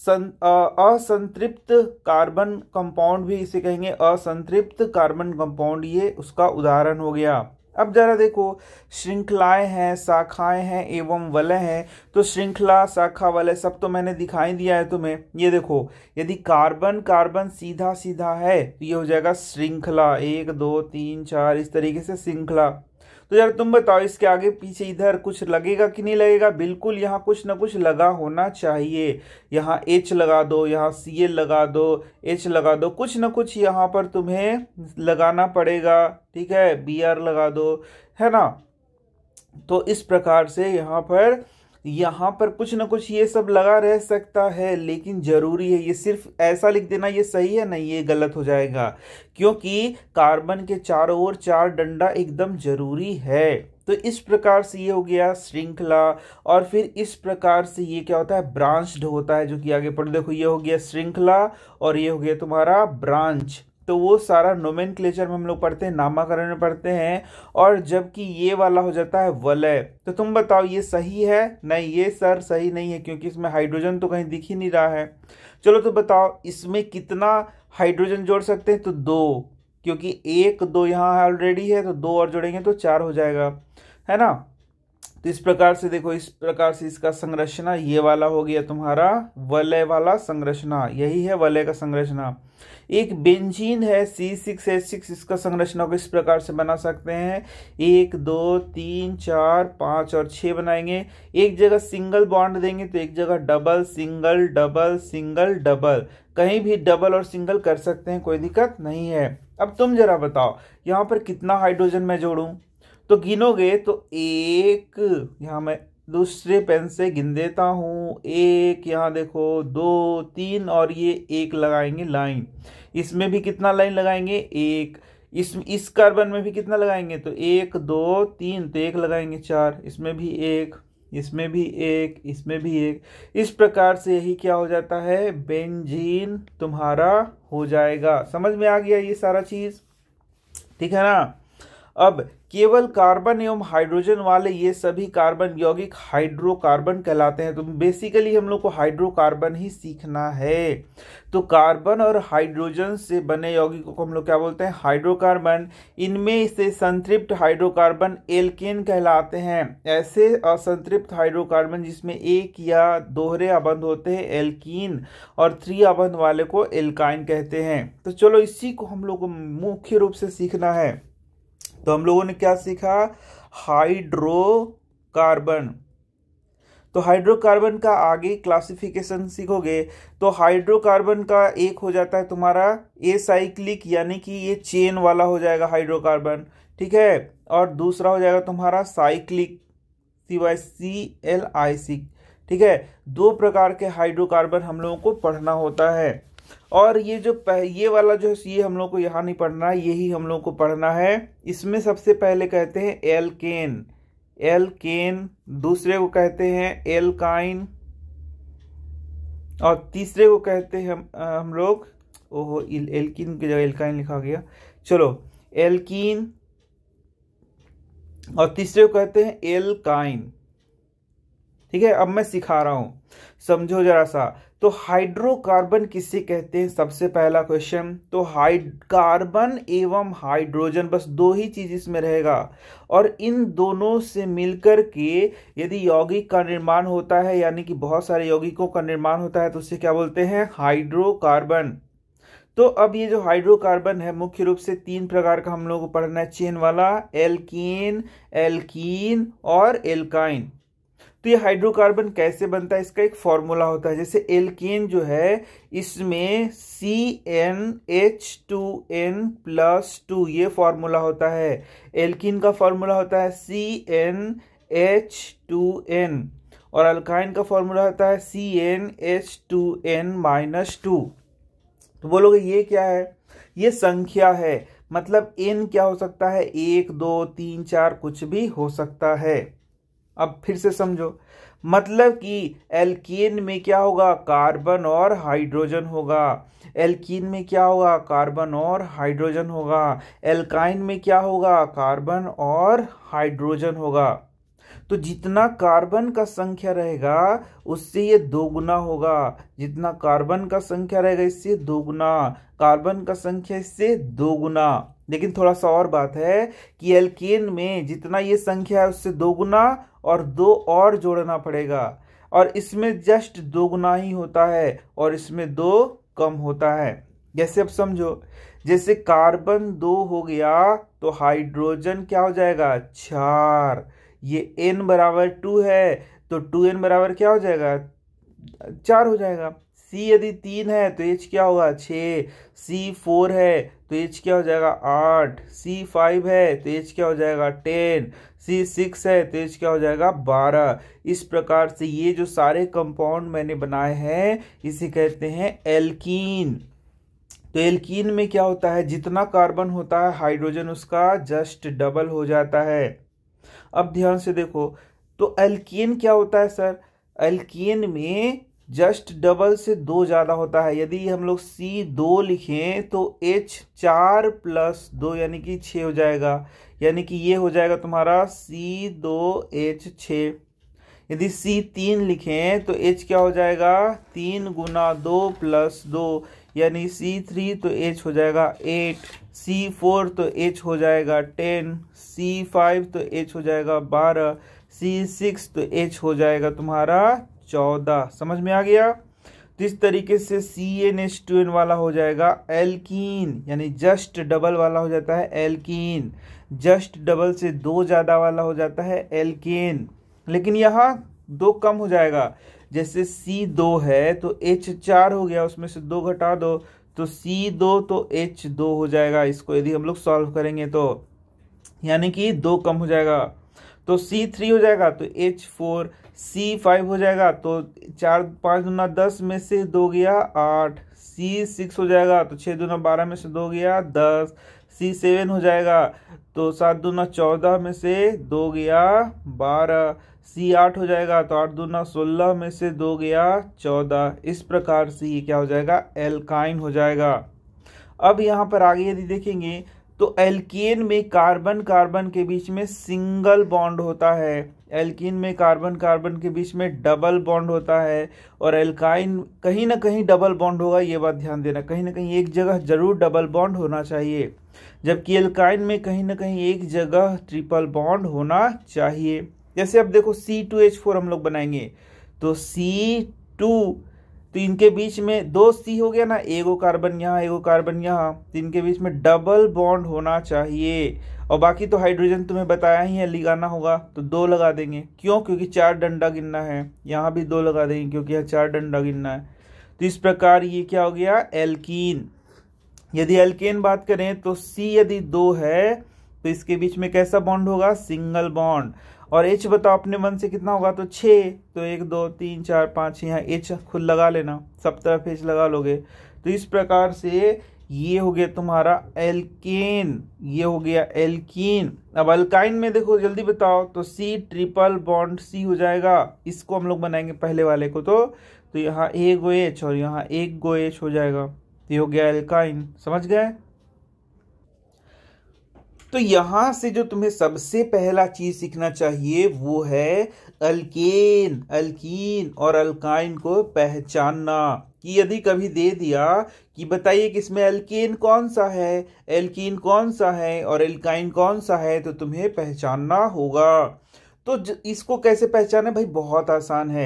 असंतृप्त कार्बन कंपाउंड भी इसे कहेंगे असंतृप्त कार्बन कंपाउंड ये उसका उदाहरण हो गया अब जरा देखो श्रृंखलाएं हैं शाखाएं हैं एवं वलय हैं तो श्रृंखला शाखा वलय सब तो मैंने दिखाई दिया है तुम्हें ये देखो यदि कार्बन कार्बन सीधा सीधा है तो ये हो जाएगा श्रृंखला एक दो तीन चार इस तरीके से श्रृंखला तो यार तुम बताओ इसके आगे पीछे इधर कुछ लगेगा कि नहीं लगेगा बिल्कुल यहाँ कुछ ना कुछ लगा होना चाहिए यहाँ एच लगा दो यहाँ सी एल लगा दो एच लगा दो कुछ ना कुछ यहाँ पर तुम्हें लगाना पड़ेगा ठीक है बी आर लगा दो है ना तो इस प्रकार से यहाँ पर यहाँ पर कुछ ना कुछ ये सब लगा रह सकता है लेकिन ज़रूरी है ये सिर्फ ऐसा लिख देना ये सही है नहीं ये गलत हो जाएगा क्योंकि कार्बन के चारों ओर चार डंडा एकदम ज़रूरी है तो इस प्रकार से ये हो गया श्रृंखला और फिर इस प्रकार से ये क्या होता है ब्रांच्ड होता है जो कि आगे पढ़ देखो ये हो गया श्रृंखला और ये हो गया तुम्हारा ब्रांच तो वो सारा नोमेन में हम लोग पढ़ते हैं नामाकरण में पढ़ते हैं और जबकि ये वाला हो जाता है वलय तो तुम बताओ ये सही है नहीं ये सर सही नहीं है क्योंकि इसमें हाइड्रोजन तो कहीं दिख ही नहीं रहा है चलो तो बताओ इसमें कितना हाइड्रोजन जोड़ सकते हैं तो दो क्योंकि एक दो यहाँ ऑलरेडी है तो दो और जोड़ेंगे तो चार हो जाएगा है ना तो इस प्रकार से देखो इस प्रकार से इसका संरचना ये वाला हो गया तुम्हारा वलय वाला संरचना यही है वलय का संरचना एक बेंजीन है सी सिक्स एच सिक्स इसका संरचना को इस प्रकार से बना सकते हैं एक दो तीन चार पाँच और छः बनाएंगे एक जगह सिंगल बॉन्ड देंगे तो एक जगह double single double single double कहीं भी डबल और सिंगल कर सकते हैं कोई दिक्कत नहीं है अब तुम जरा बताओ यहाँ पर कितना हाइड्रोजन मैं जोड़ूँ तो गिनोगे तो एक यहाँ मैं दूसरे पेन से गिन देता हूँ एक यहाँ देखो दो तीन और ये एक लगाएंगे लाइन इसमें भी कितना लाइन लगाएंगे एक इस इस कार्बन में भी कितना लगाएंगे तो एक दो तीन तो एक लगाएंगे चार इसमें भी एक इसमें भी एक इसमें भी एक इस प्रकार से यही क्या हो जाता है बेंजीन तुम्हारा हो जाएगा समझ में आ गया ये सारा चीज़ ठीक है ना अब केवल कार्बन एवं हाइड्रोजन वाले ये सभी कार्बन यौगिक हाइड्रोकार्बन कहलाते हैं तो बेसिकली हम लोग को हाइड्रोकार्बन ही सीखना है तो कार्बन और हाइड्रोजन से बने यौगिकों को हम लोग क्या बोलते हैं हाइड्रोकार्बन इनमें से संतृप्त हाइड्रोकार्बन एल्केन कहलाते हैं ऐसे असंतृप्त हाइड्रोकार्बन जिसमें एक या दोहरे अबंध होते हैं एल्कीन और थ्री अबंध वाले को एल्काइन कहते हैं तो चलो इसी को हम लोग को मुख्य रूप से सीखना है तो हम लोगों ने क्या सीखा हाइड्रोकार्बन तो हाइड्रोकार्बन का आगे क्लासिफिकेशन सीखोगे तो हाइड्रोकार्बन का एक हो जाता है तुम्हारा ए साइक्लिक यानी कि ये चेन वाला हो जाएगा हाइड्रोकार्बन ठीक है और दूसरा हो जाएगा तुम्हारा cyclic C Y C L I C ठीक है दो प्रकार के हाइड्रोकार्बन हम लोगों को पढ़ना होता है और ये जो ये वाला जो है ये हम लोग को यहाँ नहीं पढ़ना है यही हम लोग को पढ़ना है इसमें सबसे पहले कहते हैं एलकेन एलकेन दूसरे को कहते हैं एलकाइन और तीसरे को कहते हैं हम हम लोग ओहो एलकिन की जगह एलकाइन लिखा गया चलो एलकिन और तीसरे को कहते हैं एलकाइन ठीक है अब मैं सिखा रहा हूं समझो जरा सा तो हाइड्रोकार्बन किसे कहते हैं सबसे पहला क्वेश्चन तो हाइड कार्बन एवं हाइड्रोजन बस दो ही चीज इसमें रहेगा और इन दोनों से मिलकर के यदि यौगिक का निर्माण होता है यानी कि बहुत सारे यौगिकों का निर्माण होता है तो उसे क्या बोलते हैं हाइड्रोकार्बन तो अब ये जो हाइड्रोकार्बन है मुख्य रूप से तीन प्रकार का हम लोगों को पढ़ना है चेन वाला एल्कीन एल्कीन और एल्काइन तो ये हाइड्रोकार्बन कैसे बनता है इसका एक फॉर्मूला होता है जैसे एल्केन जो है इसमें C N H two N plus two ये फॉर्मूला होता है एल्किन का फॉर्मूला होता है C N H two N और अल्काइन का फॉर्मूला होता है C N H two N minus two तो बोलोगे ये क्या है ये संख्या है मतलब एन क्या हो सकता है एक दो तीन चार कुछ भी हो सकता है अब फिर से समझो मतलब कि एल्कीन में क्या होगा कार्बन और हाइड्रोजन होगा एल्कीन में क्या होगा कार्बन और हाइड्रोजन होगा एल्काइन में क्या होगा कार्बन और हाइड्रोजन होगा तो जितना कार्बन का संख्या रहेगा उससे ये दोगुना होगा जितना कार्बन का संख्या रहेगा इससे दोगुना कार्बन का संख्या इससे दो गुना लेकिन थोड़ा सा और बात है कि एल्केन में जितना ये संख्या है उससे दो गुना और दो और जोड़ना पड़ेगा और इसमें जस्ट दो गुना ही होता है और इसमें दो कम होता है जैसे अब समझो जैसे कार्बन दो हो गया तो हाइड्रोजन क्या हो जाएगा चार ये एन बराबर टू है तो टू एन बराबर क्या हो जाएगा चार हो जाएगा सी यदि तीन है तो एच क्या होगा छः सी फोर है तो एच क्या हो जाएगा आठ सी फाइव है तो एच क्या हो जाएगा टेन सी सिक्स है तो एच क्या हो जाएगा बारह इस प्रकार से ये जो सारे कंपाउंड मैंने बनाए हैं इसे कहते हैं एल्कीन तो एल्कीन में क्या होता है जितना कार्बन होता है हाइड्रोजन उसका जस्ट डबल हो जाता है अब ध्यान से देखो तो एल्कीन क्या होता है सर एल्कीन में जस्ट डबल से दो ज़्यादा होता है यदि हम लोग सी दो लिखें तो एच चार प्लस दो यानी कि छः हो जाएगा यानी कि ये हो जाएगा तुम्हारा सी दो एच छ यदि सी तीन लिखें तो एच क्या हो जाएगा तीन गुना दो प्लस दो यानी सी थ्री तो एच हो जाएगा एट सी फोर तो एच हो जाएगा टेन सी फाइव तो एच हो जाएगा बारह सी सिक्स तो एच हो जाएगा तुम्हारा चौदह समझ में आ गया तो इस तरीके से C N H two N वाला हो जाएगा एल्कीन यानी जस्ट डबल वाला हो जाता है एल्कीन जस्ट डबल से दो ज़्यादा वाला हो जाता है एल्केन लेकिन यहाँ दो कम हो जाएगा जैसे सी दो है तो एच चार हो गया उसमें से दो घटा दो तो सी दो तो एच दो हो जाएगा इसको यदि हम लोग सॉल्व करेंगे तो यानी कि दो कम हो जाएगा तो सी थ्री हो जाएगा तो एच फोर सी फाइव हो जाएगा तो चार पाँच दूना दस में से दो गया आठ सी सिक्स हो जाएगा तो छः दूना बारह में से दो गया दस सी सेवन हो जाएगा तो सात दूना चौदह में से दो गया बारह सी आठ हो जाएगा तो आठ दूना सोलह में से दो गया चौदह इस प्रकार से ये क्या हो जाएगा एल्काइन हो जाएगा अब यहाँ पर आगे यदि देखेंगे तो एल्केन में कार्बन कार्बन के बीच में सिंगल बॉन्ड होता है एल्किन में कार्बन कार्बन के बीच में डबल बॉन्ड होता है और एल्काइन कहीं ना कहीं डबल बॉन्ड होगा ये बात ध्यान देना कहीं ना कहीं एक जगह जरूर डबल बॉन्ड होना चाहिए जबकि एल्काइन में कहीं ना कहीं एक जगह ट्रिपल बॉन्ड होना चाहिए जैसे अब देखो सी टू एच फोर हम लोग बनाएंगे तो सी टू तो इनके बीच में दो सी हो गया ना एगो कार्बन यहाँ एगो कार्बन यहाँ तो इनके बीच में डबल बॉन्ड होना चाहिए और बाकी तो हाइड्रोजन तुम्हें बताया ही है लगाना होगा तो दो लगा देंगे क्यों क्योंकि चार डंडा गिनना है यहाँ भी दो लगा देंगे क्योंकि यहाँ चार डंडा गिनना है तो इस प्रकार ये क्या हो गया एल्कीन यदि एल्केन बात करें तो सी यदि दो है तो इसके बीच में कैसा बॉन्ड होगा सिंगल बॉन्ड और एच बताओ अपने मन से कितना होगा तो छः तो एक दो तीन चार पाँच यहाँ एच खुद लगा लेना सब तरफ एच लगा लोगे तो इस प्रकार से ये हो गया तुम्हारा एल्केन ये हो गया एल्कीन अब अल्काइन में देखो जल्दी बताओ तो सी ट्रिपल बॉन्ड सी हो जाएगा इसको हम लोग बनाएंगे पहले वाले को तो तो यहाँ ए गो एच और यहाँ एक गो एच हो जाएगा तो ये हो गया एल्काइन समझ गए तो यहां से जो तुम्हें सबसे पहला चीज सीखना चाहिए वो है अल्केन अल्कीन और अल्काइन को पहचानना कि यदि कभी दे दिया कि बताइए कि इसमें एल्केन कौन सा है एल्कीन कौन सा है और एल्काइन कौन सा है तो तुम्हें पहचानना होगा तो इसको कैसे पहचाने भाई बहुत आसान है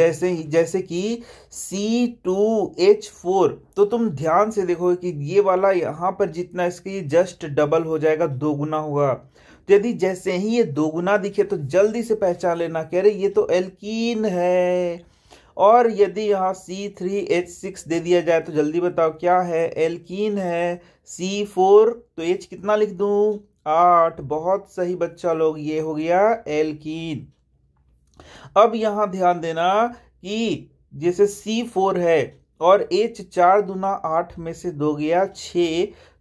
जैसे ही जैसे कि फोर तो तुम ध्यान से देखो कि ये वाला यहाँ पर जितना इसके ये जस्ट डबल हो जाएगा दोगुना होगा तो यदि जैसे ही ये दोगुना दिखे तो जल्दी से पहचान लेना कह रहे ये तो एल्कीन है और यदि यहाँ सी थ्री एच सिक्स दे दिया जाए तो जल्दी बताओ क्या है एल्कीन है सी फोर तो एच कितना लिख दूँ आठ बहुत सही बच्चा लोग ये हो गया एल्कीन अब यहाँ ध्यान देना कि जैसे सी फोर है और एच चार दुना आठ में से दो गया छ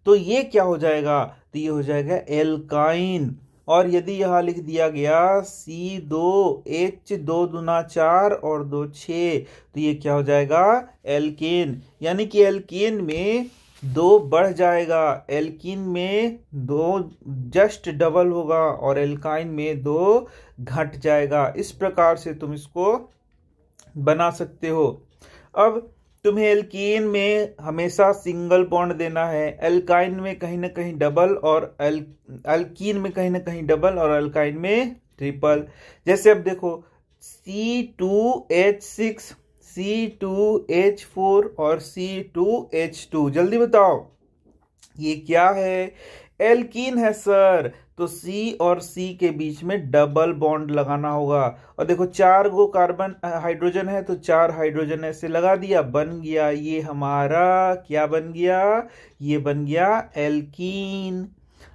तो ये क्या हो जाएगा तो ये हो जाएगा एल्काइन और यदि यहाँ लिख दिया गया सी दो एच दो दुना चार और दो छ तो ये क्या हो जाएगा एल्केन यानी कि एल्केन में दो बढ़ जाएगा एल्किन में दो जस्ट डबल होगा और एल्काइन में दो घट जाएगा इस प्रकार से तुम इसको बना सकते हो अब तुम्हें एल्कीन में हमेशा सिंगल बॉन्ड देना है एल्काइन में कहीं ना कहीं डबल और एल एल्कीन में कहीं ना कहीं डबल और अल्काइन में ट्रिपल जैसे अब देखो C two H six C two H four और सी टू एच टू जल्दी बताओ ये क्या है एल्कीन है सर तो C और C के बीच में डबल बॉन्ड लगाना होगा और देखो चार गो कार्बन हाइड्रोजन है तो चार हाइड्रोजन ऐसे लगा दिया बन गया ये हमारा क्या बन गया ये बन गया एल्कीन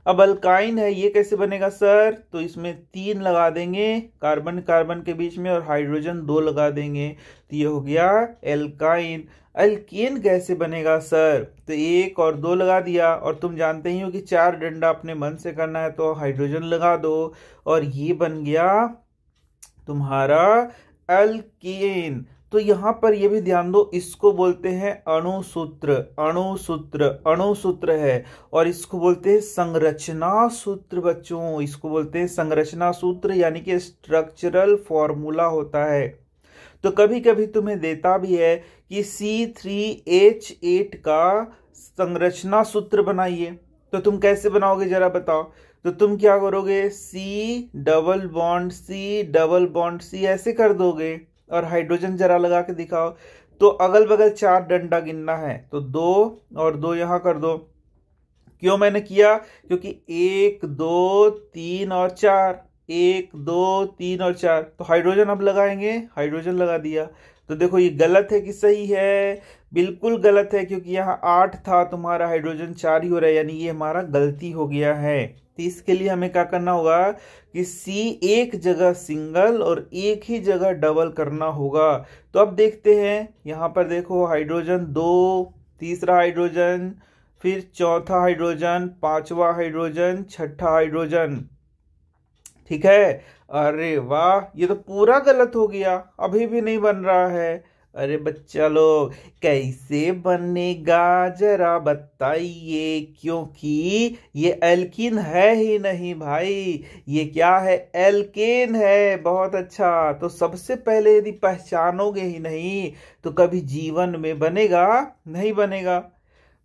अब अल्काइन है ये कैसे बनेगा सर तो इसमें तीन लगा देंगे कार्बन कार्बन के बीच में और हाइड्रोजन दो लगा देंगे तो ये हो गया एल्काइन अल्केन गैस से बनेगा सर तो एक और दो लगा दिया और तुम जानते ही हो कि चार डंडा अपने मन से करना है तो हाइड्रोजन लगा दो और ये बन गया तुम्हारा अल्किन तो यहाँ पर यह भी ध्यान दो इसको बोलते हैं अणुसूत्र अणुसूत्र अणुसूत्र है और इसको बोलते हैं संरचना सूत्र बच्चों इसको बोलते हैं संरचना सूत्र यानी कि स्ट्रक्चरल फॉर्मूला होता है तो कभी कभी तुम्हें देता भी है कि सी थ्री एच एट का संरचना सूत्र बनाइए तो तुम कैसे बनाओगे जरा बताओ तो तुम क्या करोगे C double bond C double bond C ऐसे कर दोगे और हाइड्रोजन जरा लगा के दिखाओ तो अगल बगल चार डंडा गिनना है तो दो और दो यहाँ कर दो क्यों मैंने किया क्योंकि एक दो तीन और चार एक दो तीन और चार तो हाइड्रोजन अब लगाएंगे हाइड्रोजन लगा दिया तो देखो ये गलत है कि सही है बिल्कुल गलत है क्योंकि यहाँ आठ था तुम्हारा हाइड्रोजन चार ही हो रहा है यानी ये हमारा गलती हो गया है तो इसके लिए हमें क्या करना होगा कि सी एक जगह सिंगल और एक ही जगह डबल करना होगा तो अब देखते हैं यहाँ पर देखो हाइड्रोजन दो तीसरा हाइड्रोजन फिर चौथा हाइड्रोजन पांचवा हाइड्रोजन छठा हाइड्रोजन ठीक है अरे वाह ये तो पूरा गलत हो गया अभी भी नहीं बन रहा है अरे बच्चा लोग कैसे बनेगा जरा बताइए क्योंकि ये एल्किन है ही नहीं भाई ये क्या है एल्केन है बहुत अच्छा तो सबसे पहले यदि पहचानोगे ही नहीं तो कभी जीवन में बनेगा नहीं बनेगा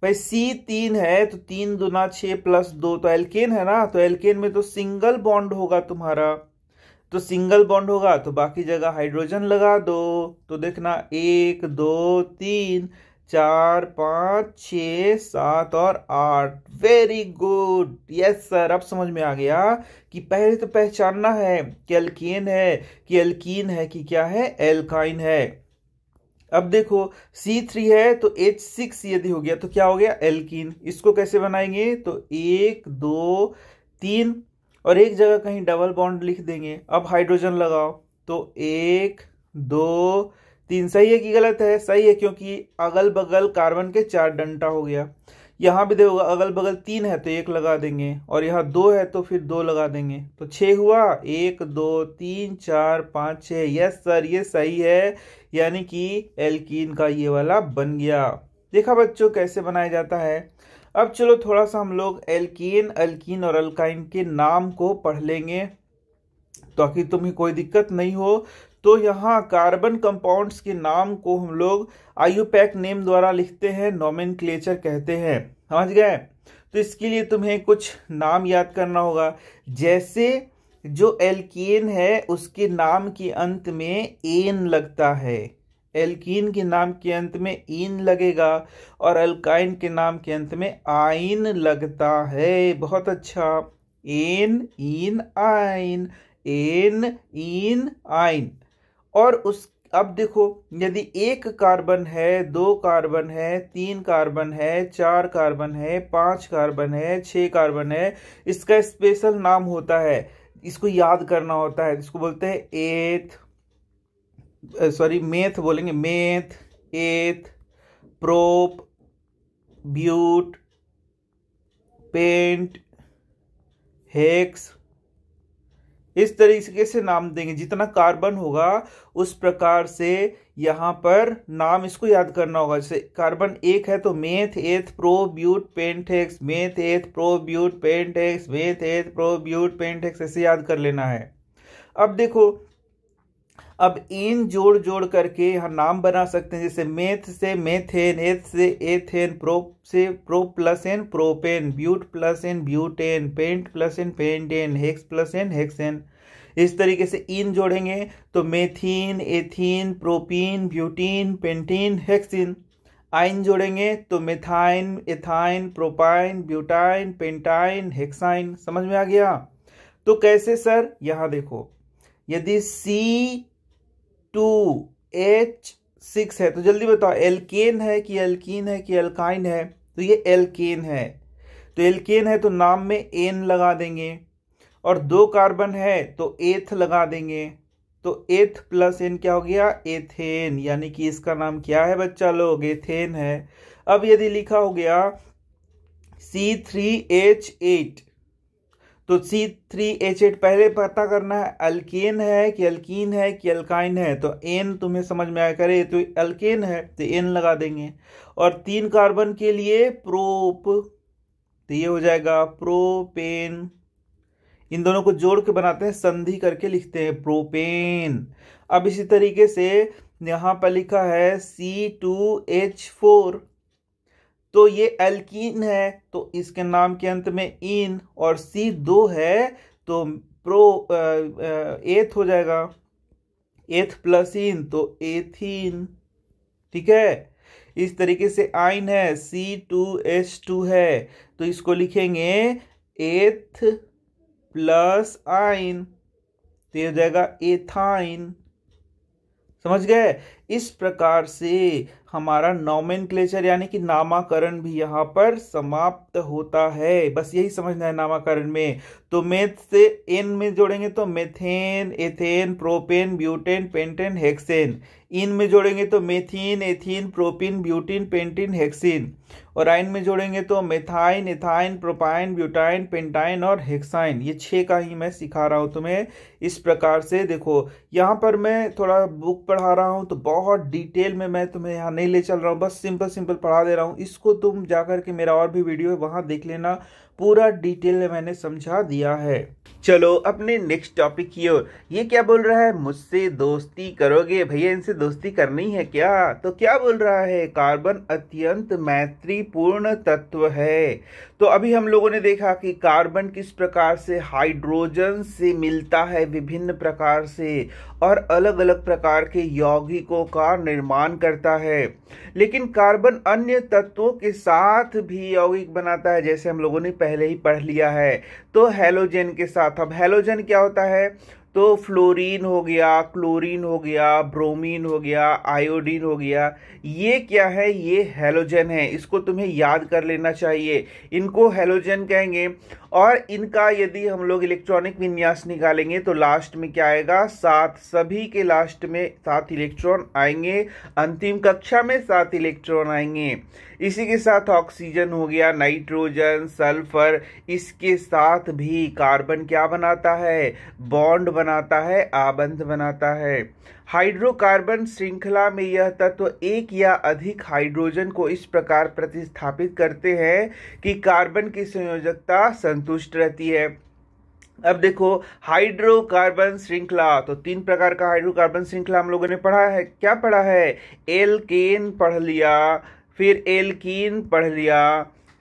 भाई सी तीन है तो तीन दुना छ प्लस दो तो एल्केन है ना तो एल्केन में तो सिंगल बॉन्ड होगा तुम्हारा तो सिंगल बॉन्ड होगा तो बाकी जगह हाइड्रोजन लगा दो तो देखना एक दो तीन चार पाँच छ सात और आठ वेरी गुड यस सर अब समझ में आ गया कि पहले तो पहचानना है कि एल्केन है कि एल्कीन है कि क्या है एल्काइन है अब देखो सी थ्री है तो एच सिक्स यदि हो गया तो क्या हो गया एल्किन इसको कैसे बनाएंगे तो एक दो तीन और एक जगह कहीं डबल बॉन्ड लिख देंगे अब हाइड्रोजन लगाओ तो एक दो तीन सही है कि गलत है सही है क्योंकि अगल बगल कार्बन के चार डंटा हो गया यहाँ भी देखो अगल बगल तीन है तो एक लगा देंगे और यहाँ दो है तो फिर दो लगा देंगे तो छः हुआ एक दो तीन चार पाँच छः यस सर ये सही है यानी कि एल्कीन का ये वाला बन गया देखा बच्चों कैसे बनाया जाता है अब चलो थोड़ा सा हम लोग एल्कीन अल्किन और अल्काइन के नाम को पढ़ लेंगे ताकि तुम्हें कोई दिक्कत नहीं हो तो यहाँ कार्बन कंपाउंड्स के नाम को हम लोग आयुपैक नेम द्वारा लिखते हैं नोमेन कहते हैं समझ गए तो इसके लिए तुम्हें कुछ नाम याद करना होगा जैसे जो एल्कीन है उसके नाम के अंत में एन लगता है एल्कीन के नाम के अंत में इन लगेगा और अल्काइन के नाम के अंत में आइन लगता है बहुत अच्छा एन इन आइन एन इन आइन और उस अब देखो यदि एक कार्बन है दो कार्बन है तीन कार्बन है चार कार्बन है पांच कार्बन है छह कार्बन है इसका स्पेशल नाम होता है इसको याद करना होता है इसको बोलते हैं एथ सॉरी मेथ बोलेंगे meth eth prop but pent hex इस तरीके से नाम देंगे जितना कार्बन होगा उस प्रकार से यहाँ पर नाम इसको याद करना होगा जैसे कार्बन एक है तो meth eth pro but pent hex meth eth pro but pent hex meth eth pro but pent hex ऐसे याद कर लेना है अब देखो अब इन जोड़ जोड़ करके यहाँ नाम बना सकते हैं जैसे मेथ से मेथेन एथ से एथेन प्रो से pro plus ane propane but plus ane butane pent plus ane pentane hex plus ane hexane इस तरीके से इन जोड़ेंगे तो methene ethene propene butene pentene hexene yne जोड़ेंगे तो methyne ethyne propyne butyne pentyne hexyne समझ में आ गया तो कैसे सर यहाँ देखो यदि सी टू एच सिक्स है तो जल्दी बताओ एल्केन है कि एल्कीन है कि एल्काइन है तो ये एल्केन है तो एल्केन है तो नाम में एन लगा देंगे और दो कार्बन है तो एथ लगा देंगे तो एथ प्लस एन क्या हो गया एथेन यानी कि इसका नाम क्या है बच्चा लोग एथेन है अब यदि लिखा हो गया सी थ्री एच एट तो सी थ्री एच एट पहले पता करना है अल्केन है कि अल्कीन है कि अल्काइन है तो एन तुम्हें समझ में आया करे तो अल्केन है तो एन लगा देंगे और तीन कार्बन के लिए प्रोप तो ये हो जाएगा प्रोपेन इन दोनों को जोड़ के बनाते हैं संधि करके लिखते हैं प्रोपेन अब इसी तरीके से यहाँ पर लिखा है सी टू एच फोर तो ये एल्कीन है तो इसके नाम के अंत में इन और सी दो है तो प्रो एथ हो जाएगा एथ प्लस इन तो एथीन ठीक है इस तरीके से आइन है सी टू एच टू है तो इसको लिखेंगे एथ प्लस आइन तो ये हो जाएगा एथाइन समझ गए इस प्रकार से हमारा नॉमेन यानी कि नामाकरण भी यहाँ पर समाप्त होता है बस यही समझना है नामाकरण में तो मेथ से एन में जोड़ेंगे तो methane ethane propane butane pentane hexane ene में जोड़ेंगे तो methene ethene propene butene pentene hexene और आइन में जोड़ेंगे तो methyne ethyne propyne butyne pentyne और हेक्साइन ये छः का ही मैं सिखा रहा हूँ तुम्हें इस प्रकार से देखो यहाँ पर मैं थोड़ा बुक पढ़ा रहा हूँ तो बहुत डिटेल में मैं तुम्हें यहाँ नहीं ले चल रहा हूँ बस सिंपल सिंपल पढ़ा दे रहा हूँ इसको तुम जा कर के मेरा और भी वीडियो है वहाँ देख लेना पूरा डिटेल में मैंने समझा दिया है चलो अपने नेक्स्ट टॉपिक की ओर ये क्या बोल रहा है मुझसे दोस्ती करोगे भैया इनसे दोस्ती करनी है क्या तो क्या बोल रहा है कार्बन अत्यंत मैत्रीपूर्ण तत्व है तो अभी हम लोगों ने देखा कि कार्बन किस प्रकार से हाइड्रोजन से मिलता है विभिन्न प्रकार से और अलग अलग प्रकार के यौगिकों का निर्माण करता है लेकिन कार्बन अन्य तत्वों के साथ भी यौगिक बनाता है जैसे हम लोगों ने पहले ही पढ़ लिया है तो हेलोजन के साथ अब हेलोजन क्या होता है तो फ्लोरीन हो गया क्लोरीन हो गया ब्रोमीन हो गया आयोडीन हो गया ये क्या है ये हेलोजन है इसको तुम्हें याद कर लेना चाहिए इनको हेलोजन कहेंगे और इनका यदि हम लोग इलेक्ट्रॉनिक विन्यास निकालेंगे तो लास्ट में क्या आएगा सात सभी के लास्ट में सात इलेक्ट्रॉन आएंगे अंतिम कक्षा में सात इलेक्ट्रॉन आएंगे इसी के साथ ऑक्सीजन हो गया नाइट्रोजन सल्फर इसके साथ भी कार्बन क्या बनाता है बॉन्ड बनाता है आबंध बनाता है हाइड्रोकार्बन श्रृंखला में यह तत्व एक या अधिक हाइड्रोजन को इस प्रकार प्रतिस्थापित करते हैं कि कार्बन की संयोजकता संतुष्ट रहती है अब देखो हाइड्रोकार्बन श्रृंखला तो तीन प्रकार का हाइड्रोकार्बन श्रृंखला हम लोगों ने पढ़ा है क्या पढ़ा है एलकेन पढ़ लिया फिर एलकीन पढ़ लिया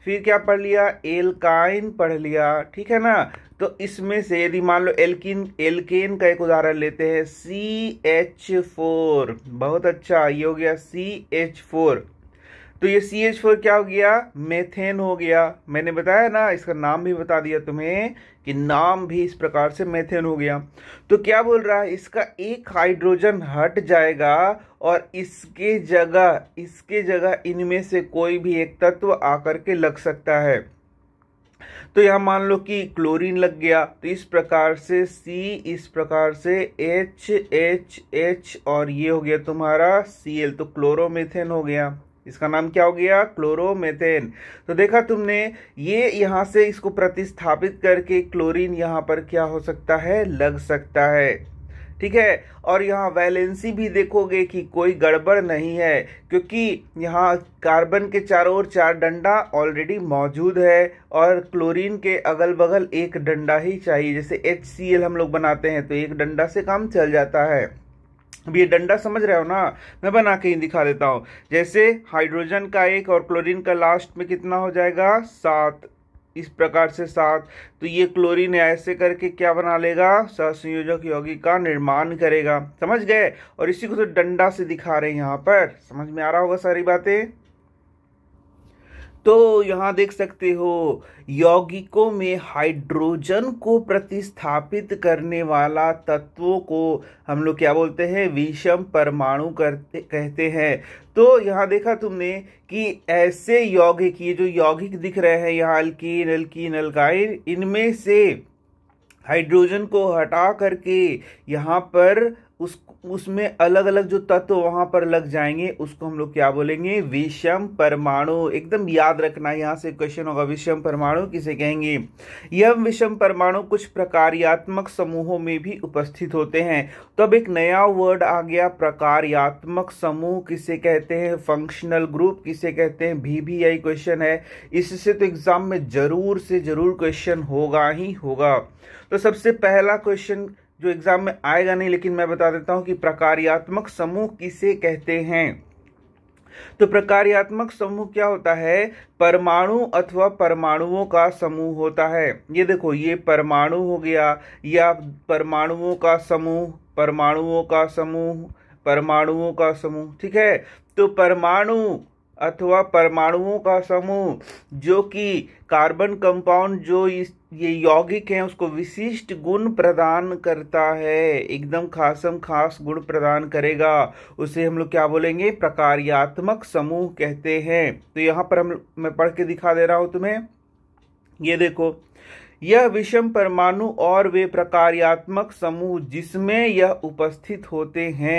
फिर क्या पढ़ लिया एलकाइन पढ़ लिया ठीक है ना तो इसमें से यदि मान लो एल्किन एल्केन का एक उदाहरण लेते हैं सी एच फोर बहुत अच्छा ये हो गया सी एच फोर तो ये सी एच फोर क्या हो गया मेथेन हो गया मैंने बताया ना इसका नाम भी बता दिया तुम्हें कि नाम भी इस प्रकार से मेथेन हो गया तो क्या बोल रहा है इसका एक हाइड्रोजन हट जाएगा और इसके जगह इसके जगह इनमें से कोई भी एक तत्व आकर के लग सकता है तो यहाँ मान लो कि क्लोरीन लग गया तो इस प्रकार से सी इस प्रकार से एच एच एच और ये हो गया तुम्हारा सी एल तो क्लोरोमेथेन हो गया इसका नाम क्या हो गया क्लोरोमेथेन तो देखा तुमने ये यहाँ से इसको प्रतिस्थापित करके क्लोरीन यहाँ पर क्या हो सकता है लग सकता है ठीक है और यहाँ वैलेंसी भी देखोगे कि कोई गड़बड़ नहीं है क्योंकि यहाँ कार्बन के चारों ओर चार डंडा ऑलरेडी मौजूद है और क्लोरीन के अगल बगल एक डंडा ही चाहिए जैसे एच हम लोग बनाते हैं तो एक डंडा से काम चल जाता है अब ये डंडा समझ रहे हो ना मैं बना के ही दिखा देता हूँ जैसे हाइड्रोजन का एक और क्लोरीन का लास्ट में कितना हो जाएगा सात इस प्रकार से सात तो ये क्लोरीन ऐसे करके क्या बना लेगा सहसंयोजक यौगिक का निर्माण करेगा समझ गए और इसी को तो डंडा से दिखा रहे हैं यहाँ पर समझ में आ रहा होगा सारी बातें तो यहाँ देख सकते हो यौगिकों में हाइड्रोजन को प्रतिस्थापित करने वाला तत्वों को हम लोग क्या बोलते हैं विषम परमाणु करते कहते हैं तो यहाँ देखा तुमने कि ऐसे यौगिक ये जो यौगिक दिख रहे हैं यहाँ अल्कीन अल्कीन अलकाइन इनमें से हाइड्रोजन को हटा करके यहाँ पर उस उसमें अलग अलग जो तत्व वहाँ पर लग जाएंगे उसको हम लोग क्या बोलेंगे विषम परमाणु एकदम याद रखना यहाँ से क्वेश्चन होगा विषम परमाणु किसे कहेंगे यह विषम परमाणु कुछ प्रकार्यात्मक समूहों में भी उपस्थित होते हैं तो अब एक नया वर्ड आ गया प्रकार्यात्मक समूह किसे कहते हैं फंक्शनल ग्रुप किसे कहते हैं भी भी यही क्वेश्चन है इससे तो एग्जाम में जरूर से जरूर क्वेश्चन होगा ही होगा तो सबसे पहला क्वेश्चन जो एग्जाम में आएगा नहीं लेकिन मैं बता देता हूं कि प्रकार्यात्मक समूह किसे कहते हैं तो प्रकार्यात्मक समूह क्या होता है परमाणु अथवा परमाणुओं का समूह होता है ये देखो ये परमाणु हो गया या परमाणुओं का समूह परमाणुओं का समूह परमाणुओं का समूह ठीक है तो परमाणु अथवा परमाणुओं का समूह जो कि कार्बन कंपाउंड जो इस ये यौगिक है उसको विशिष्ट गुण प्रदान करता है एकदम खासम खास गुण प्रदान करेगा उसे हम लोग क्या बोलेंगे प्रकार्यात्मक समूह कहते हैं तो यहाँ पर हम मैं पढ़ के दिखा दे रहा हूं तुम्हें ये देखो यह विषम परमाणु और वे प्रकार्यात्मक समूह जिसमें यह उपस्थित होते हैं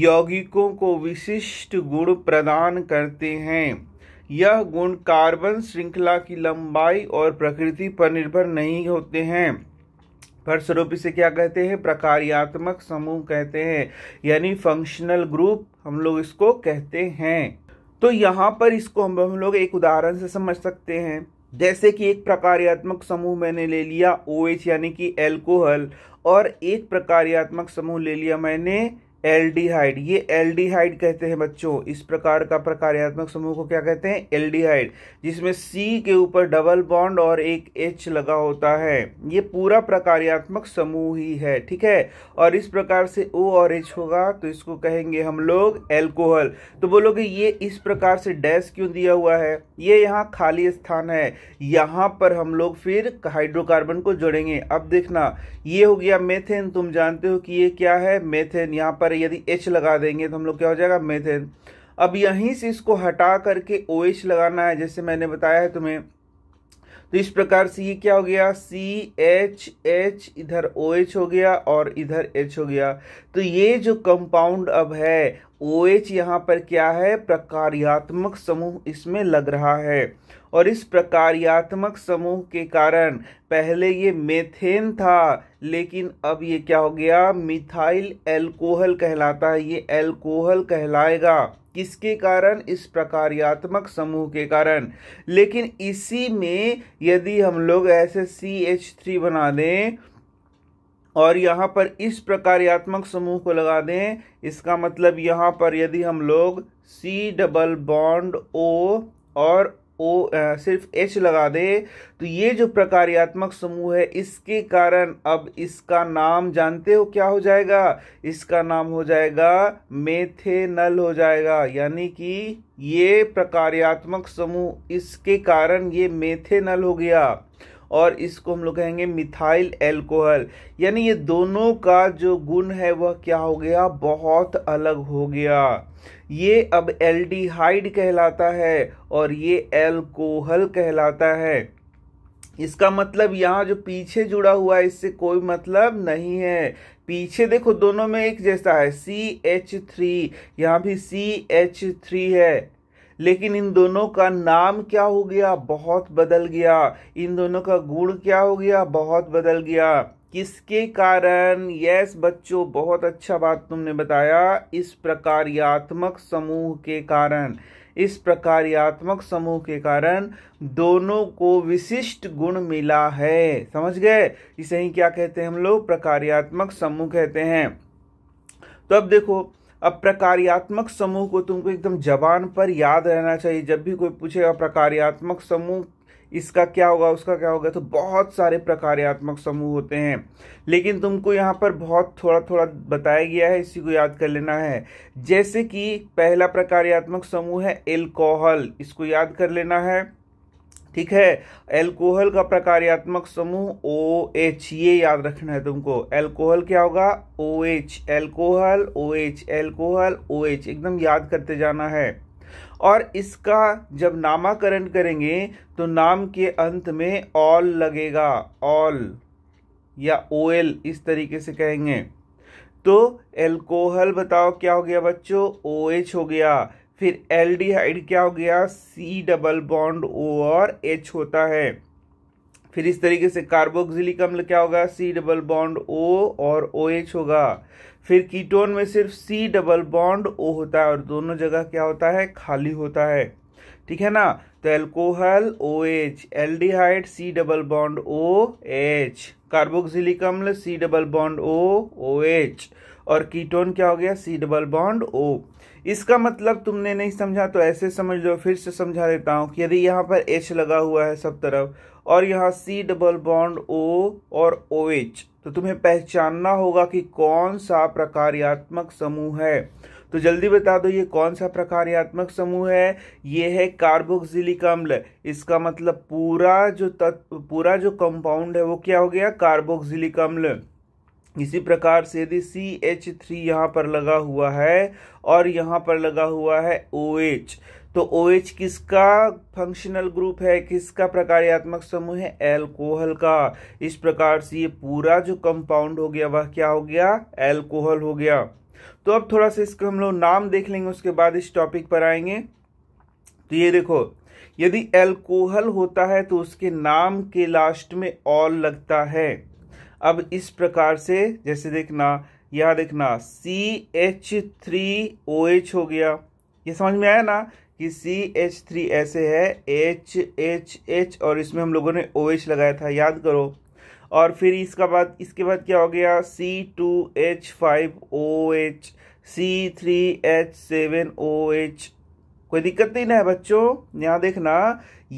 यौगिकों को विशिष्ट गुण प्रदान करते हैं यह गुण कार्बन श्रृंखला की लंबाई और प्रकृति पर निर्भर नहीं होते हैं फलस्वरूप इसे क्या कहते हैं प्रकार्यात्मक समूह कहते हैं यानी फंक्शनल ग्रुप हम लोग इसको कहते हैं तो यहाँ पर इसको हम हम लोग एक उदाहरण से समझ सकते हैं जैसे कि एक प्रकार्यात्मक समूह मैंने ले लिया ओ OH यानी कि एल्कोहल और एक प्रकार्यात्मक समूह ले लिया मैंने एल्डिहाइड ये एल्डिहाइड कहते हैं बच्चों इस प्रकार का प्रकार्यात्मक समूह को क्या कहते हैं एल्डिहाइड जिसमें सी के ऊपर डबल बॉन्ड और एक एच लगा होता है ये पूरा प्रकार्यात्मक समूह ही है ठीक है और इस प्रकार से ओ और एच होगा तो इसको कहेंगे हम लोग एल्कोहल तो बोलोगे ये इस प्रकार से डैश क्यों दिया हुआ है ये यहाँ खाली स्थान है यहाँ पर हम लोग फिर हाइड्रोकार्बन को जोड़ेंगे अब देखना ये हो गया मेथेन तुम जानते हो कि ये क्या है मेथेन यहाँ पर पर यदि एच लगा देंगे तो हम लोग क्या हो जाएगा मेथेन अब यहीं से इसको हटा करके ओ OH लगाना है जैसे मैंने बताया है तुम्हें तो इस प्रकार से ये क्या हो गया सी एच एच इधर ओ OH एच हो गया और इधर एच हो गया तो ये जो कंपाउंड अब है ओ एच यहाँ पर क्या है प्रकार्यात्मक समूह इसमें लग रहा है और इस प्रकार्यात्मक समूह के कारण पहले ये मेथेन था लेकिन अब ये क्या हो गया मिथाइल एल्कोहल कहलाता है ये एल्कोहल कहलाएगा किसके कारण इस प्रकार्यात्मक समूह के कारण लेकिन इसी में यदि हम लोग ऐसे सी एच थ्री बना दें और यहाँ पर इस प्रकार्यात्मक समूह को लगा दें इसका मतलब यहाँ पर यदि हम लोग सी डबल बॉन्ड ओ और ओ आ, सिर्फ एच लगा दें तो ये जो प्रकार्यात्मक समूह है इसके कारण अब इसका नाम जानते हो क्या हो जाएगा इसका नाम हो जाएगा मेथेनल हो जाएगा यानी कि ये प्रकार्यात्मक समूह इसके कारण ये मेथेनल हो गया और इसको हम लोग कहेंगे मिथाइल एल्कोहल यानी ये दोनों का जो गुण है वह क्या हो गया बहुत अलग हो गया ये अब एल्डिहाइड कहलाता है और ये एल्कोहल कहलाता है इसका मतलब यहाँ जो पीछे जुड़ा हुआ है इससे कोई मतलब नहीं है पीछे देखो दोनों में एक जैसा है सी एच थ्री यहाँ भी सी एच थ्री है लेकिन इन दोनों का नाम क्या हो गया बहुत बदल गया इन दोनों का गुण क्या हो गया बहुत बदल गया किसके कारण यस बच्चों बहुत अच्छा बात तुमने बताया इस प्रकार्यात्मक समूह के कारण इस प्रकार्यात्मक समूह के कारण दोनों को विशिष्ट गुण मिला है समझ गए इसे ही क्या कहते हैं हम लोग प्रकार्यात्मक समूह कहते हैं तो अब देखो अब प्रकार्यात्मक समूह को तुमको एकदम जबान पर याद रहना चाहिए जब भी कोई पूछेगा प्रकार्यात्मक समूह इसका क्या होगा उसका क्या होगा तो बहुत सारे प्रकार्यात्मक समूह होते हैं लेकिन तुमको यहाँ पर बहुत थोड़ा थोड़ा बताया गया है इसी को याद कर लेना है जैसे कि पहला प्रकार्यात्मक समूह है एल्कोहल इसको याद कर लेना है ठीक है एल्कोहल का प्रकार्यात्मक समूह ओ एच ये याद रखना है तुमको एल्कोहल क्या होगा O H alcohol O H alcohol O H एकदम याद करते जाना है और इसका जब नामाकरण करेंगे तो नाम के अंत में ऑल लगेगा ऑल या ओ एल इस तरीके से कहेंगे तो एल्कोहल बताओ क्या हो गया बच्चों ओ एच हो गया फिर एल्डिहाइड क्या हो गया सी डबल बॉन्ड ओ और एच होता है फिर इस तरीके से कार्बोक्सिलिक अम्ल क्या होगा सी डबल बॉन्ड ओ और ओ एच होगा फिर कीटोन में सिर्फ सी डबल बॉन्ड ओ होता है और दोनों जगह क्या होता है खाली होता है ठीक है ना तो alcohol O H aldehyde C double bond O H carboxylic अम्ल C double bond O O H और कीटोन क्या हो गया सी डबल बॉन्ड ओ इसका मतलब तुमने नहीं समझा तो ऐसे समझ लो फिर से समझा देता हूँ कि यदि यहाँ पर एच लगा हुआ है सब तरफ और यहाँ सी डबल बॉन्ड ओ और ओ एच तो तुम्हें पहचानना होगा कि कौन सा प्रकार्यात्मक समूह है तो जल्दी बता दो ये कौन सा प्रकार्यात्मक समूह है ये है कार्बोक्सिलिक अम्ल इसका मतलब पूरा जो तत्व पूरा जो कंपाउंड है वो क्या हो गया कार्बोक्सिलिक अम्ल इसी प्रकार से यदि सी एच थ्री यहाँ पर लगा हुआ है और यहाँ पर लगा हुआ है ओ एच तो ओ OH एच किसका फंक्शनल ग्रुप है किसका प्रकार्यात्मक समूह है एल्कोहल का इस प्रकार से ये पूरा जो कंपाउंड हो गया वह क्या हो गया एल्कोहल हो गया तो अब थोड़ा सा इसका हम लोग नाम देख लेंगे उसके बाद इस टॉपिक पर आएंगे तो ये देखो यदि एल्कोहल होता है तो उसके नाम के लास्ट में ऑल लगता है अब इस प्रकार से जैसे देखना यहाँ देखना C H three O H हो गया ये समझ में आया ना कि सी एच थ्री ऐसे है एच एच एच और इसमें हम लोगों ने ओ एच लगाया था याद करो और फिर इसका बाद इसके बाद क्या हो गया C two H five O H C three H seven O H कोई दिक्कत नहीं ना है बच्चों यहाँ देखना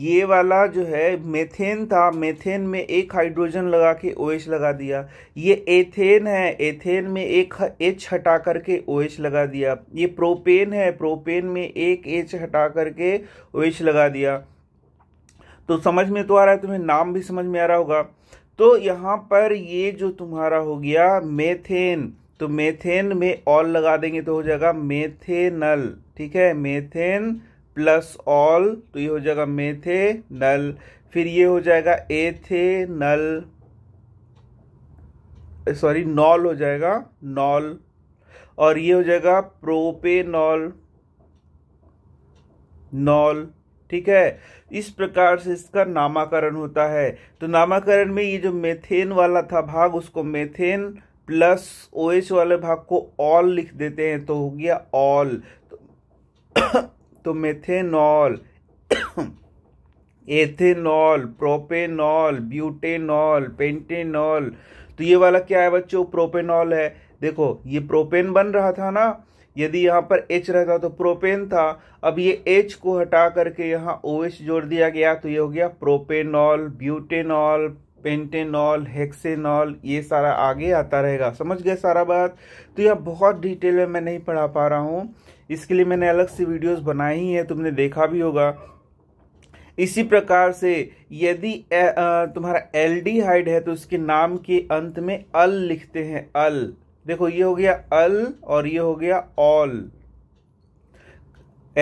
ये वाला जो है मेथेन था मेथेन में एक हाइड्रोजन लगा के ओ OH लगा दिया ये एथेन है एथेन में एक एच हटा करके ओ OH लगा दिया ये प्रोपेन है प्रोपेन में एक एच हटा करके ओ OH लगा दिया तो समझ में तो आ रहा है तुम्हें नाम भी समझ में आ रहा होगा तो यहाँ पर ये जो तुम्हारा हो गया मेथेन तो मेथेन में ऑल लगा देंगे तो हो जाएगा मेथेनल ठीक है मेथेन प्लस ऑल तो ये हो जाएगा मेथेनल फिर ये हो जाएगा एथेनल सॉरी नॉल हो जाएगा नॉल और ये हो जाएगा प्रोपेनॉल नॉल ठीक है इस प्रकार से इसका नामकरण होता है तो नामाकरण में ये जो मेथेन वाला था भाग उसको मेथेन प्लस ओ OH वाले भाग को ऑल लिख देते हैं तो हो गया ऑल तो, तो methanol ethanol propanol butanol pentanol तो ये वाला क्या है बच्चों प्रोपेनॉल है देखो ये प्रोपेन बन रहा था ना यदि यहाँ पर एच रहता तो प्रोपेन था अब ये एच को हटा करके यहाँ OH जोड़ दिया गया तो ये हो गया प्रोपेनॉल ब्यूटेनॉल पेंटेनॉल हेक्सेनॉल ये सारा आगे आता रहेगा समझ गए सारा बात तो यह बहुत डिटेल में मैं नहीं पढ़ा पा रहा हूँ इसके लिए मैंने अलग से वीडियोस बनाई ही है तुमने देखा भी होगा इसी प्रकार से यदि तुम्हारा एल्डिहाइड है तो उसके नाम के अंत में अल लिखते हैं अल देखो ये हो गया अल और ये हो गया ऑल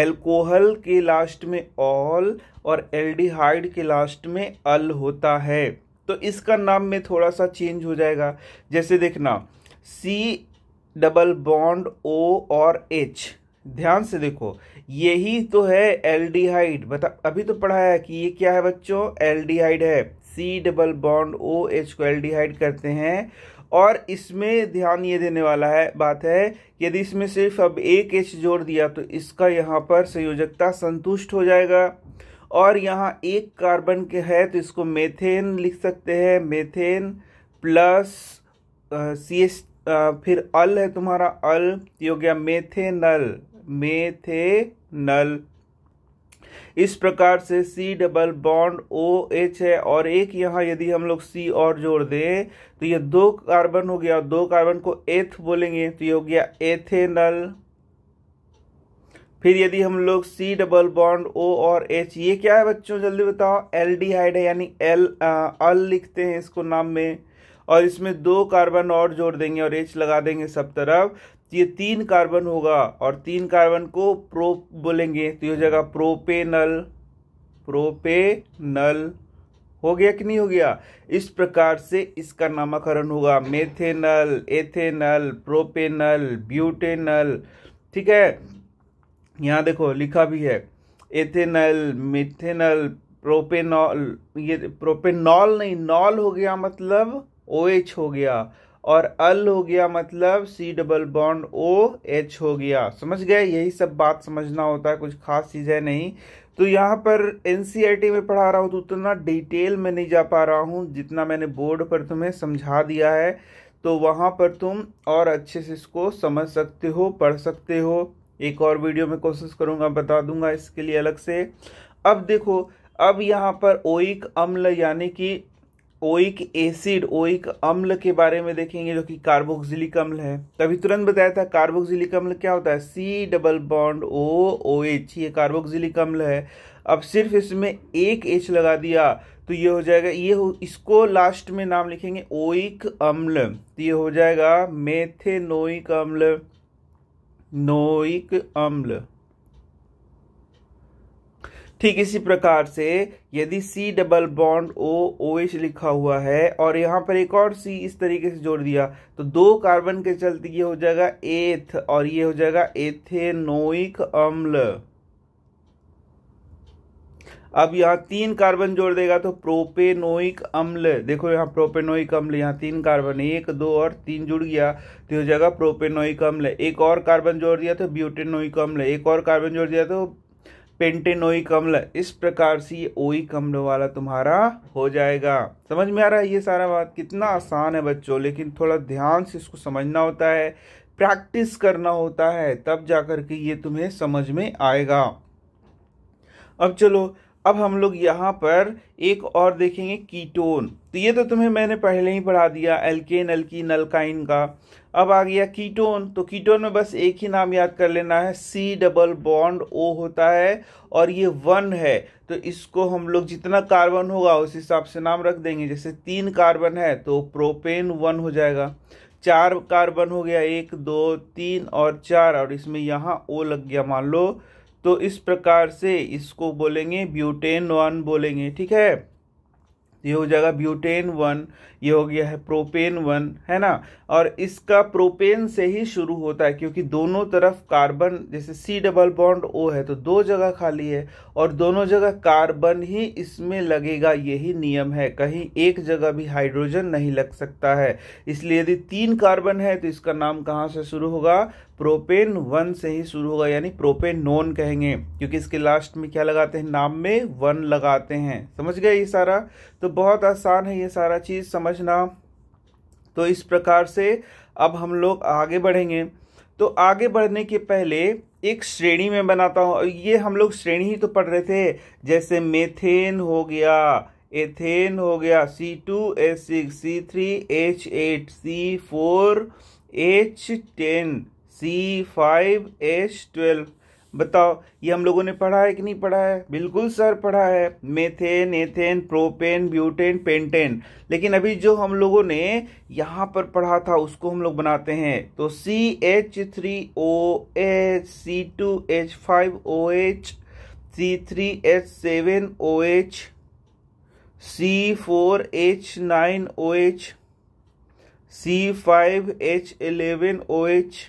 एल्कोहल के लास्ट में ऑल और एल्डिहाइड के लास्ट में अल होता है तो इसका नाम में थोड़ा सा चेंज हो जाएगा जैसे देखना सी डबल बॉन्ड ओ और एच ध्यान से देखो यही तो है एल्डिहाइड बता अभी तो पढ़ाया कि ये क्या है बच्चों एल्डिहाइड है C double bond O H को एल्डिहाइड करते हैं और इसमें ध्यान ये देने वाला है बात है यदि इसमें सिर्फ अब एक एच जोड़ दिया तो इसका यहाँ पर संयोजकता संतुष्ट हो जाएगा और यहाँ एक कार्बन के है तो इसको मेथेन लिख सकते हैं मेथेन प्लस सी एस फिर अल है तुम्हारा अल हो गया मेथेनल मेथेनल इस प्रकार से C double bond O H है और एक यहाँ यदि हम लोग सी और जोड़ दें तो ये दो कार्बन हो गया दो कार्बन को एथ बोलेंगे तो ये हो गया एथेनल फिर यदि हम लोग सी डबल बॉन्ड ओ और एच ये क्या है बच्चों जल्दी बताओ हाइड है यानी एल अल लिखते हैं इसको नाम में और इसमें दो कार्बन और जोड़ देंगे और एच लगा देंगे सब तरफ तो ये तीन कार्बन होगा और तीन कार्बन को प्रो बोलेंगे तो ये हो जाएगा प्रोपेनल प्रोपेनल हो गया कि नहीं हो गया इस प्रकार से इसका नामकरण होगा मेथेनल एथेनल प्रोपेनल ब्यूटेनल ठीक है यहाँ देखो लिखा भी है एथेनल मिथेनल प्रोपेनॉल ये प्रोपेनॉल नहीं नॉल हो गया मतलब ओ एच हो गया और अल हो गया मतलब C double bond O H हो गया समझ गए यही सब बात समझना होता है कुछ खास चीज़ें नहीं तो यहाँ पर एन e में पढ़ा रहा हूँ तो उतना डिटेल में नहीं जा पा रहा हूँ जितना मैंने बोर्ड पर तुम्हें समझा दिया है तो वहाँ पर तुम और अच्छे से इसको समझ सकते हो पढ़ सकते हो एक और वीडियो में कोशिश करूंगा बता दूंगा इसके लिए अलग से अब देखो अब यहाँ पर ओइक अम्ल यानी कि ओइक एसिड ओइक अम्ल के बारे में देखेंगे जो कि कार्बोक्सिलिक अम्ल है तभी तुरंत बताया था कार्बोक्सिलिक अम्ल क्या होता है C double bond O O H ये कार्बोक्सिलिक अम्ल है अब सिर्फ इसमें एक एच लगा दिया तो ये हो जाएगा ये हो इसको लास्ट में नाम लिखेंगे ओइक अम्ल तो ये हो जाएगा मेथेनोइक अम्ल नोइक अम्ल ठीक इसी प्रकार से यदि C double bond O O H लिखा हुआ है और यहां पर एक और सी इस तरीके से जोड़ दिया तो दो कार्बन के चलते ये हो जाएगा एथ और ये हो जाएगा एथेनोइक अम्ल अब यहाँ तीन कार्बन जोड़ देगा तो प्रोपेनोइक अम्ल देखो यहाँ प्रोपेनोइक अम्ल यहाँ तीन कार्बन एक दो और तीन जुड़ गया तो हो जाएगा प्रोपेनोइक अम्ल एक और कार्बन जोड़ दिया तो ब्यूटेनोइक अम्ल एक और कार्बन जोड़ दिया तो पेंटेनोइक अम्ल इस प्रकार से ये ओइक अम्ल वाला तुम्हारा हो जाएगा समझ में आ रहा है ये सारा बात कितना आसान है बच्चों लेकिन थोड़ा ध्यान से इसको समझना होता है प्रैक्टिस करना होता है तब जाकर के ये तुम्हें समझ में आएगा अब चलो अब हम लोग यहाँ पर एक और देखेंगे कीटोन तो ये तो तुम्हें मैंने पहले ही पढ़ा दिया एल्केन एल्कीन अल्काइन का अब आ गया कीटोन तो कीटोन में बस एक ही नाम याद कर लेना है सी डबल बॉन्ड ओ होता है और ये वन है तो इसको हम लोग जितना कार्बन होगा उस हिसाब से नाम रख देंगे जैसे तीन कार्बन है तो प्रोपेन वन हो जाएगा चार कार्बन हो गया एक दो तीन और चार और इसमें यहाँ ओ लग गया मान लो तो इस प्रकार से इसको बोलेंगे ब्यूटेन वन बोलेंगे ठीक है ये हो जाएगा ब्यूटेन वन ये हो गया है प्रोपेन वन है ना और इसका प्रोपेन से ही शुरू होता है क्योंकि दोनों तरफ कार्बन जैसे सी डबल बॉन्ड ओ है तो दो जगह खाली है और दोनों जगह कार्बन ही इसमें लगेगा यही नियम है कहीं एक जगह भी हाइड्रोजन नहीं लग सकता है इसलिए यदि तीन कार्बन है तो इसका नाम कहाँ से शुरू होगा प्रोपेन वन से ही शुरू होगा यानी प्रोपेन नोन कहेंगे क्योंकि इसके लास्ट में क्या लगाते हैं नाम में वन लगाते हैं समझ गए ये सारा तो बहुत आसान है ये सारा चीज़ समझ समझना तो इस प्रकार से अब हम लोग आगे बढ़ेंगे तो आगे बढ़ने के पहले एक श्रेणी में बनाता हूँ ये हम लोग श्रेणी ही तो पढ़ रहे थे जैसे मेथेन हो गया एथेन हो गया C two S six C three H eight C four H ten C five H twelve बताओ ये हम लोगों ने पढ़ा है कि नहीं पढ़ा है बिल्कुल सर पढ़ा है methane ethane propane butane pentane लेकिन अभी जो हम लोगों ने यहाँ पर पढ़ा था उसको हम लोग बनाते हैं तो C H three O H C two H five O H C three H seven O H C four H nine O H C five H eleven O H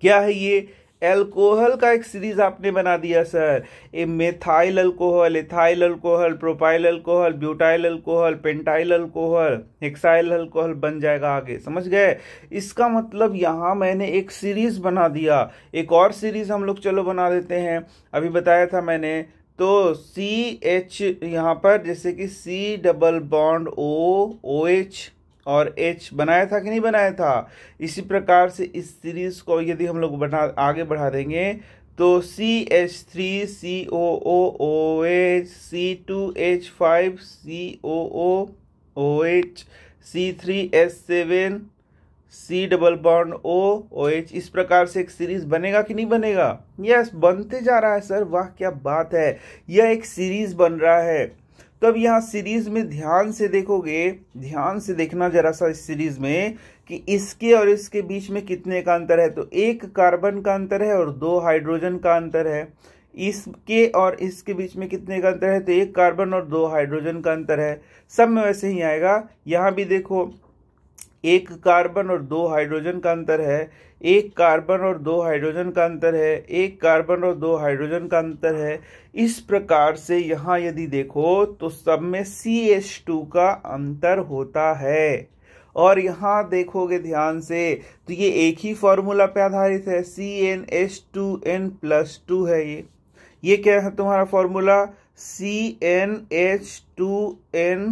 क्या है ये एल्कोहल का एक सीरीज आपने बना दिया sir a methyl alcohol ethyl alcohol propyl alcohol butyl alcohol pentyl alcohol hexyl alcohol बन जाएगा आगे समझ गए इसका मतलब यहाँ मैंने एक सीरीज बना दिया एक और सीरीज हम लोग चलो बना देते हैं अभी बताया था मैंने तो सी एच यहाँ पर जैसे कि C double bond O O H और एच बनाया था कि नहीं बनाया था इसी प्रकार से इस सीरीज़ को यदि हम लोग बना आगे बढ़ा देंगे तो C H three C O O O H C two H five C O O O H C three S seven C double bond O O H इस प्रकार से एक सीरीज बनेगा कि नहीं बनेगा यस बनते जा रहा है सर वाह क्या बात है यह एक सीरीज बन रहा है तो अब यहाँ सीरीज में ध्यान से देखोगे ध्यान से देखना जरा सा इस सीरीज में कि इसके और इसके बीच में कितने का अंतर है तो एक कार्बन का अंतर है और दो हाइड्रोजन का अंतर है इसके और इसके बीच में कितने का अंतर है तो एक कार्बन और दो हाइड्रोजन का अंतर है सब में वैसे ही आएगा यहाँ भी देखो एक कार्बन और दो हाइड्रोजन का अंतर है एक कार्बन और दो हाइड्रोजन का अंतर है एक कार्बन और दो हाइड्रोजन का अंतर है इस प्रकार से यहाँ यदि देखो तो सब में सी एच टू का अंतर होता है और यहाँ देखोगे ध्यान से तो ये एक ही फॉर्मूला पे आधारित है C N H two N plus two है ये ये क्या है तुम्हारा formula C N H two N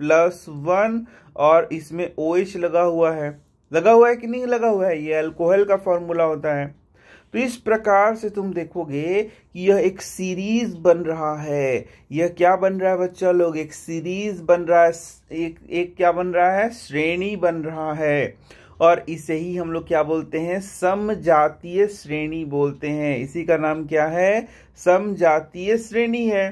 plus one और इसमें ओ OH लगा हुआ है लगा हुआ है कि नहीं लगा हुआ है ये अल्कोहल का फॉर्मूला होता है तो इस प्रकार से तुम देखोगे कि यह एक सीरीज बन रहा है यह क्या बन रहा है बच्चा लोग एक सीरीज बन रहा है एक एक क्या बन रहा है श्रेणी बन रहा है और इसे ही हम लोग क्या बोलते हैं समजातीय श्रेणी बोलते हैं इसी का नाम क्या है समजातीय श्रेणी है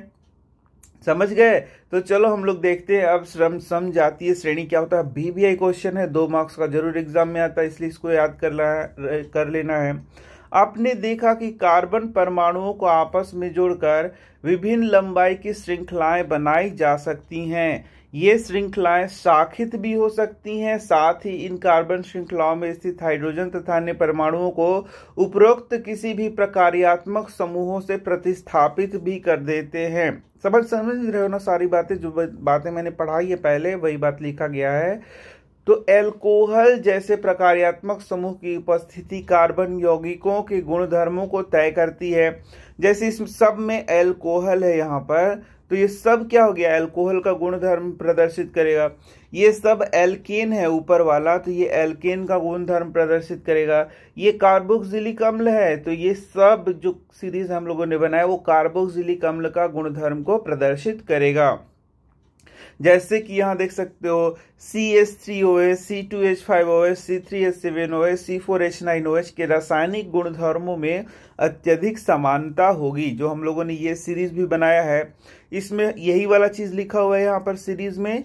समझ गए तो चलो हम लोग देखते हैं अब श्रम सम जातीय श्रेणी क्या होता है बीबीआई क्वेश्चन है दो मार्क्स का जरूर एग्जाम में आता है इसलिए इसको याद कर ला कर लेना है आपने देखा कि कार्बन परमाणुओं को आपस में जोड़कर विभिन्न लंबाई की श्रृंखलाएं बनाई जा सकती हैं ये श्रृंखलाएं शाखित भी हो सकती हैं साथ ही इन कार्बन श्रृंखलाओं में स्थित हाइड्रोजन तथा अन्य परमाणुओं को उपरोक्त किसी भी प्रकार्यात्मक समूहों से प्रतिस्थापित भी कर देते हैं समझ समझ रहे हो ना सारी बातें जो बातें मैंने पढ़ाई है पहले वही बात लिखा गया है तो एल्कोहल जैसे प्रकार्यात्मक समूह की उपस्थिति कार्बन यौगिकों के गुणधर्मों को तय करती है जैसे इस सब में एल्कोहल है यहाँ पर तो ये सब क्या हो गया एल्कोहल का गुणधर्म प्रदर्शित करेगा ये सब एल्केन है ऊपर वाला तो ये एल्केन का गुणधर्म प्रदर्शित करेगा ये कार्बोक्सिलिक अम्ल है तो ये सब जो सीरीज हम लोगों ने बनाया वो कार्बोक्सिलिक अम्ल का गुणधर्म को प्रदर्शित करेगा जैसे कि यहाँ देख सकते हो C S three O S C two H five O S C three H seven O S C four H nine O H के रासायनिक गुणधर्मों में अत्यधिक समानता होगी जो हम लोगों ने ये सीरीज भी बनाया है इसमें यही वाला चीज लिखा हुआ है यहाँ पर सीरीज में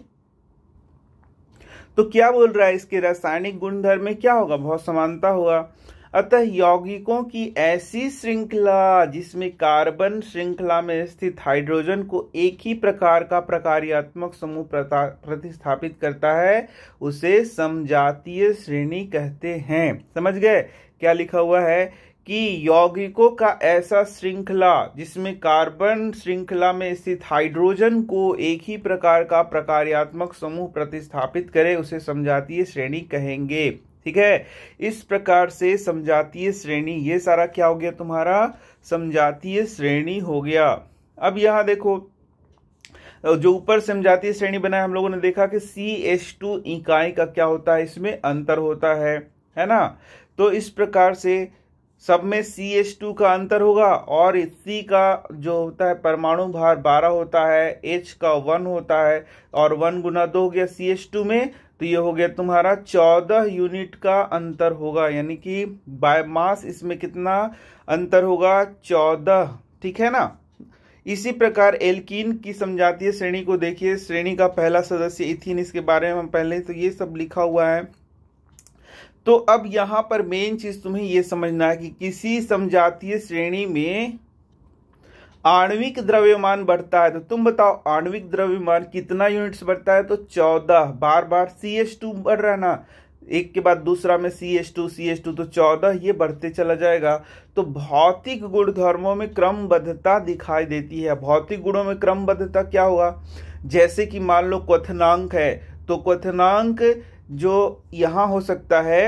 तो क्या बोल रहा है इसके रासायनिक गुणधर्म में क्या होगा बहुत समानता होगा अतः यौगिकों की ऐसी श्रृंखला जिसमें कार्बन श्रृंखला में स्थित हाइड्रोजन को एक ही प्रकार का प्रकारियात्मक समूह प्रतिस्थापित करता है उसे समजातीय श्रेणी कहते हैं समझ गए क्या लिखा हुआ है कि यौगिकों का ऐसा श्रृंखला जिसमें कार्बन श्रृंखला में स्थित हाइड्रोजन को एक ही प्रकार का प्रकारियात्मक समूह प्रतिस्थापित करे उसे समझातीय श्रेणी कहेंगे ठीक है इस प्रकार से समझातीय श्रेणी ये सारा क्या हो गया तुम्हारा समझातीय श्रेणी हो गया अब यहां देखो जो ऊपर समझातीय श्रेणी बनाया है हम लोगों ने देखा कि सी एस टू इकाई का क्या होता है इसमें अंतर होता है है ना तो इस प्रकार से सब में सी एच टू का अंतर होगा और सी का जो होता है परमाणु भार बारह होता है एच का वन होता है और वन गुना दो हो गया सी एच टू में तो ये हो गया तुम्हारा चौदह यूनिट का अंतर होगा यानी कि बाय मास इसमें कितना अंतर होगा चौदह ठीक है ना इसी प्रकार एल्किन की समझातीय श्रेणी को देखिए श्रेणी का पहला सदस्य इथिन इसके बारे में हम पहले तो ये सब लिखा हुआ है तो अब यहाँ पर मेन चीज तुम्हें यह समझना है कि किसी समझातीय श्रेणी में आणविक द्रव्यमान बढ़ता है तो तुम बताओ आणविक द्रव्यमान कितना यूनिट्स बढ़ता है तो चौदह बार बार सी एच टू बढ़ रहा ना एक के बाद दूसरा में C H two C H two तो चौदह ये बढ़ते चला जाएगा तो भौतिक गुणधर्मों में क्रमबद्धता दिखाई देती है भौतिक गुणों में क्रमबद्धता क्या हुआ जैसे कि मान लो क्वथनांक है तो क्वथनांक जो यहाँ हो सकता है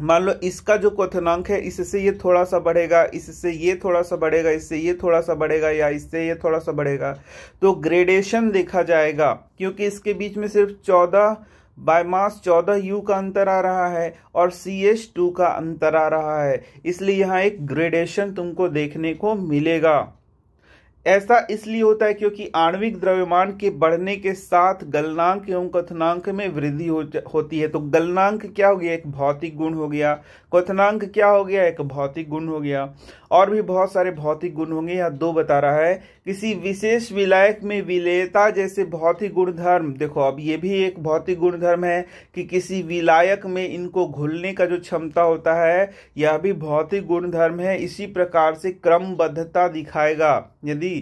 मान लो इसका जो क्वथनांक है इससे ये थोड़ा सा बढ़ेगा इससे ये थोड़ा सा बढ़ेगा इससे ये थोड़ा सा बढ़ेगा या इससे ये थोड़ा सा बढ़ेगा तो ग्रेडेशन देखा जाएगा क्योंकि इसके बीच में सिर्फ चौदह बायमास चौदह यू का अंतर आ रहा है और सी एच टू का अंतर आ रहा है इसलिए यहाँ एक ग्रेडेशन तुमको देखने को मिलेगा ऐसा इसलिए होता है क्योंकि आणविक द्रव्यमान के बढ़ने के साथ गलनांक एवं क्वथनांक में वृद्धि हो, होती है तो गलनांक क्या हो गया एक भौतिक गुण हो गया क्वथनांक क्या हो गया एक भौतिक गुण हो गया और भी बहुत सारे भौतिक गुण होंगे यहाँ दो बता रहा है किसी विशेष विलायक में विलेयता जैसे भौतिक गुणधर्म देखो अब ये भी एक भौतिक गुणधर्म है कि किसी विलायक में इनको घुलने का जो क्षमता होता है यह भी भौतिक गुणधर्म है इसी प्रकार से क्रमबद्धता दिखाएगा यदि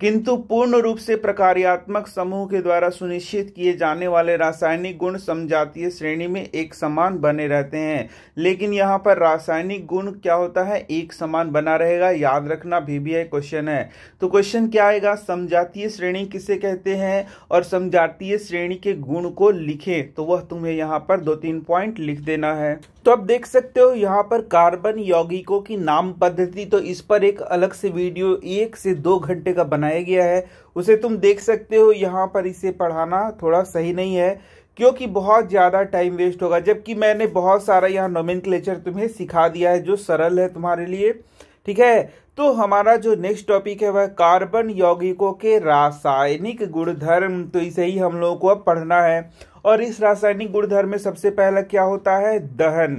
किंतु पूर्ण रूप से प्रकार्यात्मक समूह के द्वारा सुनिश्चित किए जाने वाले रासायनिक गुण समजातीय श्रेणी में एक समान बने रहते हैं लेकिन यहाँ पर रासायनिक गुण क्या होता है एक समान बना रहेगा याद रखना भी भी क्वेश्चन है तो क्वेश्चन क्या आएगा समजातीय श्रेणी किसे कहते हैं और समजातीय श्रेणी के गुण को लिखे तो वह तुम्हें यहाँ पर दो तीन पॉइंट लिख देना है तो आप देख सकते हो यहाँ पर कार्बन यौगिकों की नाम पद्धति तो इस पर एक अलग से वीडियो एक से दो घंटे का बना बनाया गया है उसे तुम देख सकते हो यहाँ पर इसे पढ़ाना थोड़ा सही नहीं है क्योंकि बहुत ज़्यादा टाइम वेस्ट होगा जबकि मैंने बहुत सारा यहाँ नोमिन तुम्हें सिखा दिया है जो सरल है तुम्हारे लिए ठीक है तो हमारा जो नेक्स्ट टॉपिक है वह कार्बन यौगिकों के रासायनिक गुणधर्म तो इसे ही हम लोगों को अब पढ़ना है और इस रासायनिक गुणधर्म में सबसे पहला क्या होता है दहन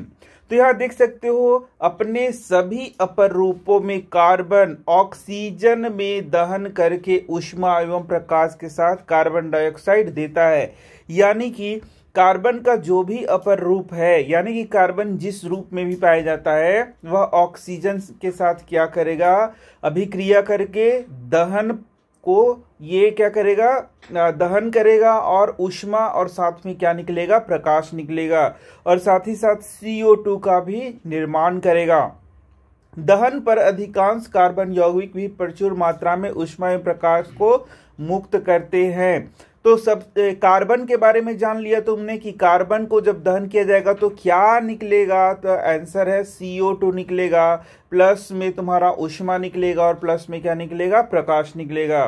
तो यहाँ देख सकते हो अपने सभी अपर रूपों में कार्बन ऑक्सीजन में दहन करके उष्मा एवं प्रकाश के साथ कार्बन डाइऑक्साइड देता है यानी कि कार्बन का जो भी अपर रूप है यानी कि कार्बन जिस रूप में भी पाया जाता है वह ऑक्सीजन के साथ क्या करेगा अभिक्रिया करके दहन को ये क्या करेगा दहन करेगा और उष्मा और साथ में क्या निकलेगा प्रकाश निकलेगा और साथ ही साथ CO2 का भी निर्माण करेगा दहन पर अधिकांश कार्बन यौगिक भी प्रचुर मात्रा में उष्मा एवं प्रकाश को मुक्त करते हैं तो सब कार्बन के बारे में जान लिया तुमने कि कार्बन को जब दहन किया जाएगा तो क्या निकलेगा तो आंसर है टू निकलेगा प्लस में तुम्हारा उष्मा निकलेगा और प्लस में क्या निकलेगा प्रकाश निकलेगा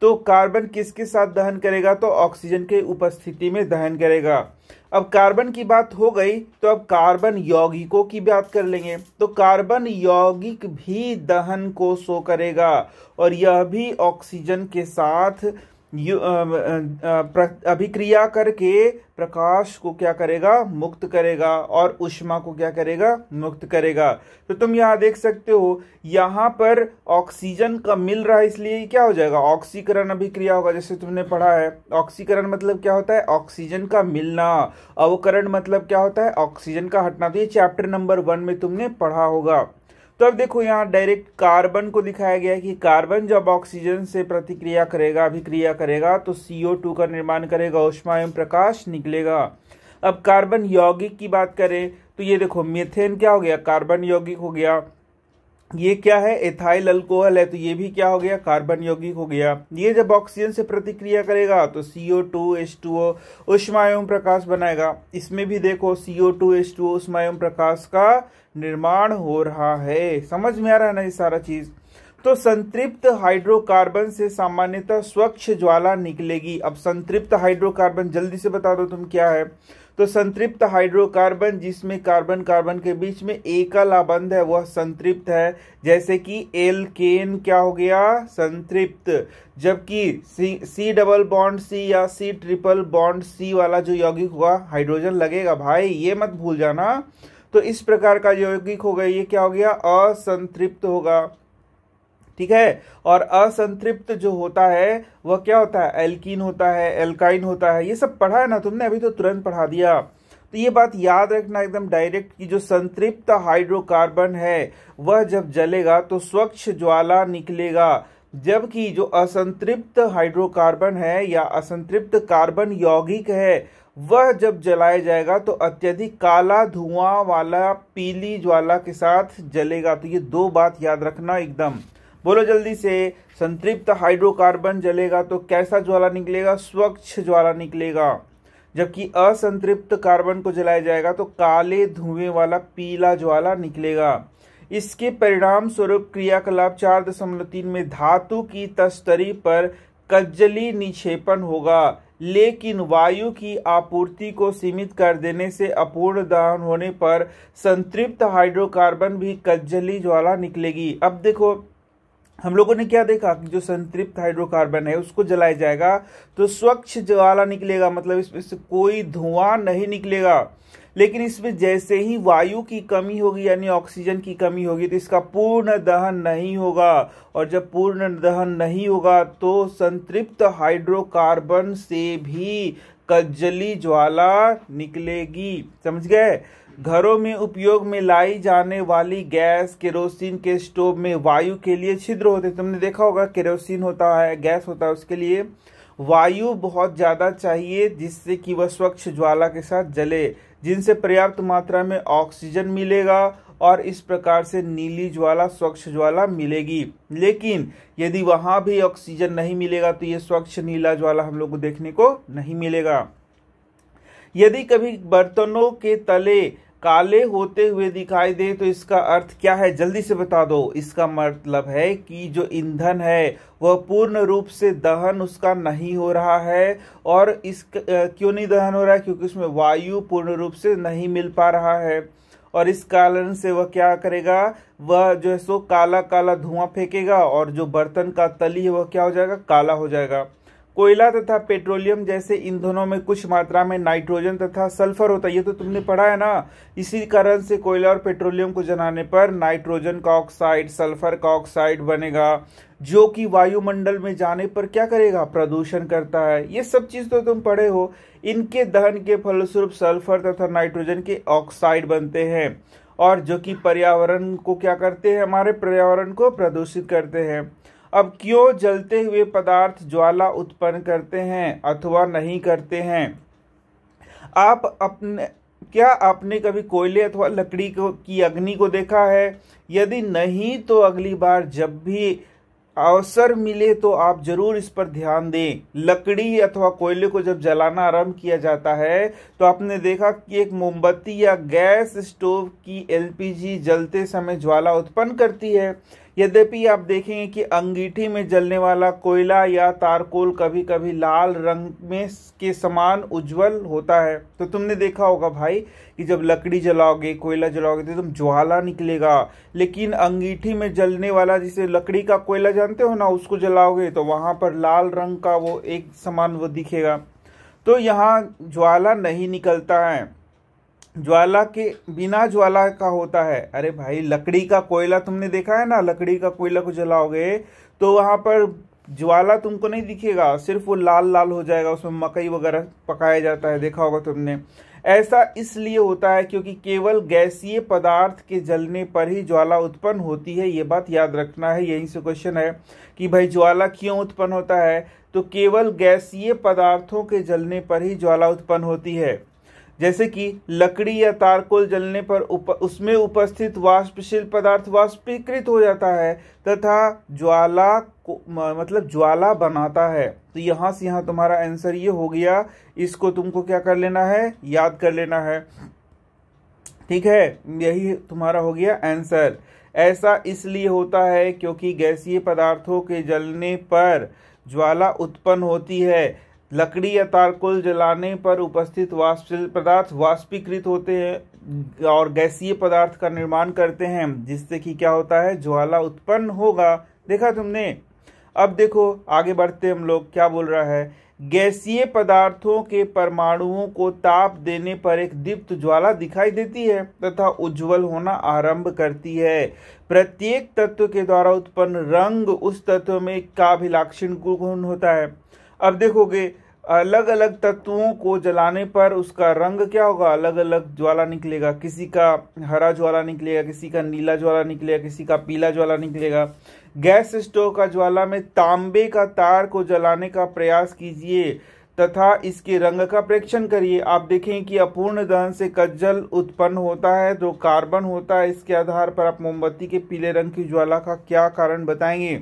तो कार्बन किसके साथ दहन करेगा तो ऑक्सीजन के उपस्थिति में दहन करेगा अब कार्बन की बात हो गई तो अब कार्बन यौगिकों की बात कर लेंगे तो कार्बन यौगिक भी दहन को शो करेगा और यह भी ऑक्सीजन के साथ अभिक्रिया करके प्रकाश को क्या करेगा मुक्त करेगा और उष्मा को क्या करेगा मुक्त करेगा तो तुम यहाँ देख सकते हो यहाँ पर ऑक्सीजन का मिल रहा है इसलिए क्या हो जाएगा ऑक्सीकरण अभिक्रिया होगा जैसे तुमने पढ़ा है ऑक्सीकरण मतलब क्या होता है ऑक्सीजन का मिलना अवकरण मतलब क्या होता है ऑक्सीजन का हटना तो ये चैप्टर नंबर वन में तुमने पढ़ा होगा तो अब देखो यहाँ डायरेक्ट कार्बन को दिखाया गया है कि कार्बन जब ऑक्सीजन से प्रतिक्रिया करेगा अभिक्रिया करेगा तो CO2 का निर्माण करेगा उष्मा एवं प्रकाश निकलेगा अब कार्बन यौगिक की बात करें तो ये देखो मेथेन क्या हो गया कार्बन यौगिक हो गया ये क्या है एथाइल अल्कोहल है तो ये भी क्या हो गया कार्बन यौगिक हो गया ये जब ऑक्सीजन से प्रतिक्रिया करेगा तो CO two H two O उष्मा एवं प्रकाश बनाएगा इसमें भी देखो सीओ टू एच टू उष्मा एवं प्रकाश का निर्माण हो रहा है समझ में आ रहा है ना ये सारा चीज़ तो संतृप्त हाइड्रोकार्बन से सामान्यतः स्वच्छ ज्वाला निकलेगी अब संतृप्त हाइड्रोकार्बन जल्दी से बता दो तुम क्या है तो संतृप्त हाइड्रोकार्बन जिसमें कार्बन कार्बन के बीच में एकल आबंध है वह संतृप्त है जैसे कि एल केन क्या हो गया संतृप्त जबकि सी सी डबल बॉन्ड सी या सी ट्रिपल बॉन्ड सी वाला जो यौगिक हुआ हाइड्रोजन लगेगा भाई ये मत भूल जाना तो इस प्रकार का यौगिक होगा ये क्या हो गया असंतृप्त होगा ठीक है और असंतृप्त जो होता है वह क्या होता है एल्कीन होता है एल्काइन होता है ये सब पढ़ा है ना तुमने अभी तो तुरंत पढ़ा दिया तो ये बात याद रखना एकदम डायरेक्ट कि जो संतृप्त हाइड्रोकार्बन है वह जब जलेगा तो स्वच्छ ज्वाला निकलेगा जबकि जो असंतृप्त हाइड्रोकार्बन है या असंतृप्त कार्बन यौगिक है वह जब जलाया जाएगा तो अत्यधिक काला धुआं वाला पीली ज्वाला के साथ जलेगा तो ये दो बात याद रखना एकदम बोलो जल्दी से संतृप्त हाइड्रोकार्बन जलेगा तो कैसा ज्वाला निकलेगा स्वच्छ ज्वाला निकलेगा जबकि असंतृप्त कार्बन को जलाया जाएगा तो काले धुएं वाला पीला ज्वाला निकलेगा इसके परिणाम स्वरूप क्रियाकलाप चार दशमलव तीन में धातु की तस्तरी पर कज्जली निक्षेपण होगा लेकिन वायु की आपूर्ति को सीमित कर देने से अपूर्ण दहन होने पर संतृप्त हाइड्रोकार्बन भी कज्जली ज्वाला निकलेगी अब देखो हम लोगों ने क्या देखा कि जो संतृप्त हाइड्रोकार्बन है उसको जलाया जाएगा तो स्वच्छ ज्वाला निकलेगा मतलब इसमें से कोई धुआं नहीं निकलेगा लेकिन इसमें जैसे ही वायु की कमी होगी यानी ऑक्सीजन की कमी होगी तो इसका पूर्ण दहन नहीं होगा और जब पूर्ण दहन नहीं होगा तो संतृप्त हाइड्रोकार्बन से भी कज्जली ज्वाला निकलेगी समझ गए घरों में उपयोग में लाई जाने वाली गैस केरोसिन के स्टोव में वायु के लिए छिद्र होते हैं तुमने देखा होगा केरोसिन होता है गैस होता है उसके लिए वायु बहुत ज़्यादा चाहिए जिससे कि वह स्वच्छ ज्वाला के साथ जले जिनसे पर्याप्त मात्रा में ऑक्सीजन मिलेगा और इस प्रकार से नीली ज्वाला स्वच्छ ज्वाला मिलेगी लेकिन यदि वहाँ भी ऑक्सीजन नहीं मिलेगा तो ये स्वच्छ नीला ज्वाला हम लोग को देखने को नहीं मिलेगा यदि कभी बर्तनों के तले काले होते हुए दिखाई दे तो इसका अर्थ क्या है जल्दी से बता दो इसका मतलब है कि जो ईंधन है वह पूर्ण रूप से दहन उसका नहीं हो रहा है और इस क्यों नहीं दहन हो रहा है क्योंकि उसमें वायु पूर्ण रूप से नहीं मिल पा रहा है और इस कारण से वह क्या करेगा वह जो है सो काला काला धुआं फेंकेगा और जो बर्तन का तली है वह क्या हो जाएगा काला हो जाएगा कोयला तथा पेट्रोलियम जैसे ईंधनों में कुछ मात्रा में नाइट्रोजन तथा सल्फर होता है ये तो तुमने पढ़ा है ना इसी कारण से कोयला और पेट्रोलियम को जलाने पर नाइट्रोजन का ऑक्साइड सल्फर का ऑक्साइड बनेगा जो कि वायुमंडल में जाने पर क्या करेगा प्रदूषण करता है ये सब चीज़ तो तुम पढ़े हो इनके दहन के फलस्वरूप सल्फर तथा नाइट्रोजन के ऑक्साइड बनते हैं और जो कि पर्यावरण को क्या करते हैं हमारे पर्यावरण को प्रदूषित करते हैं अब क्यों जलते हुए पदार्थ ज्वाला उत्पन्न करते हैं अथवा नहीं करते हैं आप अपने क्या आपने कभी कोयले अथवा लकड़ी को की अग्नि को देखा है यदि नहीं तो अगली बार जब भी अवसर मिले तो आप जरूर इस पर ध्यान दें लकड़ी अथवा कोयले को जब जलाना आरंभ किया जाता है तो आपने देखा कि एक मोमबत्ती या गैस स्टोव की एलपीजी जलते समय ज्वाला उत्पन्न करती है यद्यपि आप देखेंगे कि अंगीठी में जलने वाला कोयला या तारकोल कभी कभी लाल रंग में के समान उज्जवल होता है तो तुमने देखा होगा भाई कि जब लकड़ी जलाओगे कोयला जलाओगे तो तुम ज्वाला निकलेगा लेकिन अंगीठी में जलने वाला जिसे लकड़ी का कोयला जानते हो ना उसको जलाओगे तो वहाँ पर लाल रंग का वो एक समान वो दिखेगा तो यहाँ ज्वाला नहीं निकलता है ज्वाला के बिना ज्वाला का होता है अरे भाई लकड़ी का कोयला तुमने देखा है ना लकड़ी का कोयला को जलाओगे तो वहां पर ज्वाला तुमको नहीं दिखेगा सिर्फ वो लाल लाल हो जाएगा उसमें मकई वगैरह पकाया जाता है देखा होगा तुमने ऐसा इसलिए होता है क्योंकि केवल गैसीय पदार्थ के जलने पर ही ज्वाला उत्पन्न होती है ये बात याद रखना है यहीं से क्वेश्चन है कि भाई ज्वाला क्यों उत्पन्न होता है तो केवल गैसीय पदार्थों के जलने पर ही ज्वाला उत्पन्न होती है जैसे कि लकड़ी या तारकोल जलने पर उप, उसमें उपस्थित वाष्पशील पदार्थ वाष्पीकृत हो जाता है तथा ज्वाला को मतलब ज्वाला बनाता है तो यहाँ से यहाँ तुम्हारा आंसर ये हो गया इसको तुमको क्या कर लेना है याद कर लेना है ठीक है यही तुम्हारा हो गया आंसर ऐसा इसलिए होता है क्योंकि गैसीय पदार्थों के जलने पर ज्वाला उत्पन्न होती है लकड़ी या तारकोल जलाने पर उपस्थित वाष्प पदार्थ वाष्पीकृत होते हैं और गैसीय पदार्थ का निर्माण करते हैं जिससे कि क्या होता है ज्वाला उत्पन्न होगा देखा तुमने अब देखो आगे बढ़ते हम लोग क्या बोल रहा है गैसीय पदार्थों के परमाणुओं को ताप देने पर एक दीप्त ज्वाला दिखाई देती है तथा उज्जवल होना आरंभ करती है प्रत्येक तत्व के द्वारा उत्पन्न रंग उस तत्व में काभिलाक्षण गुण होता है अब देखोगे अलग अलग तत्वों को जलाने पर उसका रंग क्या होगा अलग अलग ज्वाला निकलेगा किसी का हरा ज्वाला निकलेगा किसी का नीला ज्वाला निकलेगा किसी का पीला ज्वाला निकलेगा गैस स्टोव का ज्वाला में तांबे का तार को जलाने का प्रयास कीजिए तथा इसके रंग का प्रेक्षण करिए आप देखें कि अपूर्ण दहन से कज्जल उत्पन्न होता है जो तो कार्बन होता है इसके आधार पर आप मोमबत्ती के पीले रंग की ज्वाला का क्या कारण बताएंगे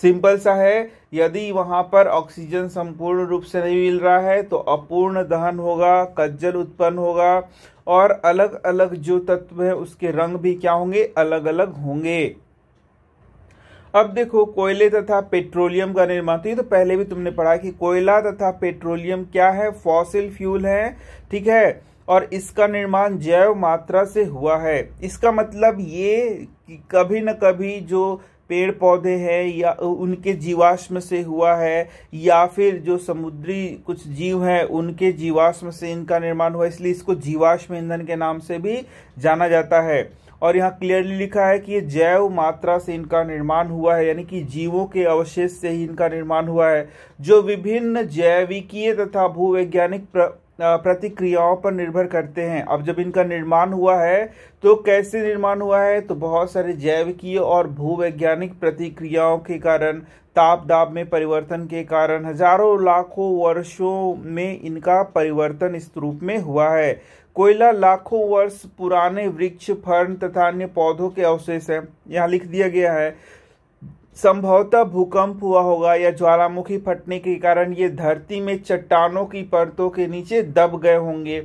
सिंपल सा है यदि वहाँ पर ऑक्सीजन संपूर्ण रूप से नहीं मिल रहा है तो अपूर्ण दहन होगा कज्जल उत्पन्न होगा और अलग अलग जो तत्व है उसके रंग भी क्या होंगे अलग अलग होंगे अब देखो कोयले तथा पेट्रोलियम का निर्माण तो, तो पहले भी तुमने पढ़ा कि कोयला तथा पेट्रोलियम क्या है फॉसिल फ्यूल है ठीक है और इसका निर्माण जैव मात्रा से हुआ है इसका मतलब ये कभी न कभी जो पेड़ पौधे हैं या उनके जीवाश्म से हुआ है या फिर जो समुद्री कुछ जीव हैं उनके जीवाश्म से इनका निर्माण हुआ इसलिए इसको जीवाश्म ईंधन के नाम से भी जाना जाता है और यहाँ क्लियरली लिखा है कि ये जैव मात्रा से इनका निर्माण हुआ है यानी कि जीवों के अवशेष से ही इनका निर्माण हुआ है जो विभिन्न जैविकीय तथा भूवैज्ञानिक प्रतिक्रियाओं पर निर्भर करते हैं अब जब इनका निर्माण हुआ है तो कैसे निर्माण हुआ है तो बहुत सारे जैविकीय और भूवैज्ञानिक प्रतिक्रियाओं के कारण ताप दाब में परिवर्तन के कारण हजारों लाखों वर्षों में इनका परिवर्तन इस रूप में हुआ है कोयला लाखों वर्ष पुराने वृक्ष फर्न तथा अन्य पौधों के अवशेष हैं यहाँ लिख दिया गया है संभवतः भूकंप हुआ होगा या ज्वालामुखी फटने के कारण ये धरती में चट्टानों की परतों के नीचे दब गए होंगे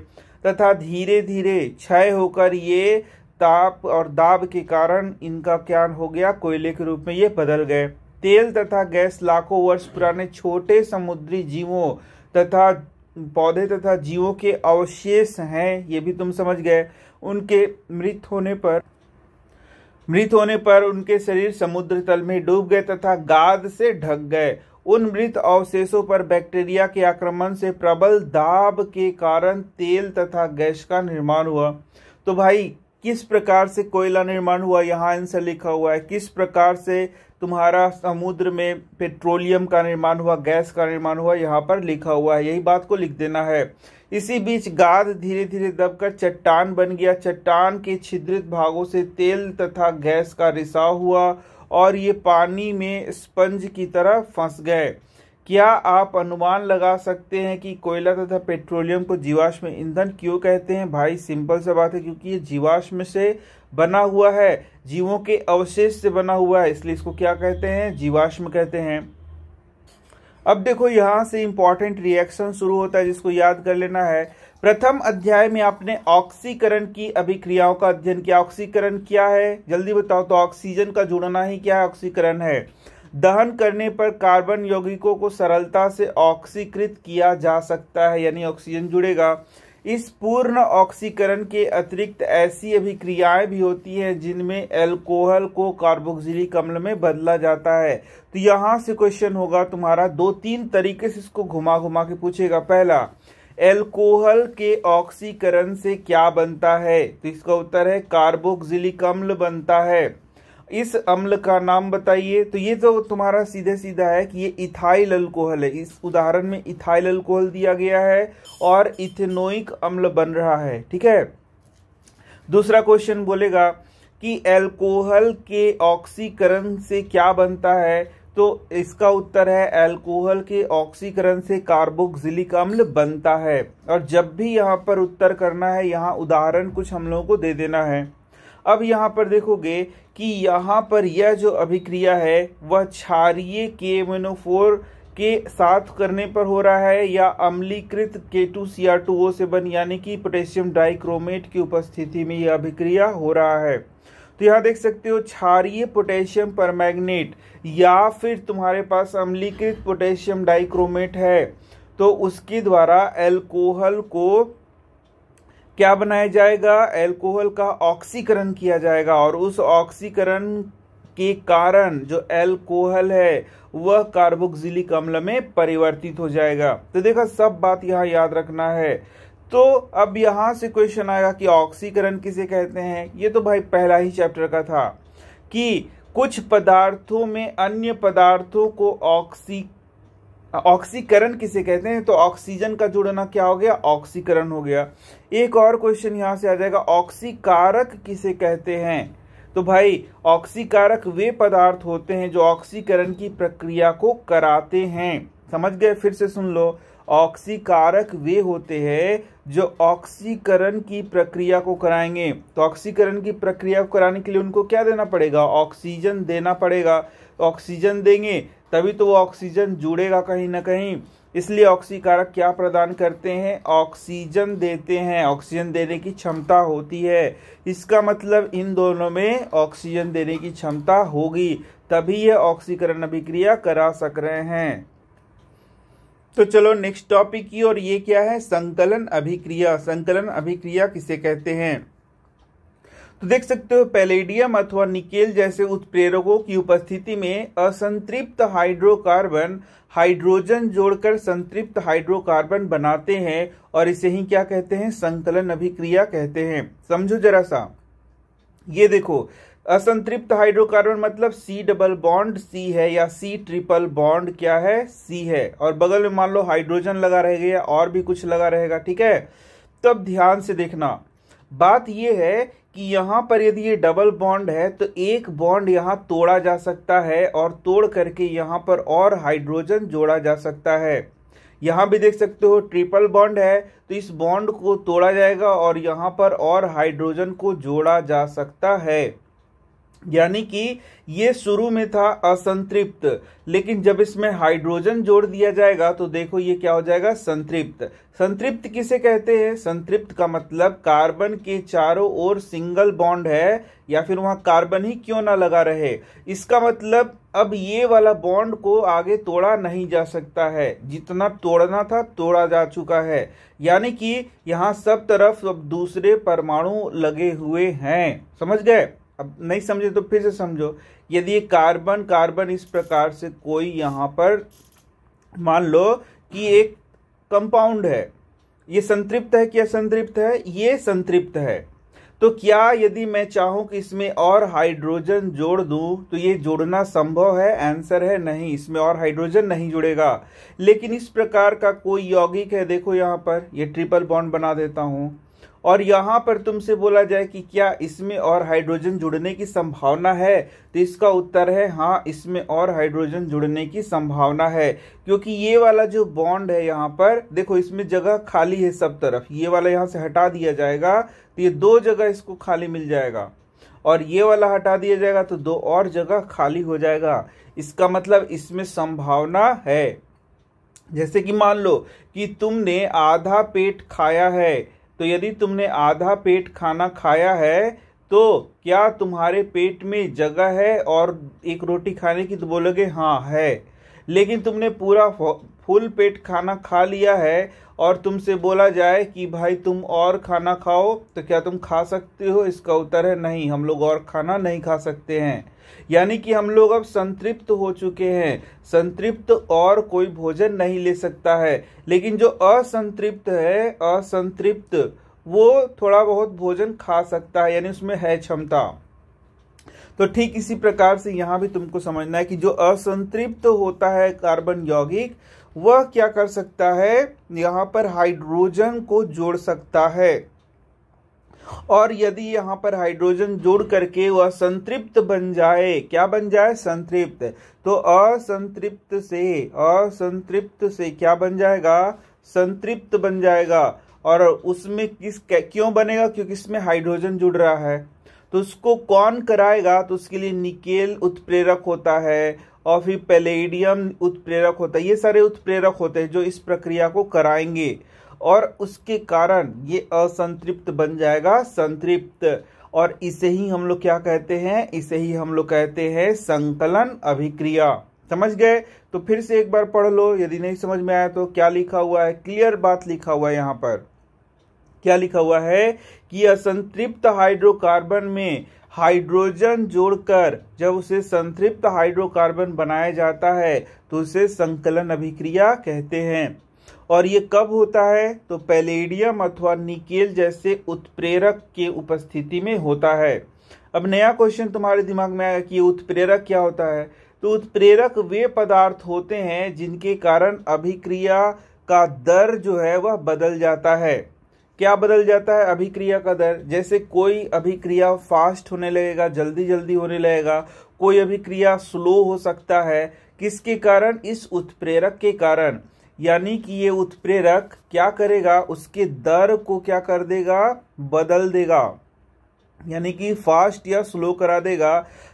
तथा धीरे धीरे क्षय होकर ये ताप और दाब के कारण इनका क्या हो गया कोयले के रूप में ये बदल गए तेल तथा गैस लाखों वर्ष पुराने छोटे समुद्री जीवों तथा पौधे तथा जीवों के अवशेष हैं ये भी तुम समझ गए उनके मृत होने पर मृत होने पर उनके शरीर समुद्र तल में डूब गए तथा गाद से ढक गए उन मृत अवशेषों पर बैक्टीरिया के आक्रमण से प्रबल दाब के कारण तेल तथा गैस का निर्माण हुआ तो भाई किस प्रकार से कोयला निर्माण हुआ यहाँ आंसर लिखा हुआ है किस प्रकार से तुम्हारा समुद्र में पेट्रोलियम का निर्माण हुआ गैस का निर्माण हुआ यहाँ पर लिखा हुआ है यही बात को लिख देना है इसी बीच गाद धीरे धीरे दबकर चट्टान बन गया चट्टान के छिद्रित भागों से तेल तथा गैस का रिसाव हुआ और ये पानी में स्पंज की तरह फंस गए क्या आप अनुमान लगा सकते हैं कि कोयला तथा पेट्रोलियम को जीवाश्म ईंधन क्यों कहते हैं भाई सिंपल सा बात है क्योंकि ये जीवाश्म से बना हुआ है जीवों के अवशेष से बना हुआ है इसलिए इसको क्या कहते हैं जीवाश्म कहते हैं अब देखो यहां से इंपॉर्टेंट रिएक्शन शुरू होता है जिसको याद कर लेना है प्रथम अध्याय में आपने ऑक्सीकरण की अभिक्रियाओं का अध्ययन किया ऑक्सीकरण क्या है जल्दी बताओ तो ऑक्सीजन का जुड़ना ही क्या है ऑक्सीकरण है दहन करने पर कार्बन यौगिकों को सरलता से ऑक्सीकृत किया जा सकता है यानी ऑक्सीजन जुड़ेगा इस पूर्ण ऑक्सीकरण के अतिरिक्त ऐसी अभिक्रियाएं भी होती हैं जिनमें एल्कोहल को कार्बोक्सिलिक अम्ल में बदला जाता है तो यहां से क्वेश्चन होगा तुम्हारा दो तीन तरीके से इसको घुमा घुमा के पूछेगा पहला एल्कोहल के ऑक्सीकरण से क्या बनता है तो इसका उत्तर है कार्बोक्सिलिक अम्ल बनता है इस अम्ल का नाम बताइए तो ये जो तो तुम्हारा सीधे सीधा है कि ये इथाइल अल्कोहल है इस उदाहरण में इथाइल अल्कोहल दिया गया है और इथेनोइक अम्ल बन रहा है ठीक है दूसरा क्वेश्चन बोलेगा कि एल्कोहल के ऑक्सीकरण से क्या बनता है तो इसका उत्तर है एल्कोहल के ऑक्सीकरण से कार्बोक्सिलिक अम्ल बनता है और जब भी यहाँ पर उत्तर करना है यहाँ उदाहरण कुछ हम लोगों को दे देना है अब यहाँ पर देखोगे कि यहाँ पर यह जो अभिक्रिया है वह क्षारीय के मेनोफोर के साथ करने पर हो रहा है या अम्लीकृत K two C R two O से बन यानी कि पोटेशियम डाइक्रोमेट की उपस्थिति में यह अभिक्रिया हो रहा है तो यहाँ देख सकते हो क्षारीय पोटेशियम मैग्नेट या फिर तुम्हारे पास अम्लीकृत पोटेशियम डाइक्रोमेट है तो उसके द्वारा एल्कोहल को क्या बनाया जाएगा एल्कोहल का ऑक्सीकरण किया जाएगा और उस ऑक्सीकरण के कारण जो एल्कोहल है वह कार्बोक्सिलिक अम्ल में परिवर्तित हो जाएगा तो देखा सब बात यहाँ याद रखना है तो अब यहाँ से क्वेश्चन आएगा कि ऑक्सीकरण किसे कहते हैं ये तो भाई पहला ही चैप्टर का था कि कुछ पदार्थों में अन्य पदार्थों को ऑक्सी ऑक्सीकरण किसे कहते हैं तो ऑक्सीजन का जुड़ना क्या हो गया ऑक्सीकरण हो गया एक और क्वेश्चन यहां से आ जाएगा ऑक्सीकारक किसे कहते हैं तो भाई ऑक्सीकारक वे पदार्थ होते हैं जो ऑक्सीकरण की प्रक्रिया को कराते हैं समझ गए फिर से सुन लो ऑक्सीकारक वे होते हैं जो ऑक्सीकरण की प्रक्रिया को कराएंगे तो ऑक्सीकरण की प्रक्रिया को कराने के लिए उनको क्या देना पड़ेगा ऑक्सीजन देना पड़ेगा ऑक्सीजन देंगे तभी तो वो ऑक्सीजन जुड़ेगा कहीं ना कहीं इसलिए ऑक्सीकारक क्या प्रदान करते हैं ऑक्सीजन देते हैं ऑक्सीजन देने की क्षमता होती है इसका मतलब इन दोनों में ऑक्सीजन देने की क्षमता होगी तभी यह ऑक्सीकरण अभिक्रिया करा सक रहे हैं तो चलो नेक्स्ट टॉपिक की और ये क्या है संकलन अभिक्रिया संकलन अभिक्रिया किसे कहते हैं तो देख सकते हो पैलेडियम अथवा निकेल जैसे उत्प्रेरकों की उपस्थिति में असंतृप्त हाइड्रोकार्बन हाइड्रोजन जोड़कर संतृप्त हाइड्रोकार्बन बनाते हैं और इसे ही क्या कहते हैं संकलन अभिक्रिया कहते हैं समझो जरा सा ये देखो असंतृप्त हाइड्रोकार्बन मतलब सी डबल बॉन्ड सी है या सी ट्रिपल बॉन्ड क्या है सी है और बगल में मान लो हाइड्रोजन लगा रहेगा या और भी कुछ लगा रहेगा ठीक है तब ध्यान से देखना बात यह है कि यहाँ पर यदि ये डबल बॉन्ड है तो एक बॉन्ड यहाँ तोड़ा जा सकता है और तोड़ करके यहाँ पर और हाइड्रोजन जोड़ा जा सकता है यहाँ भी देख सकते हो ट्रिपल बॉन्ड है तो इस बॉन्ड को तोड़ा जाएगा और यहाँ पर और हाइड्रोजन को जोड़ा जा सकता है यानी कि ये शुरू में था असंतृप्त लेकिन जब इसमें हाइड्रोजन जोड़ दिया जाएगा तो देखो ये क्या हो जाएगा संतृप्त संतृप्त किसे कहते हैं संतृप्त का मतलब कार्बन के चारों ओर सिंगल बॉन्ड है या फिर वहां कार्बन ही क्यों ना लगा रहे इसका मतलब अब ये वाला बॉन्ड को आगे तोड़ा नहीं जा सकता है जितना तोड़ना था तोड़ा जा चुका है यानी कि यहाँ सब तरफ अब दूसरे परमाणु लगे हुए हैं समझ गए अब नहीं समझे तो फिर से समझो यदि ये कार्बन कार्बन इस प्रकार से कोई यहाँ पर मान लो कि एक कंपाउंड है ये संतृप्त है क्या संतृप्त है ये संतृप्त है तो क्या यदि मैं चाहूँ कि इसमें और हाइड्रोजन जोड़ दूँ तो ये जोड़ना संभव है आंसर है नहीं इसमें और हाइड्रोजन नहीं जुड़ेगा लेकिन इस प्रकार का कोई यौगिक है देखो यहाँ पर ये ट्रिपल बॉन्ड बना देता हूँ और यहाँ पर तुमसे बोला जाए कि क्या इसमें और हाइड्रोजन जुड़ने की संभावना है तो इसका उत्तर है हाँ इसमें और हाइड्रोजन जुड़ने की संभावना है क्योंकि ये वाला जो बॉन्ड है यहाँ पर देखो इसमें जगह खाली है सब तरफ ये वाला यहाँ से हटा दिया जाएगा तो ये दो जगह इसको खाली मिल जाएगा और ये वाला हटा दिया जाएगा तो दो और जगह खाली हो जाएगा इसका मतलब इसमें संभावना है जैसे कि मान लो कि तुमने आधा पेट खाया है तो यदि तुमने आधा पेट खाना खाया है तो क्या तुम्हारे पेट में जगह है और एक रोटी खाने की तो बोलोगे हाँ है लेकिन तुमने पूरा फुल पेट खाना खा लिया है और तुमसे बोला जाए कि भाई तुम और खाना खाओ तो क्या तुम खा सकते हो इसका उत्तर है नहीं हम लोग और खाना नहीं खा सकते हैं यानी कि हम लोग अब संतृप्त हो चुके हैं संतृप्त और कोई भोजन नहीं ले सकता है लेकिन जो असंतृप्त है असंतृप्त वो थोड़ा बहुत भोजन खा सकता है यानी उसमें है क्षमता तो ठीक इसी प्रकार से यहाँ भी तुमको समझना है कि जो असंतृप्त होता है कार्बन यौगिक वह क्या कर सकता है यहाँ पर हाइड्रोजन को जोड़ सकता है और यदि यहाँ पर हाइड्रोजन जोड़ करके वह संतृप्त बन जाए क्या बन जाए संतृप्त तो असंतृप्त से असंतृप्त से क्या बन जाएगा संतृप्त बन जाएगा और उसमें किस क्यों बनेगा क्योंकि इसमें हाइड्रोजन जुड़ रहा है तो उसको कौन कराएगा तो उसके लिए निकेल उत्प्रेरक होता है और फिर पेलेडियम उत्प्रेरक होता है ये सारे उत्प्रेरक होते हैं जो इस प्रक्रिया को कराएंगे और उसके कारण ये असंतृप्त बन जाएगा संतृप्त और इसे ही हम लोग क्या कहते हैं इसे ही हम लोग कहते हैं संकलन अभिक्रिया समझ गए तो फिर से एक बार पढ़ लो यदि नहीं समझ में आया तो क्या लिखा हुआ है क्लियर बात लिखा हुआ है यहां पर क्या लिखा हुआ है कि असंतृप्त हाइड्रोकार्बन में हाइड्रोजन जोड़कर जब उसे संतृप्त हाइड्रोकार्बन बनाया जाता है तो उसे संकलन अभिक्रिया कहते हैं और ये कब होता है तो पैलेडियम अथवा निकेल जैसे उत्प्रेरक के उपस्थिति में होता है अब नया क्वेश्चन तुम्हारे दिमाग में आया कि उत्प्रेरक क्या होता है तो उत्प्रेरक वे पदार्थ होते हैं जिनके कारण अभिक्रिया का दर जो है वह बदल जाता है क्या बदल जाता है अभिक्रिया का दर जैसे कोई अभिक्रिया फास्ट होने लगेगा जल्दी जल्दी होने लगेगा कोई अभिक्रिया स्लो हो सकता है किसके कारण इस उत्प्रेरक के कारण यानी कि ये उत्प्रेरक क्या करेगा उसके दर को क्या कर देगा बदल देगा यानी कि फास्ट या स्लो करा देगा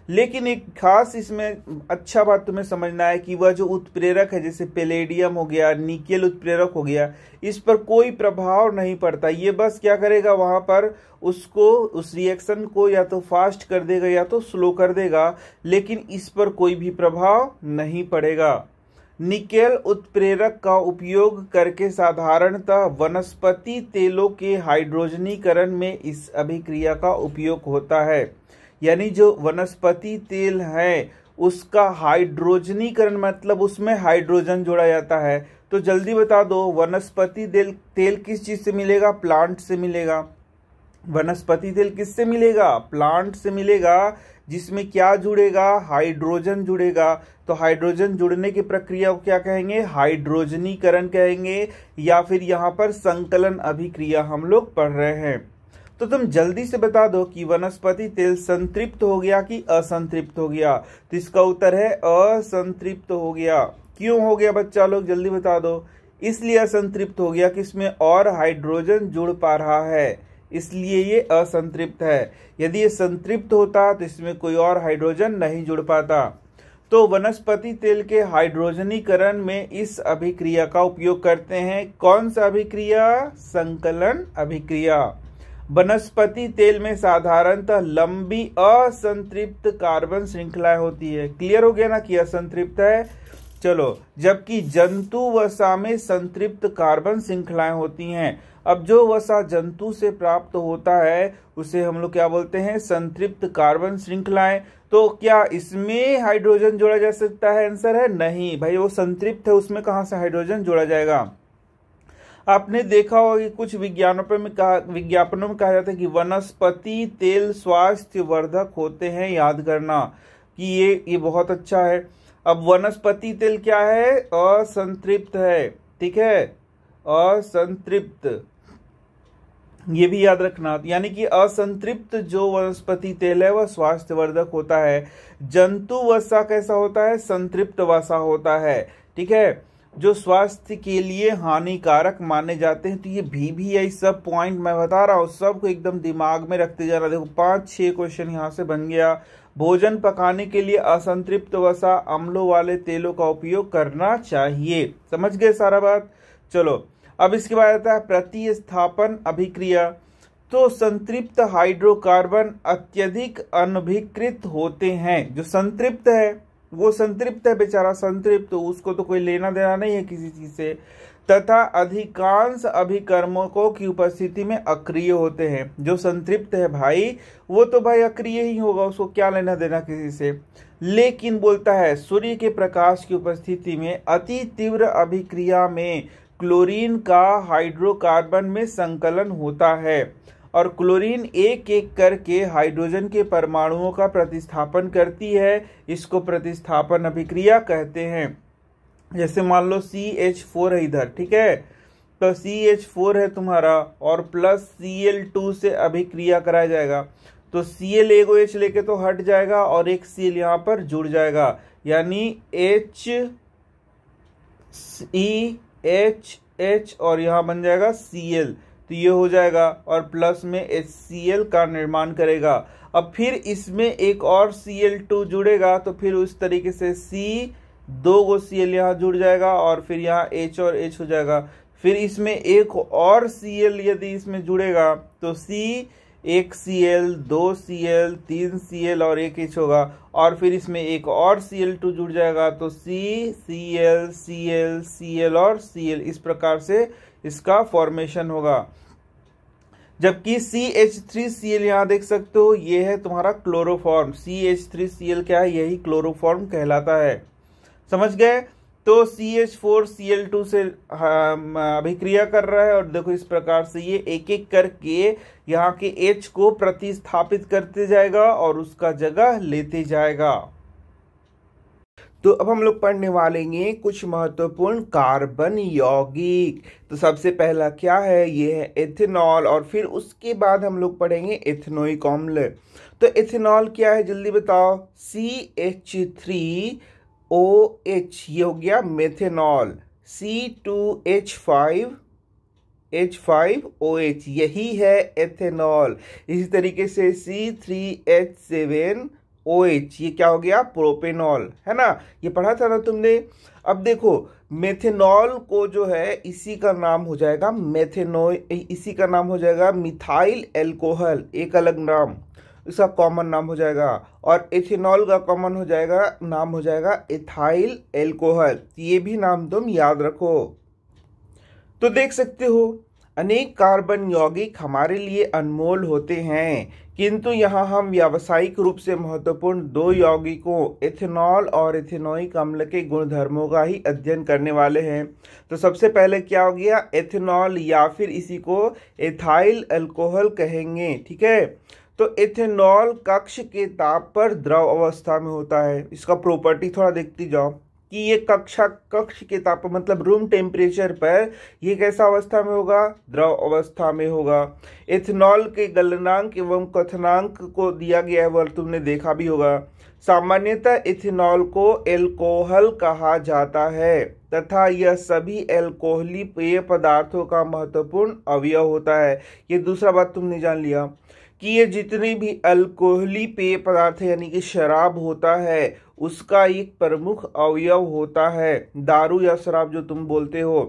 लेकिन एक खास इसमें अच्छा बात तुम्हें समझना है कि वह जो उत्प्रेरक है जैसे पेलेडियम हो गया निकेल उत्प्रेरक हो गया इस पर कोई प्रभाव नहीं पड़ता ये बस क्या करेगा वहाँ पर उसको उस रिएक्शन को या तो फास्ट कर देगा या तो स्लो कर देगा लेकिन इस पर कोई भी प्रभाव नहीं पड़ेगा निकेल उत्प्रेरक का उपयोग करके साधारणतः वनस्पति तेलों के हाइड्रोजनीकरण में इस अभिक्रिया का उपयोग होता है यानी जो वनस्पति तेल है उसका हाइड्रोजनीकरण मतलब उसमें हाइड्रोजन जोड़ा जाता है तो जल्दी बता दो वनस्पति तेल तेल किस चीज़ से मिलेगा प्लांट से मिलेगा वनस्पति तेल किससे मिलेगा प्लांट से मिलेगा जिसमें क्या जुड़ेगा हाइड्रोजन जुड़ेगा तो हाइड्रोजन जुड़ने की प्रक्रिया को क्या कहेंगे हाइड्रोजनीकरण कहेंगे या फिर यहाँ पर संकलन अभिक्रिया हम लोग पढ़ रहे हैं तो तुम जल्दी से बता दो कि वनस्पति तेल संतृप्त हो गया कि असंतृप्त हो गया तो इसका उत्तर है असंतृप्त हो गया क्यों हो गया बच्चा लोग जल्दी बता दो इसलिए असंतृप्त हो गया कि इसमें और हाइड्रोजन जुड़ पा रहा है इसलिए ये असंतृप्त है यदि ये संतृप्त होता तो इसमें कोई और हाइड्रोजन नहीं जुड़ पाता तो वनस्पति तेल के हाइड्रोजनीकरण में इस अभिक्रिया का उपयोग करते हैं कौन सा अभिक्रिया संकलन अभिक्रिया वनस्पति तेल में साधारणतः लंबी असंतृप्त कार्बन श्रृंखला होती है क्लियर हो गया ना कि असंतृप्त है चलो जबकि जंतु वसा में संतृप्त कार्बन श्रृंखलाएं होती हैं अब जो वसा जंतु से प्राप्त होता है उसे हम लोग क्या बोलते हैं संतृप्त कार्बन श्रृंखलाएं तो क्या इसमें हाइड्रोजन जोड़ा जा सकता है आंसर है नहीं भाई वो संतृप्त है उसमें कहां से हाइड्रोजन जोड़ा जाएगा आपने देखा होगा कि कुछ विज्ञापनों में कहा विज्ञापनों में कहा जाता है कि वनस्पति तेल स्वास्थ्य वर्धक होते हैं याद करना कि ये ये बहुत अच्छा है अब वनस्पति तेल क्या है असंतृप्त है ठीक है असंतृप्त ये भी याद रखना यानी कि असंतृप्त जो वनस्पति तेल है वह स्वास्थ्यवर्धक होता है जंतु वसा कैसा होता है संतृप्त वसा होता है ठीक है जो स्वास्थ्य के लिए हानिकारक माने जाते हैं तो ये भी भी है सब पॉइंट मैं बता रहा हूँ सबको एकदम दिमाग में रखते जाना देखो पांच छह क्वेश्चन यहाँ से बन गया भोजन पकाने के लिए असंतृप्त वसा अम्लों वाले तेलों का उपयोग करना चाहिए समझ गए सारा बात चलो अब इसके बाद आता है प्रतिस्थापन अभिक्रिया तो संतृप्त हाइड्रोकार्बन अत्यधिक अनभिकृत होते हैं जो संतृप्त है वो संतृप्त है बेचारा संतृप्त उसको तो कोई लेना देना नहीं है किसी चीज से तथा अधिकांश अभिकर्मकों की उपस्थिति में अक्रिय होते हैं जो संतृप्त है भाई वो तो भाई अक्रिय ही होगा उसको क्या लेना देना किसी से लेकिन बोलता है सूर्य के प्रकाश की उपस्थिति में अति तीव्र अभिक्रिया में क्लोरीन का हाइड्रोकार्बन में संकलन होता है और क्लोरीन एक एक करके हाइड्रोजन के परमाणुओं का प्रतिस्थापन करती है इसको प्रतिस्थापन अभिक्रिया कहते हैं जैसे मान लो सी एच फोर है इधर ठीक है तो सी एच फोर है तुम्हारा और प्लस सी एल टू से अभिक्रिया कराया जाएगा तो सी एल एगो एच लेके तो हट जाएगा और एक सी एल यहाँ पर जुड़ जाएगा यानी H E e H H और यहाँ बन जाएगा सी एल तो ये हो जाएगा और प्लस में एच सी एल का निर्माण करेगा अब फिर इसमें एक और सी एल टू जुड़ेगा तो फिर उस तरीके से सी दो गो सी एल यहाँ जुड़ जाएगा और फिर यहाँ एच और एच हो जाएगा फिर इसमें एक और सी एल यदि इसमें जुड़ेगा तो सी एक सी एल दो सी एल तीन सी एल और एक एच होगा और फिर इसमें एक और सी एल टू जुड़ जाएगा तो C C L C L C L और सी एल इस प्रकार से इसका फॉर्मेशन होगा जबकि C H three C L यहाँ देख सकते हो ये है तुम्हारा chloroform C H three C L क्या है यही क्लोरोफॉर्म कहलाता है समझ गए तो C H four C L two से अभिक्रिया कर रहा है और देखो इस प्रकार से ये एक एक करके यहाँ के एच को प्रतिस्थापित करते जाएगा और उसका जगह लेते जाएगा तो अब हम लोग पढ़ने वाले हैं कुछ महत्वपूर्ण कार्बन यौगिक तो सबसे पहला क्या है ये है एथेनॉल और फिर उसके बाद हम लोग पढ़ेंगे इथेनोइक अम्ल तो इथेनॉल क्या है जल्दी बताओ C H three O H ये हो गया methanol C two H five H five O H यही है एथेनॉल इसी तरीके से C three H seven O H ये क्या हो गया प्रोपेनॉल है ना ये पढ़ा था ना तुमने अब देखो मेथेनॉल को जो है इसी का नाम हो जाएगा मेथेनो इसी का नाम हो जाएगा मिथाइल एल्कोहल एक अलग नाम इसका कॉमन नाम हो जाएगा और इथेनॉल का कॉमन हो जाएगा नाम हो जाएगा एथाइल एल्कोहल ये भी नाम तुम याद रखो तो देख सकते हो अनेक कार्बन यौगिक हमारे लिए अनमोल होते हैं किंतु यहाँ हम व्यावसायिक रूप से महत्वपूर्ण दो यौगिकों इथेनॉल और इथेनोइक अम्ल के गुणधर्मों का ही अध्ययन करने वाले हैं तो सबसे पहले क्या हो गया एथेनॉल या फिर इसी को एथाइल अल्कोहल कहेंगे ठीक है तो इथेनॉल कक्ष के ताप पर द्रव अवस्था में होता है इसका प्रॉपर्टी थोड़ा देखती जाओ कि ये कक्षा कक्ष के ताप मतलब रूम टेम्परेचर पर ये कैसा अवस्था में होगा द्रव अवस्था में होगा इथेनॉल के गलनांक एवं कथनांक को दिया गया है वह तुमने देखा भी होगा सामान्यतः इथेनॉल को एल्कोहल कहा जाता है तथा यह सभी एल्कोहली पेय पदार्थों का महत्वपूर्ण अवयव होता है ये दूसरा बात तुमने जान लिया कि ये जितने भी अल्कोहली पेय पदार्थ यानी कि शराब होता है उसका एक प्रमुख अवयव होता है दारू या शराब जो तुम बोलते हो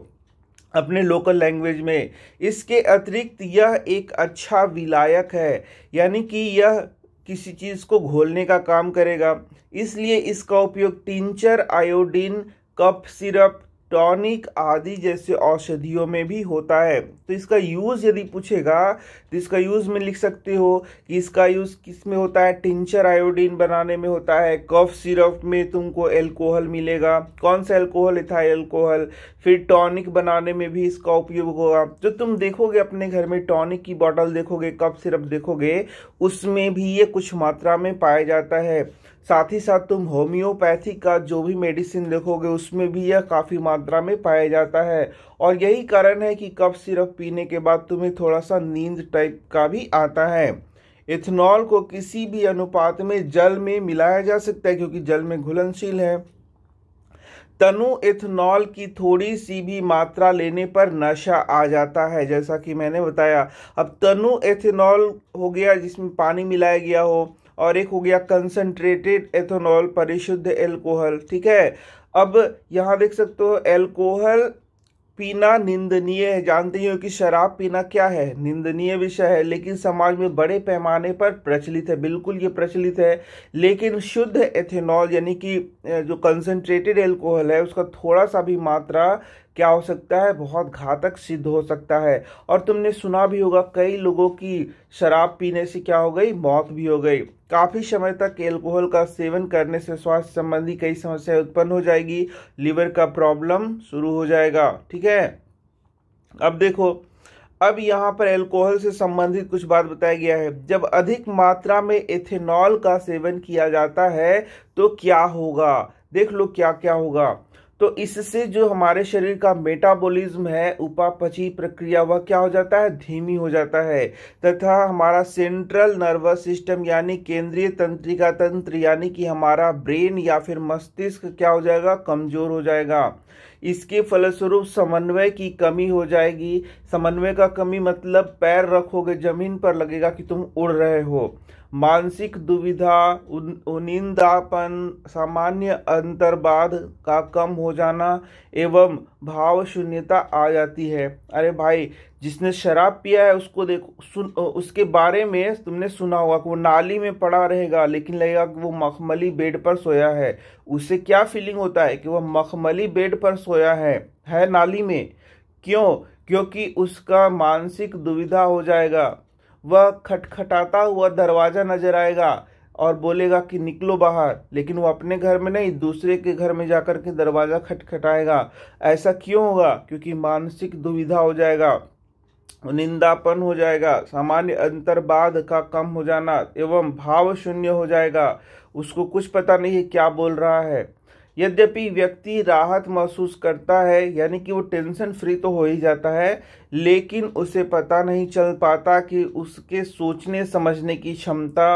अपने लोकल लैंग्वेज में इसके अतिरिक्त यह एक अच्छा विलायक है यानी कि यह किसी चीज़ को घोलने का काम करेगा इसलिए इसका उपयोग tincture iodine cough syrup tonic आदि जैसे औषधियों में भी होता है तो इसका यूज़ यदि पूछेगा तो इसका यूज़ में लिख सकते हो कि इसका यूज़ किस में होता है टिंचर आयोडीन बनाने में होता है कफ सिरप में तुमको एल्कोहल मिलेगा कौन सा एल्कोहल इथाई एल्कोहल फिर टॉनिक बनाने में भी इसका उपयोग होगा जो तुम देखोगे अपने घर में टॉनिक की बॉटल देखोगे कफ सिरप देखोगे उसमें भी ये कुछ मात्रा में पाया जाता है साथ ही साथ तुम होम्योपैथी का जो भी मेडिसिन देखोगे उसमें भी यह काफ़ी मात्रा में पाया जाता है और यही कारण है कि कफ सिरप पीने के बाद तुम्हें थोड़ा सा नींद टाइप का भी आता है इथेनॉल को किसी भी अनुपात में जल में मिलाया जा सकता है क्योंकि जल में घुलनशील है तनु इथेनॉल की थोड़ी सी भी मात्रा लेने पर नशा आ जाता है जैसा कि मैंने बताया अब तनु इथेनॉल हो गया जिसमें पानी मिलाया गया हो और एक हो गया कंसनट्रेटेड एथेनॉल परिशुद्ध एल्कोहल ठीक है अब यहाँ देख सकते हो एल्कोहल पीना निंदनीय है जानते ही हो कि शराब पीना क्या है निंदनीय विषय है लेकिन समाज में बड़े पैमाने पर प्रचलित है बिल्कुल ये प्रचलित है लेकिन शुद्ध एथेनॉल यानी कि जो कंसनट्रेटेड एल्कोहल है उसका थोड़ा सा भी मात्रा क्या हो सकता है बहुत घातक सिद्ध हो सकता है और तुमने सुना भी होगा कई लोगों की शराब पीने से क्या हो गई मौत भी हो गई काफ़ी समय तक एल्कोहल का सेवन करने से स्वास्थ्य संबंधी कई समस्याएं उत्पन्न हो जाएगी लीवर का प्रॉब्लम शुरू हो जाएगा ठीक है अब देखो अब यहाँ पर एल्कोहल से संबंधित कुछ बात बताया गया है जब अधिक मात्रा में एथेनॉल का सेवन किया जाता है तो क्या होगा देख लो क्या क्या होगा तो इससे जो हमारे शरीर का मेटाबॉलिज्म है उपापची प्रक्रिया वह क्या हो जाता है धीमी हो जाता है तथा हमारा सेंट्रल नर्वस सिस्टम यानी केंद्रीय तंत्रिका तंत्र यानी कि हमारा ब्रेन या फिर मस्तिष्क क्या हो जाएगा कमजोर हो जाएगा इसके फलस्वरूप समन्वय की कमी हो जाएगी समन्वय का कमी मतलब पैर रखोगे जमीन पर लगेगा कि तुम उड़ रहे हो मानसिक दुविधा उनिंदापन सामान्य अंतर्वाद का कम हो जाना एवं भाव शून्यता आ जाती है अरे भाई जिसने शराब पिया है उसको देखो सुन उसके बारे में तुमने सुना होगा कि वो नाली में पड़ा रहेगा लेकिन लगेगा कि वो मखमली बेड पर सोया है उससे क्या फीलिंग होता है कि वह मखमली बेड पर सोया है है नाली में क्यों क्योंकि उसका मानसिक दुविधा हो जाएगा वह खटखटाता हुआ दरवाज़ा नजर आएगा और बोलेगा कि निकलो बाहर लेकिन वो अपने घर में नहीं दूसरे के घर में जाकर के दरवाज़ा खटखटाएगा ऐसा क्यों होगा क्योंकि मानसिक दुविधा हो जाएगा निंदापन हो जाएगा सामान्य अंतर्बाध का कम हो जाना एवं भाव शून्य हो जाएगा उसको कुछ पता नहीं है क्या बोल रहा है यद्यपि व्यक्ति राहत महसूस करता है यानी कि वो टेंशन फ्री तो हो ही जाता है लेकिन उसे पता नहीं चल पाता कि उसके सोचने समझने की क्षमता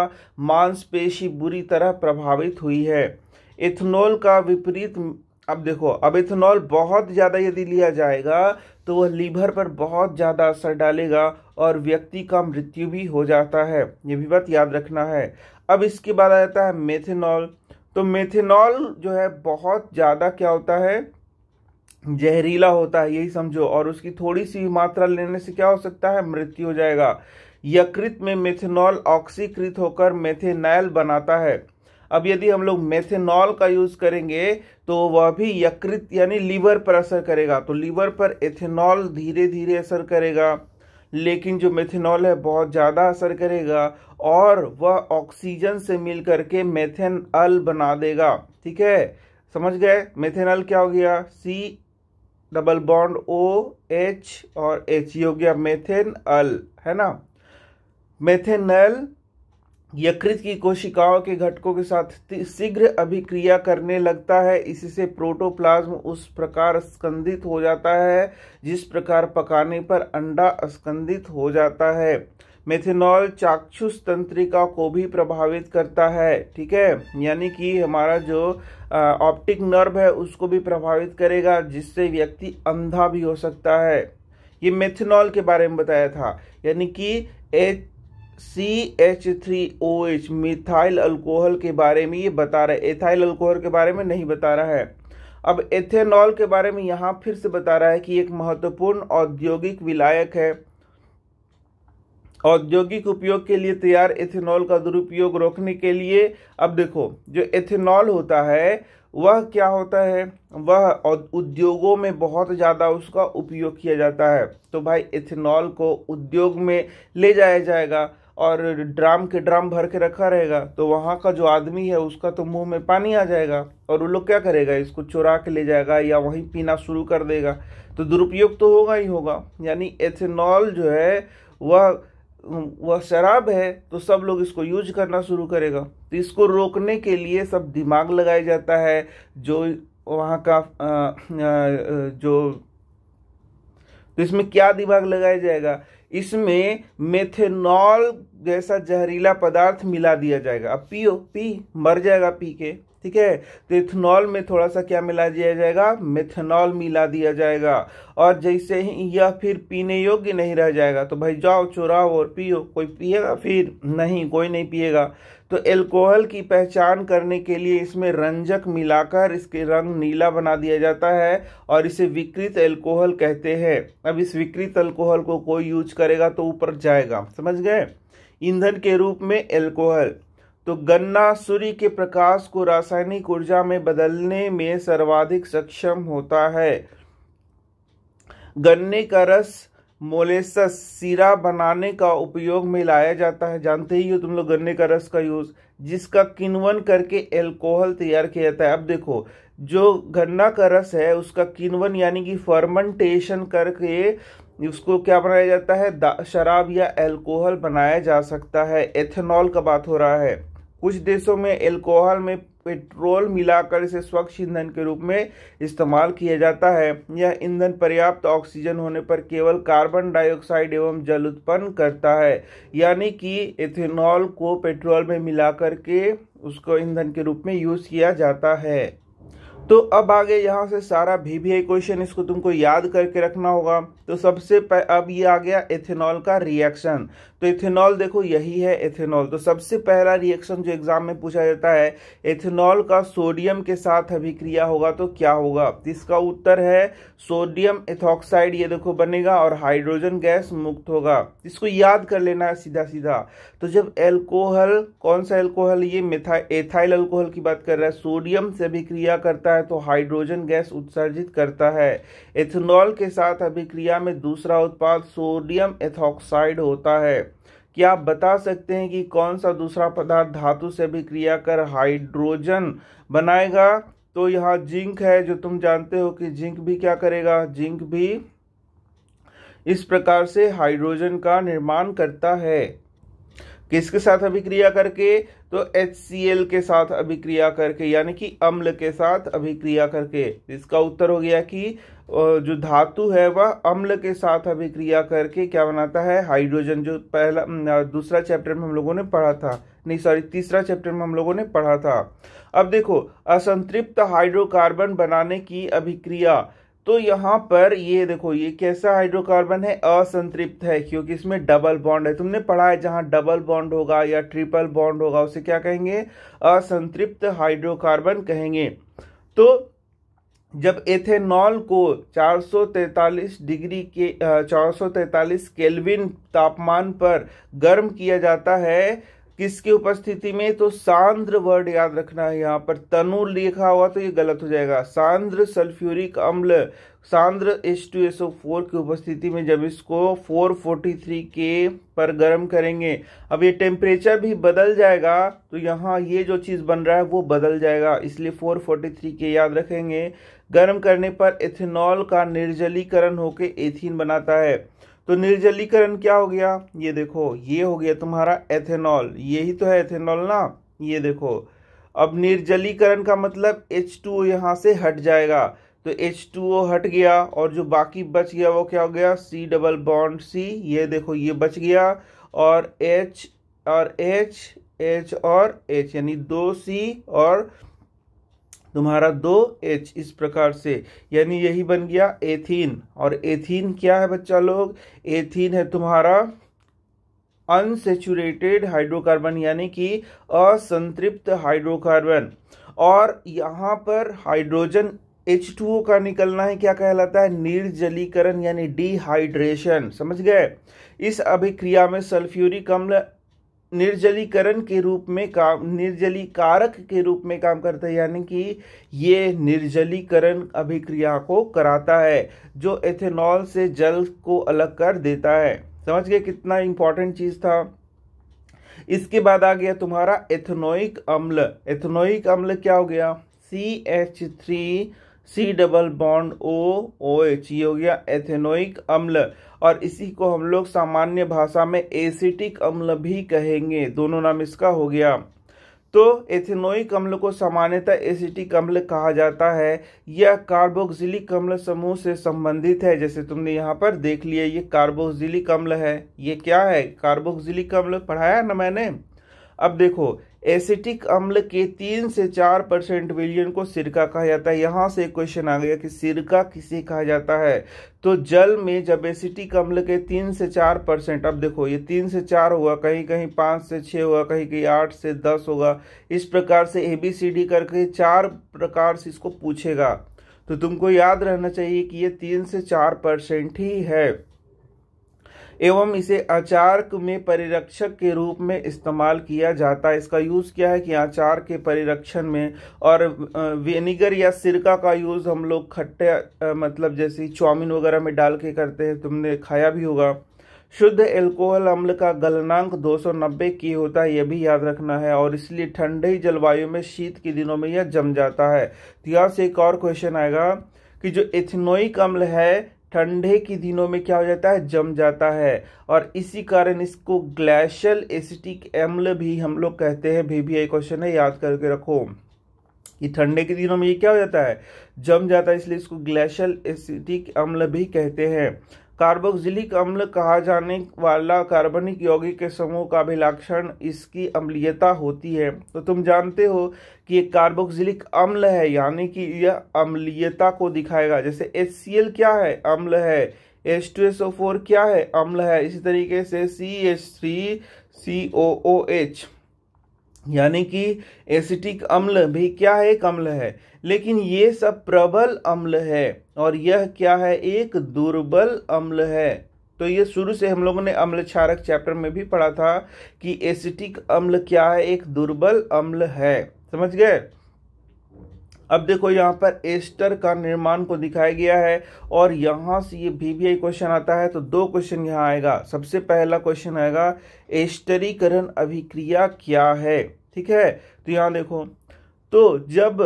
मांसपेशी बुरी तरह प्रभावित हुई है इथेनॉल का विपरीत अब देखो अब इथेनॉल बहुत ज़्यादा यदि लिया जाएगा तो वह लीवर पर बहुत ज़्यादा असर डालेगा और व्यक्ति का मृत्यु भी हो जाता है ये भी बात याद रखना है अब इसके बाद आ जाता है मेथेनॉल तो मेथेनॉल जो है बहुत ज़्यादा क्या होता है जहरीला होता है यही समझो और उसकी थोड़ी सी मात्रा लेने से क्या हो सकता है मृत्यु हो जाएगा यकृत में मेथेनॉल ऑक्सीकृत होकर मेथेनाइल बनाता है अब यदि हम लोग मेथेनॉल का यूज करेंगे तो वह भी यकृत यानी लीवर पर असर करेगा तो लीवर पर एथेनॉल धीरे धीरे असर करेगा लेकिन जो मेथेनॉल है बहुत ज़्यादा असर करेगा और वह ऑक्सीजन से मिल करके मेथेन अल बना देगा ठीक है समझ गए मेथेनल क्या हो गया C double bond O H और एच ये हो गया मेथेन अल है ना मेथेनल यकृत की कोशिकाओं के घटकों के साथ शीघ्र अभिक्रिया करने लगता है इससे प्रोटोप्लाज्म उस प्रकार स्कंदित हो जाता है जिस प्रकार पकाने पर अंडा स्कंदित हो जाता है मेथेनॉल चाक्षुष तंत्रिका को भी प्रभावित करता है ठीक है यानी कि हमारा जो ऑप्टिक नर्व है उसको भी प्रभावित करेगा जिससे व्यक्ति अंधा भी हो सकता है ये मेथेनॉल के बारे में बताया था यानी कि H C H three O H methyl alcohol के बारे में ये बता रहा है एथाइल अल्कोहल के बारे में नहीं बता रहा है अब एथेनॉल के बारे में यहाँ फिर से बता रहा है कि एक महत्वपूर्ण औद्योगिक विलायक है औद्योगिक उपयोग के लिए तैयार एथेनॉल का दुरुपयोग रोकने के लिए अब देखो जो एथेनॉल होता है वह क्या होता है वह उद्योगों में बहुत ज़्यादा उसका उपयोग किया जाता है तो भाई एथेनॉल को उद्योग में ले जाया जाएगा और ड्राम के ड्राम भर के रखा रहेगा तो वहाँ का जो आदमी है उसका तो मुंह में पानी आ जाएगा और वो लोग क्या करेगा इसको चुरा के ले जाएगा या वहीं पीना शुरू कर देगा तो दुरुपयोग तो होगा ही होगा यानी एथेनॉल जो है वह वह शराब है तो सब लोग इसको यूज करना शुरू करेगा तो इसको रोकने के लिए सब दिमाग लगाया जाता है जो वहाँ का आ, जो तो इसमें क्या दिमाग लगाया जाएगा इसमें मेथेनॉल जैसा जहरीला पदार्थ मिला दिया जाएगा अब पियो पी मर जाएगा पी के ठीक है तो इथेनॉल में थोड़ा सा क्या मिला दिया जाएगा मेथेनॉल मिला दिया जाएगा और जैसे ही यह फिर पीने योग्य नहीं रह जाएगा तो भाई जाओ चुराओ और पियो कोई पिएगा फिर नहीं कोई नहीं पिएगा तो एल्कोहल की पहचान करने के लिए इसमें रंजक मिलाकर इसके रंग नीला बना दिया जाता है और इसे विकृत एल्कोहल कहते हैं अब इस विकृत एल्कोहल को कोई यूज करेगा तो ऊपर जाएगा समझ गए ईंधन के रूप में एल्कोहल तो गन्ना सूर्य के प्रकाश को रासायनिक ऊर्जा में बदलने में सर्वाधिक सक्षम होता है गन्ने का रस मोलेसस सीरा बनाने का उपयोग में लाया जाता है जानते ही हो तुम लोग गन्ने का रस का यूज़ जिसका किनवन करके एल्कोहल तैयार किया जाता है अब देखो जो गन्ना का रस है उसका किनवन यानी कि फर्मेंटेशन करके उसको क्या बनाया जाता है शराब या एल्कोहल बनाया जा सकता है एथेनॉल का बात हो रहा है कुछ देशों में एल्कोहल में पेट्रोल मिलाकर इसे स्वच्छ ईंधन के रूप में इस्तेमाल किया जाता है यह ईंधन पर्याप्त ऑक्सीजन होने पर केवल कार्बन डाइऑक्साइड एवं जल उत्पन्न करता है यानी कि एथेनॉल को पेट्रोल में मिलाकर के उसको ईंधन के रूप में यूज़ किया जाता है तो अब आगे यहाँ से सारा भी, भी क्वेश्चन इसको तुमको याद करके रखना होगा तो सबसे अब ये आ गया इथेनॉल का रिएक्शन तो इथेनॉल देखो यही है इथेनॉल तो सबसे पहला रिएक्शन जो एग्जाम में पूछा जाता है इथेनॉल का सोडियम के साथ अभिक्रिया होगा तो क्या होगा इसका उत्तर है सोडियम इथोक्साइड ये देखो बनेगा और हाइड्रोजन गैस मुक्त होगा इसको याद कर लेना है सीधा सीधा तो जब एल्कोहल कौन सा एल्कोहल ये मिथा एथाइल एल्कोहल की बात कर रहा है सोडियम से अभिक्रिया करता है तो हाइड्रोजन गैस उत्सर्जित करता है इथेनॉल के साथ अभिक्रिया प्रक्रिया में दूसरा उत्पाद सोडियम एथॉक्साइड होता है क्या आप बता सकते हैं कि कौन सा दूसरा पदार्थ धातु से भी क्रिया कर हाइड्रोजन बनाएगा तो यहाँ जिंक है जो तुम जानते हो कि जिंक भी क्या करेगा जिंक भी इस प्रकार से हाइड्रोजन का निर्माण करता है किसके साथ अभिक्रिया करके तो HCl के साथ अभिक्रिया करके यानी कि अम्ल के साथ अभिक्रिया करके इसका उत्तर हो गया कि जो धातु है वह अम्ल के साथ अभिक्रिया करके क्या बनाता है हाइड्रोजन जो पहला दूसरा चैप्टर में हम लोगों ने पढ़ा था नहीं सॉरी तीसरा चैप्टर में हम लोगों ने पढ़ा था अब देखो असंतृप्त हाइड्रोकार्बन बनाने की अभिक्रिया तो यहाँ पर ये देखो ये कैसा हाइड्रोकार्बन है असंतृप्त है क्योंकि इसमें डबल बॉन्ड है तुमने पढ़ा है जहाँ डबल बॉन्ड होगा या ट्रिपल बॉन्ड होगा उसे क्या कहेंगे असंतृप्त हाइड्रोकार्बन कहेंगे तो जब एथेनॉल को 443 डिग्री के 443 केल्विन तापमान पर गर्म किया जाता है किसकी उपस्थिति में तो सांद्र वर्ड याद रखना है यहाँ पर तनु लिखा हुआ तो ये गलत हो जाएगा सांद्र सल्फ्यूरिक अम्ल सांद्र फोर की उपस्थिति में जब इसको फोर फोर्टी थ्री के पर गर्म करेंगे अब ये टेम्परेचर भी बदल जाएगा तो यहाँ ये जो चीज़ बन रहा है वो बदल जाएगा इसलिए फोर फोर्टी थ्री के याद रखेंगे गर्म करने पर एथेनॉल का निर्जलीकरण होकर एथीन बनाता है तो निर्जलीकरण क्या हो गया ये देखो ये हो गया तुम्हारा एथेनॉल यही तो है एथेनॉल ना ये देखो अब निर्जलीकरण का मतलब एच टू यहाँ से हट जाएगा तो एच टू ओ हट गया और जो बाकी बच गया वो क्या हो गया सी डबल बॉन्ड सी ये देखो ये बच गया और एच और एच एच और एच यानी दो सी और तुम्हारा दो एच इस प्रकार से यानी यही बन गया एथीन और एथीन क्या है बच्चा लोग एथीन है तुम्हारा अनसेचुरेटेड हाइड्रोकार्बन यानी कि असंतृप्त हाइड्रोकार्बन और यहाँ पर हाइड्रोजन एच ओ का निकलना है क्या कहलाता है निर्जलीकरण यानी डिहाइड्रेशन समझ गए इस अभिक्रिया में सल्फ्यूरिक अम्ल निर्जलीकरण के रूप में काम निर्जली कारक के रूप में काम करता है यानी कि ये निर्जलीकरण अभिक्रिया को कराता है जो एथेनॉल से जल को अलग कर देता है समझ गए कितना इंपॉर्टेंट चीज़ था इसके बाद आ गया तुम्हारा एथेनोइक अम्ल एथेनोइक अम्ल क्या हो गया C H three C double bond O O H ये हो गया एथेनोइक अम्ल और इसी को हम लोग सामान्य भाषा में एसिटिक अम्ल भी कहेंगे दोनों नाम इसका हो गया तो एथेनोइक अम्ल को सामान्यतः एसिटिक अम्ल कहा जाता है यह कार्बोक्सिलिक अम्ल समूह से संबंधित है जैसे तुमने यहाँ पर देख लिया ये कार्बोक्सिलिक अम्ल है ये क्या है कार्बोक्सिलिक अम्ल पढ़ाया ना मैंने अब देखो एसिटिक अम्ल के तीन से चार परसेंट विलियन को सिरका कहा जाता है यहाँ से क्वेश्चन आ गया कि सिरका किसे कहा जाता है तो जल में जब एसिटिक अम्ल के तीन से चार परसेंट अब देखो ये तीन से चार हुआ कहीं कहीं पाँच से छः हुआ कहीं कहीं आठ से दस होगा इस प्रकार से ए बी सी डी करके चार प्रकार से इसको पूछेगा तो तुमको याद रहना चाहिए कि ये तीन से चार परसेंट ही है एवं इसे अचार में परिरक्षक के रूप में इस्तेमाल किया जाता है इसका यूज़ क्या है कि अचार के परिरक्षण में और विनीगर या सिरका का यूज़ हम लोग खट्टे मतलब जैसे चाउमीन वगैरह में डाल के करते हैं तुमने खाया भी होगा शुद्ध एल्कोहल अम्ल का गलनांक 290 की होता है यह भी याद रखना है और इसलिए ठंडे जलवायु में शीत के दिनों में यह जम जाता है तो यहाँ से एक और क्वेश्चन आएगा कि जो इथिनोइक अम्ल है ठंडे के दिनों में क्या हो जाता है जम जाता है और इसी कारण इसको ग्लैशियल एसिटिक एम्ल भी हम लोग कहते हैं भी भी आई क्वेश्चन है याद करके रखो कि ठंडे के दिनों में ये क्या हो जाता है जम जाता है इसलिए इसको ग्लैशियल एसिटिक अम्ल भी कहते हैं कार्बोक्सिलिक अम्ल कहा जाने वाला कार्बनिक यौगिक के समूह का अभिलक्षण इसकी अम्लीयता होती है तो तुम जानते हो कि ये कार्बोक्सिलिक अम्ल है यानी कि यह अम्लीयता को दिखाएगा जैसे एच क्या है अम्ल है S two S O four क्या है अम्ल है इसी तरीके से C H three C O O H यानी कि एसिटिक अम्ल भी क्या है एक अम्ल है लेकिन ये सब प्रबल अम्ल है और यह क्या है एक दुर्बल अम्ल है तो ये शुरू से हम लोगों ने अम्ल क्षारक चैप्टर में भी पढ़ा था कि एसिटिक अम्ल क्या है एक दुर्बल अम्ल है समझ गए अब देखो यहाँ पर एस्टर का निर्माण को दिखाया गया है और यहाँ से ये वीवीआई क्वेश्चन आता है तो दो क्वेश्चन यहाँ आएगा सबसे पहला क्वेश्चन आएगा एस्टरीकरण अभिक्रिया क्या है ठीक है तो यहाँ देखो तो जब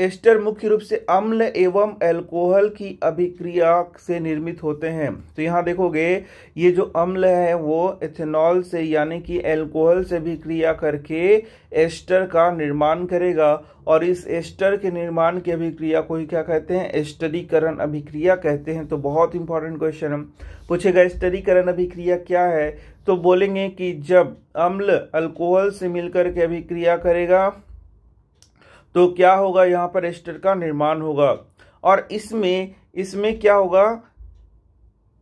एस्टर मुख्य रूप से अम्ल एवं अल्कोहल की अभिक्रिया से निर्मित होते हैं तो यहाँ देखोगे ये जो अम्ल है वो एथेनॉल से यानी कि अल्कोहल से भी क्रिया करके एस्टर का निर्माण करेगा और इस एस्टर के निर्माण की अभिक्रिया को ही क्या कहते हैं एस्टरीकरण अभिक्रिया कहते हैं तो बहुत इंपॉर्टेंट क्वेश्चन हम पूछेगा एस्टरीकरण अभिक्रिया क्या है तो बोलेंगे कि जब अम्ल अल्कोहल से मिलकर के अभिक्रिया करेगा तो क्या होगा यहाँ पर एस्टर का निर्माण होगा और इसमें इसमें क्या होगा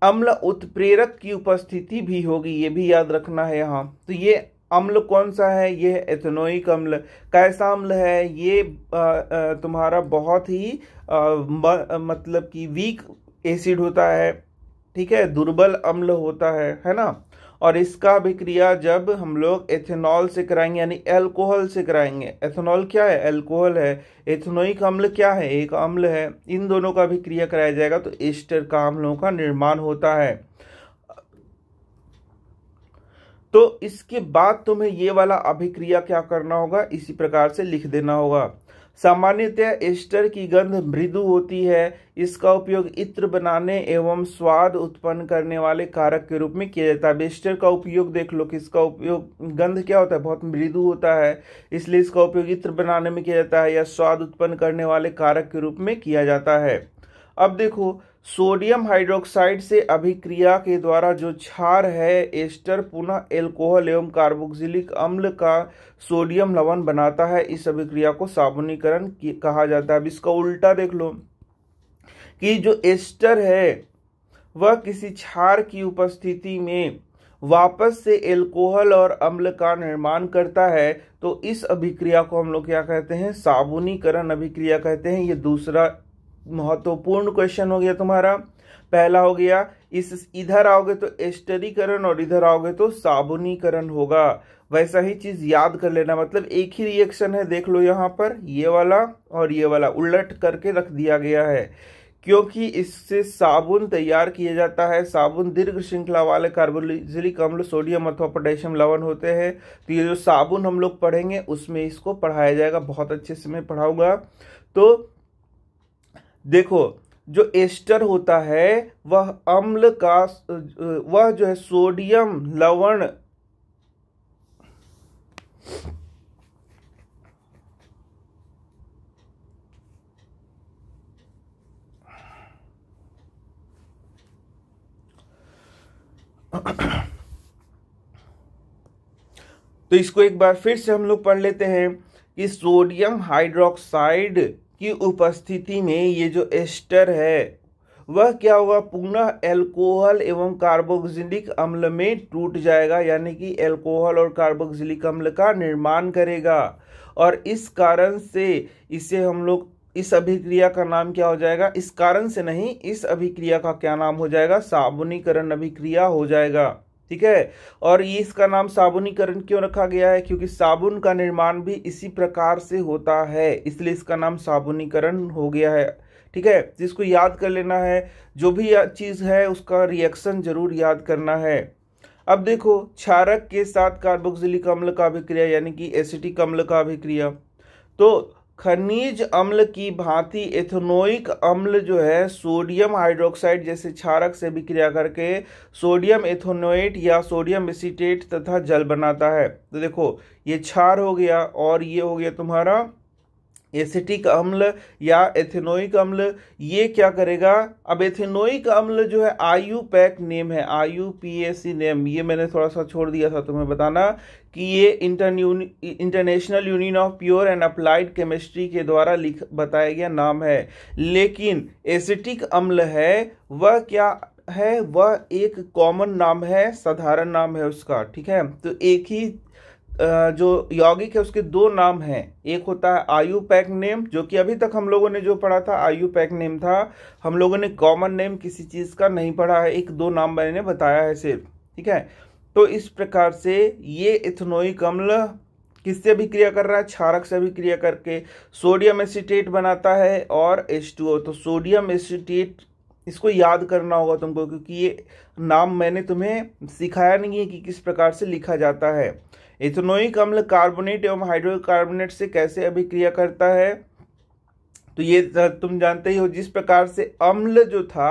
अम्ल उत्प्रेरक की उपस्थिति भी होगी ये भी याद रखना है यहाँ तो ये अम्ल कौन सा है ये है एथेनोइक अम्ल कैसा अम्ल है ये तुम्हारा बहुत ही मतलब कि वीक एसिड होता है ठीक है दुर्बल अम्ल होता है है ना और इसका अभिक्रिया जब हम लोग एथेनॉल से कराएंगे यानी एल्कोहल से कराएंगे एथेनॉल क्या है एल्कोहल है एथेनोइक अम्ल क्या है एक अम्ल है इन दोनों का अभिक्रिया कराया जाएगा तो एस्टर का अम्लों का निर्माण होता है तो इसके बाद तुम्हें ये वाला अभिक्रिया क्या करना होगा इसी प्रकार से लिख देना होगा सामान्यतया एस्टर की गंध मृदु होती है इसका उपयोग इत्र बनाने एवं स्वाद उत्पन्न करने वाले कारक के रूप में किया जाता है एस्टर का उपयोग देख लो कि इसका उपयोग गंध क्या होता है बहुत मृदु होता है इसलिए इसका उपयोग इत्र बनाने में किया जाता है या स्वाद उत्पन्न करने वाले कारक के रूप में किया जाता है अब देखो सोडियम हाइड्रोक्साइड से अभिक्रिया के द्वारा जो क्षार है एस्टर पुनः एल्कोहल एवं कार्बोक्सिलिक अम्ल का सोडियम लवण बनाता है इस अभिक्रिया को साबुनीकरण कहा जाता है अब इसका उल्टा देख लो कि जो एस्टर है वह किसी क्षार की उपस्थिति में वापस से एल्कोहल और अम्ल का निर्माण करता है तो इस अभिक्रिया को हम लोग क्या कहते हैं साबुनीकरण अभिक्रिया कहते हैं ये दूसरा महत्वपूर्ण क्वेश्चन हो गया तुम्हारा पहला हो गया इस इधर आओगे तो एस्टरीकरण और इधर आओगे तो साबुनीकरण होगा वैसा ही चीज याद कर लेना मतलब एक ही रिएक्शन है देख लो यहाँ पर ये वाला और ये वाला उलट करके रख दिया गया है क्योंकि इससे साबुन तैयार किया जाता है साबुन दीर्घ श्रृंखला वाले कार्बोजिलिक अम्ल सोडियम अथवा पोटेशियम लवण होते हैं तो ये जो साबुन हम लोग पढ़ेंगे उसमें इसको पढ़ाया जाएगा बहुत अच्छे से मैं पढ़ाऊंगा तो देखो जो एस्टर होता है वह अम्ल का वह जो है सोडियम लवण तो इसको एक बार फिर से हम लोग पढ़ लेते हैं कि सोडियम हाइड्रोक्साइड की उपस्थिति में ये जो एस्टर है वह क्या होगा पुनः एल्कोहल एवं कार्बोक्सिलिक अम्ल में टूट जाएगा यानी कि एल्कोहल और कार्बोक्सिलिक अम्ल का निर्माण करेगा और इस कारण से इसे हम लोग इस अभिक्रिया का नाम क्या हो जाएगा इस कारण से नहीं इस अभिक्रिया का क्या नाम हो जाएगा साबुनीकरण अभिक्रिया हो जाएगा ठीक है और ये इसका नाम साबुनीकरण क्यों रखा गया है क्योंकि साबुन का निर्माण भी इसी प्रकार से होता है इसलिए इसका नाम साबुनीकरण हो गया है ठीक है जिसको याद कर लेना है जो भी चीज़ है उसका रिएक्शन जरूर याद करना है अब देखो क्षारक के साथ कार्बोक्सिलिक अम्ल का अभिक्रिया यानी कि एसिटिक अम्ल का अभिक्रिया तो खनिज अम्ल की भांति एथेनोइक अम्ल जो है सोडियम हाइड्रोक्साइड जैसे क्षारक से भी क्रिया करके सोडियम एथोनोएट या सोडियम एसिटेट तथा जल बनाता है तो देखो ये क्षार हो गया और ये हो गया तुम्हारा एसिटिक अम्ल या एथेनोइक अम्ल ये क्या करेगा अब एथेनोइक अम्ल जो है आयु पैक नेम है आयु पी ए सी नेम ये मैंने थोड़ा सा छोड़ दिया था तुम्हें बताना कि ये International Union of Pure and Applied Chemistry के द्वारा लिख बताया गया नाम है लेकिन एसिटिक अम्ल है वह क्या है वह एक कॉमन नाम है साधारण नाम है उसका ठीक है तो एक ही जो यौगिक है उसके दो नाम हैं एक होता है आयु पैक नेम जो कि अभी तक हम लोगों ने जो पढ़ा था आयु पैक नेम था हम लोगों ने कॉमन नेम किसी चीज़ का नहीं पढ़ा है एक दो नाम मैंने बताया है सिर्फ ठीक है तो इस प्रकार से ये इथनोइक अम्ल किससे भी क्रिया कर रहा है क्षारक से भी क्रिया करके सोडियम एसिटेट बनाता है और एच तो सोडियम एसिटेट इसको याद करना होगा तुमको क्योंकि ये नाम मैंने तुम्हें सिखाया नहीं है कि किस प्रकार से लिखा जाता है इथनोइक अम्ल कार्बोनेट एवं हाइड्रोकार्बोनेट से कैसे अभिक्रिया करता है तो ये तुम जानते ही हो जिस प्रकार से अम्ल जो था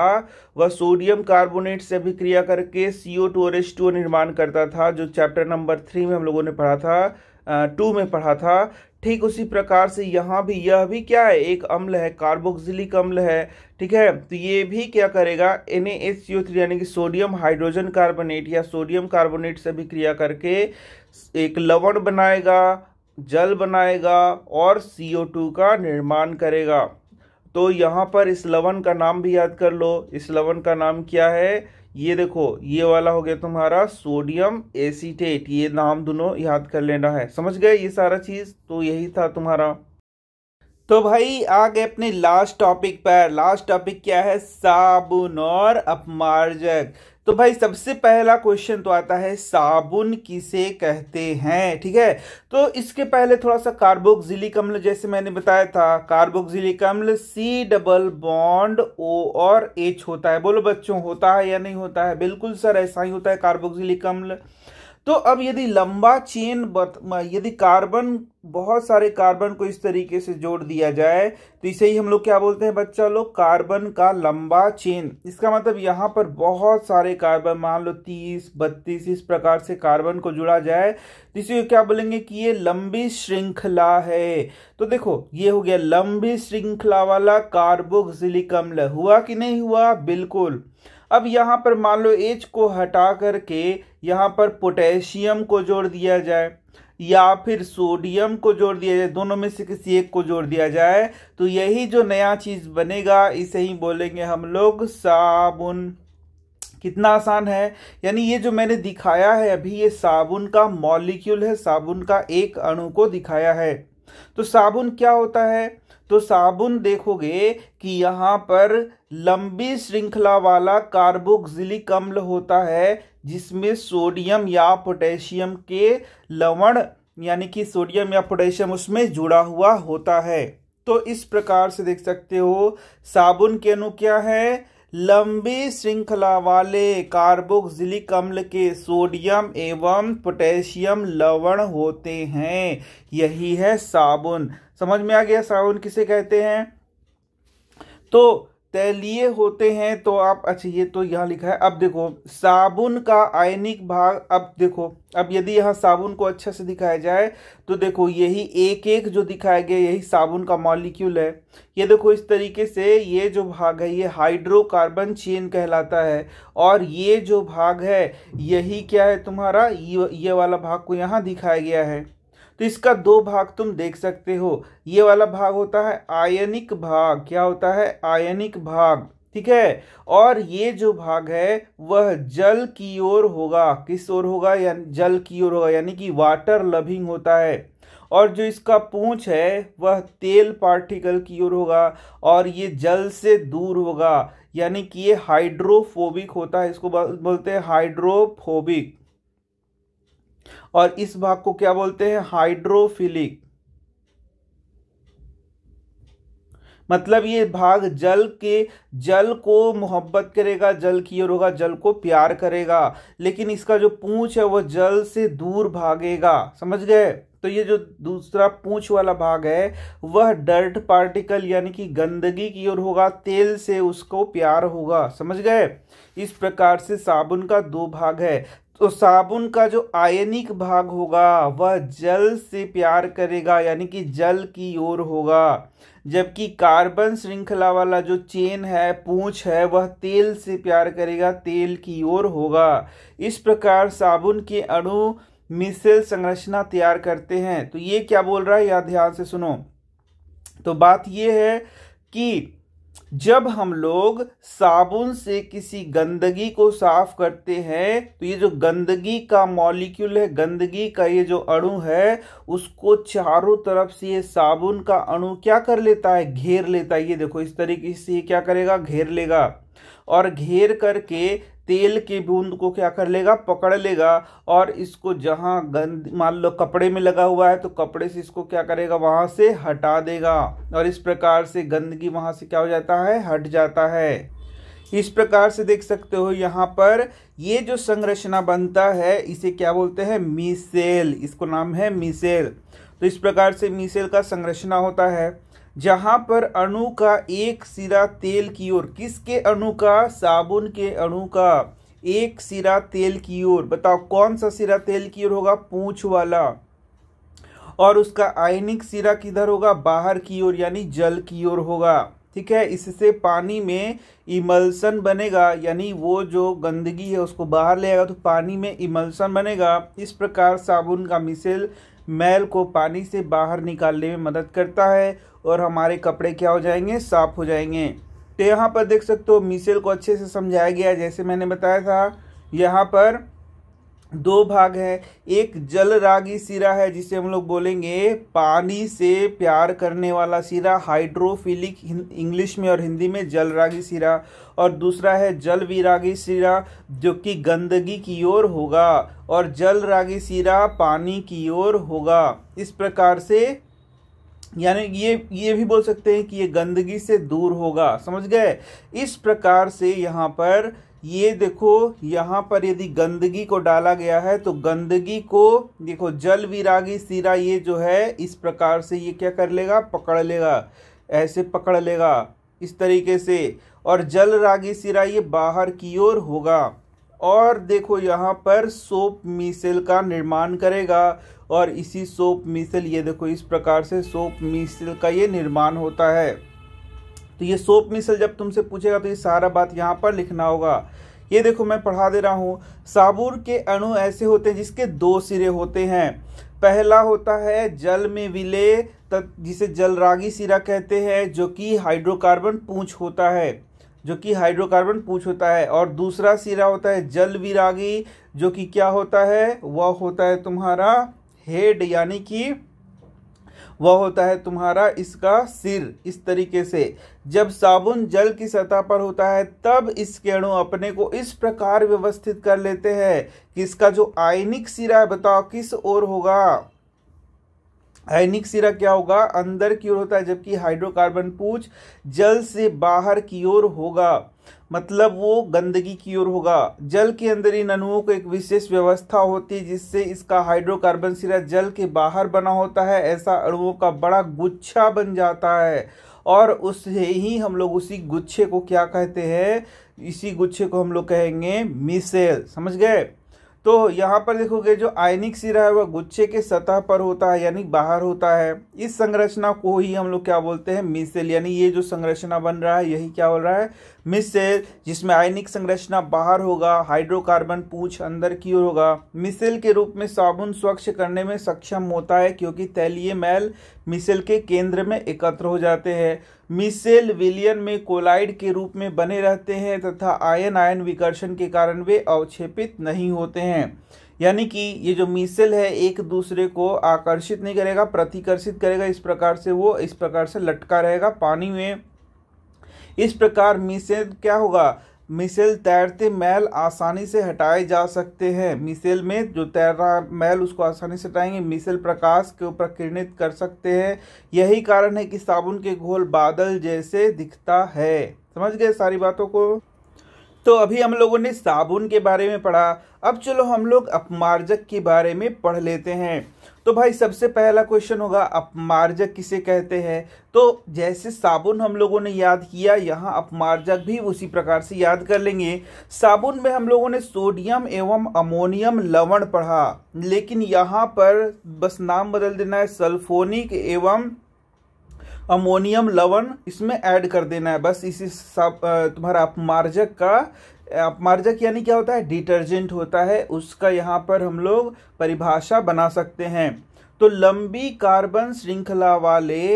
वह सोडियम कार्बोनेट से अभिक्रिया करके सी ओ टू और टू निर्माण करता था जो चैप्टर नंबर थ्री में हम लोगों ने पढ़ा था टू में पढ़ा था ठीक उसी प्रकार से यहाँ भी यह भी क्या है एक अम्ल है कार्बोक्सिलिक अम्ल है ठीक है तो ये भी क्या करेगा एन यानी कि सोडियम हाइड्रोजन कार्बोनेट या सोडियम कार्बोनेट से भी क्रिया करके एक लवण बनाएगा जल बनाएगा और टू का निर्माण करेगा तो यहाँ पर इस लवन का नाम भी याद कर लो इस लवण का नाम क्या है ये देखो ये वाला हो गया तुम्हारा सोडियम एसीटेट ये नाम दोनों याद कर लेना है समझ गए ये सारा चीज़ तो यही था तुम्हारा तो भाई आ गए अपने लास्ट टॉपिक पर लास्ट टॉपिक क्या है साबुन और अपमार्जक तो भाई सबसे पहला क्वेश्चन तो आता है साबुन किसे कहते हैं ठीक है तो इसके पहले थोड़ा सा कार्बोक्सिलिक अम्ल जैसे मैंने बताया था कार्बोक्सिलिक अम्ल सी डबल बॉन्ड ओ और एच होता है बोलो बच्चों होता है या नहीं होता है बिल्कुल सर ऐसा ही होता है कार्बोक्सिलिक अम्ल तो अब यदि लंबा चेन यदि कार्बन बहुत सारे कार्बन को इस तरीके से जोड़ दिया जाए तो इसे ही हम लोग क्या बोलते हैं बच्चा लोग कार्बन का लंबा चेन इसका मतलब यहाँ पर बहुत सारे कार्बन मान लो तीस बत्तीस इस प्रकार से कार्बन को जुड़ा जाए तो इसे क्या बोलेंगे कि ये लंबी श्रृंखला है तो देखो ये हो गया लंबी श्रृंखला वाला कार्बोक्सिलिक हुआ कि नहीं हुआ बिल्कुल अब यहाँ पर मान लो एच को हटा करके यहाँ पर पोटेशियम को जोड़ दिया जाए या फिर सोडियम को जोड़ दिया जाए दोनों में से किसी एक को जोड़ दिया जाए तो यही जो नया चीज़ बनेगा इसे ही बोलेंगे हम लोग साबुन कितना आसान है यानी ये जो मैंने दिखाया है अभी ये साबुन का मॉलिक्यूल है साबुन का एक अणु को दिखाया है तो साबुन क्या होता है तो साबुन देखोगे कि यहाँ पर लंबी श्रृंखला वाला कार्बोक्सिलिक अम्ल होता है जिसमें सोडियम या पोटेशियम के लवण यानी कि सोडियम या पोटेशियम उसमें जुड़ा हुआ होता है तो इस प्रकार से देख सकते हो साबुन के अनु क्या है लंबी श्रृंखला वाले कार्बोक्सिलिक अम्ल के सोडियम एवं पोटेशियम लवण होते हैं यही है साबुन समझ में आ गया सावन किसे कहते हैं तो तैलीय होते हैं तो आप अच्छा ये तो यहाँ लिखा है अब देखो साबुन का आयनिक भाग अब देखो अब यदि यहाँ साबुन को अच्छे से दिखाया जाए तो देखो यही एक एक जो दिखाया गया यही साबुन का मॉलिक्यूल है ये देखो इस तरीके से ये जो भाग है ये हाइड्रोकार्बन चेन कहलाता है और ये जो भाग है यही क्या है तुम्हारा ये वाला भाग को यहाँ दिखाया गया है तो इसका दो भाग तुम देख सकते हो ये वाला भाग होता है आयनिक भाग क्या होता है आयनिक भाग ठीक है और ये जो भाग है वह जल की ओर होगा किस ओर होगा या जल की ओर होगा यानी कि वाटर लविंग होता है और जो इसका पूंछ है वह तेल पार्टिकल की ओर होगा और ये जल से दूर होगा यानी कि ये हाइड्रोफोबिक होता है इसको बोलते हैं हाइड्रोफोबिक और इस भाग को क्या बोलते हैं हाइड्रोफिलिक मतलब ये भाग जल के जल को मोहब्बत करेगा जल की ओर होगा जल को प्यार करेगा लेकिन इसका जो पूंछ है वह जल से दूर भागेगा समझ गए तो ये जो दूसरा पूंछ वाला भाग है वह डर्ट पार्टिकल यानी कि गंदगी की ओर होगा तेल से उसको प्यार होगा समझ गए इस प्रकार से साबुन का दो भाग है तो साबुन का जो आयनिक भाग होगा वह जल से प्यार करेगा यानी कि जल की ओर होगा जबकि कार्बन श्रृंखला वाला जो चेन है पूंछ है वह तेल से प्यार करेगा तेल की ओर होगा इस प्रकार साबुन के अणु मिसेल संरचना तैयार करते हैं तो ये क्या बोल रहा है या ध्यान से सुनो तो बात यह है कि जब हम लोग साबुन से किसी गंदगी को साफ करते हैं तो ये जो गंदगी का मॉलिक्यूल है गंदगी का ये जो अणु है उसको चारों तरफ से ये साबुन का अणु क्या कर लेता है घेर लेता है ये देखो इस तरीके से क्या करेगा घेर लेगा और घेर करके तेल की बूंद को क्या कर लेगा पकड़ लेगा और इसको जहाँ गंद मान लो कपड़े में लगा हुआ है तो कपड़े से इसको क्या करेगा वहाँ से हटा देगा और इस प्रकार से गंदगी वहाँ से क्या हो जाता है हट जाता है इस प्रकार से देख सकते हो यहाँ पर ये जो संरचना बनता है इसे क्या बोलते हैं मिसेल इसको नाम है मिसेल तो इस प्रकार से मिसेल का संरचना होता है जहां पर अणु का एक सिरा तेल की ओर किसके अणु का साबुन के अणु का एक सिरा तेल की ओर बताओ कौन सा सिरा तेल की ओर होगा पूछ वाला और उसका आयनिक सिरा किधर होगा बाहर की ओर यानी जल की ओर होगा ठीक है इससे पानी में इमल्सन बनेगा यानी वो जो गंदगी है उसको बाहर ले आएगा तो पानी में इमल्सन बनेगा इस प्रकार साबुन का मिसेल मैल को पानी से बाहर निकालने में मदद करता है और हमारे कपड़े क्या हो जाएंगे साफ हो जाएंगे तो यहाँ पर देख सकते हो मिसेल को अच्छे से समझाया गया जैसे मैंने बताया था यहाँ पर दो भाग है एक जल रागी सिरा है जिसे हम लोग बोलेंगे पानी से प्यार करने वाला सिरा हाइड्रोफिलिक इंग्लिश में और हिंदी में जल रागी सिरा और दूसरा है जल विरागी सिरा जो कि गंदगी की ओर होगा और जल रागी सिरा पानी की ओर होगा इस प्रकार से यानी ये ये भी बोल सकते हैं कि ये गंदगी से दूर होगा समझ गए इस प्रकार से यहाँ पर ये देखो यहाँ पर यदि गंदगी को डाला गया है तो गंदगी को देखो जल विरागी सिरा ये जो है इस प्रकार से ये क्या कर लेगा पकड़ लेगा ऐसे पकड़ लेगा इस तरीके से और जल रागी सिरा ये बाहर की ओर होगा और देखो यहाँ पर सोप मिसेल का निर्माण करेगा और इसी सोप मिसल ये देखो इस प्रकार से सोप मिसल का ये निर्माण होता है तो ये सोप मिसल जब तुमसे पूछेगा तो ये सारा बात यहाँ पर लिखना होगा ये देखो मैं पढ़ा दे रहा हूँ साबुर के अणु ऐसे होते हैं जिसके दो सिरे होते हैं पहला होता है जल में विले तक जिसे जलरागी सिरा कहते हैं जो कि हाइड्रोकार्बन पूछ होता है जो कि हाइड्रोकार्बन पूछ होता है और दूसरा सिरा होता है जल विरागी जो कि क्या होता है वह होता है तुम्हारा हेड यानी कि वह होता है तुम्हारा इसका सिर इस तरीके से जब साबुन जल की सतह पर होता है तब इसके केणु अपने को इस प्रकार व्यवस्थित कर लेते हैं कि इसका जो आयनिक सिरा है बताओ किस ओर होगा आयनिक सिरा क्या होगा अंदर की ओर होता है जबकि हाइड्रोकार्बन पूछ जल से बाहर की ओर होगा मतलब वो गंदगी की ओर होगा जल के अंदर इन अणुओं को एक विशेष व्यवस्था होती है जिससे इसका हाइड्रोकार्बन सिरा जल के बाहर बना होता है ऐसा अणुओं का बड़ा गुच्छा बन जाता है और उससे ही हम लोग उसी गुच्छे को क्या कहते हैं इसी गुच्छे को हम लोग कहेंगे मिसेल समझ गए तो यहाँ पर देखोगे जो आयनिक सिरा है वह गुच्छे के सतह पर होता है यानी बाहर होता है इस संरचना को ही हम लोग क्या बोलते हैं मिसेल यानी ये जो संरचना बन रहा है यही क्या बोल रहा है मिसेल जिसमें आयनिक संरचना बाहर होगा हाइड्रोकार्बन पूछ अंदर की ओर होगा मिसेल के रूप में साबुन स्वच्छ करने में सक्षम होता है क्योंकि तैलीय मैल मिसेल के केंद्र में एकत्र हो जाते हैं मिसेल विलियन में कोलाइड के रूप में बने रहते हैं तथा आयन आयन विकर्षण के कारण वे अवक्षेपित नहीं होते हैं यानी कि ये जो मिसेल है एक दूसरे को आकर्षित नहीं करेगा प्रतिकर्षित करेगा इस प्रकार से वो इस प्रकार से लटका रहेगा पानी में इस प्रकार मिसेल क्या होगा मिसेल तैरते मैल आसानी से हटाए जा सकते हैं मिसेल में जो तैर रहा मैल उसको आसानी से हटाएंगे मिसेल प्रकाश को प्रकीर्णित कर सकते हैं यही कारण है कि साबुन के घोल बादल जैसे दिखता है समझ गए सारी बातों को तो अभी हम लोगों ने साबुन के बारे में पढ़ा अब चलो हम लोग अपमार्जक के बारे में पढ़ लेते हैं तो भाई सबसे पहला क्वेश्चन होगा अपमार्जक किसे कहते हैं तो जैसे साबुन हम लोगों ने याद किया यहाँ अपमार्जक भी उसी प्रकार से याद कर लेंगे साबुन में हम लोगों ने सोडियम एवं अमोनियम लवण पढ़ा लेकिन यहाँ पर बस नाम बदल देना है सल्फोनिक एवं अमोनियम लवण इसमें ऐड कर देना है बस इसी तुम्हारा अपमार्जक का अपमार्जक यानी क्या होता है डिटर्जेंट होता है उसका यहाँ पर हम लोग परिभाषा बना सकते हैं तो लंबी कार्बन श्रृंखला वाले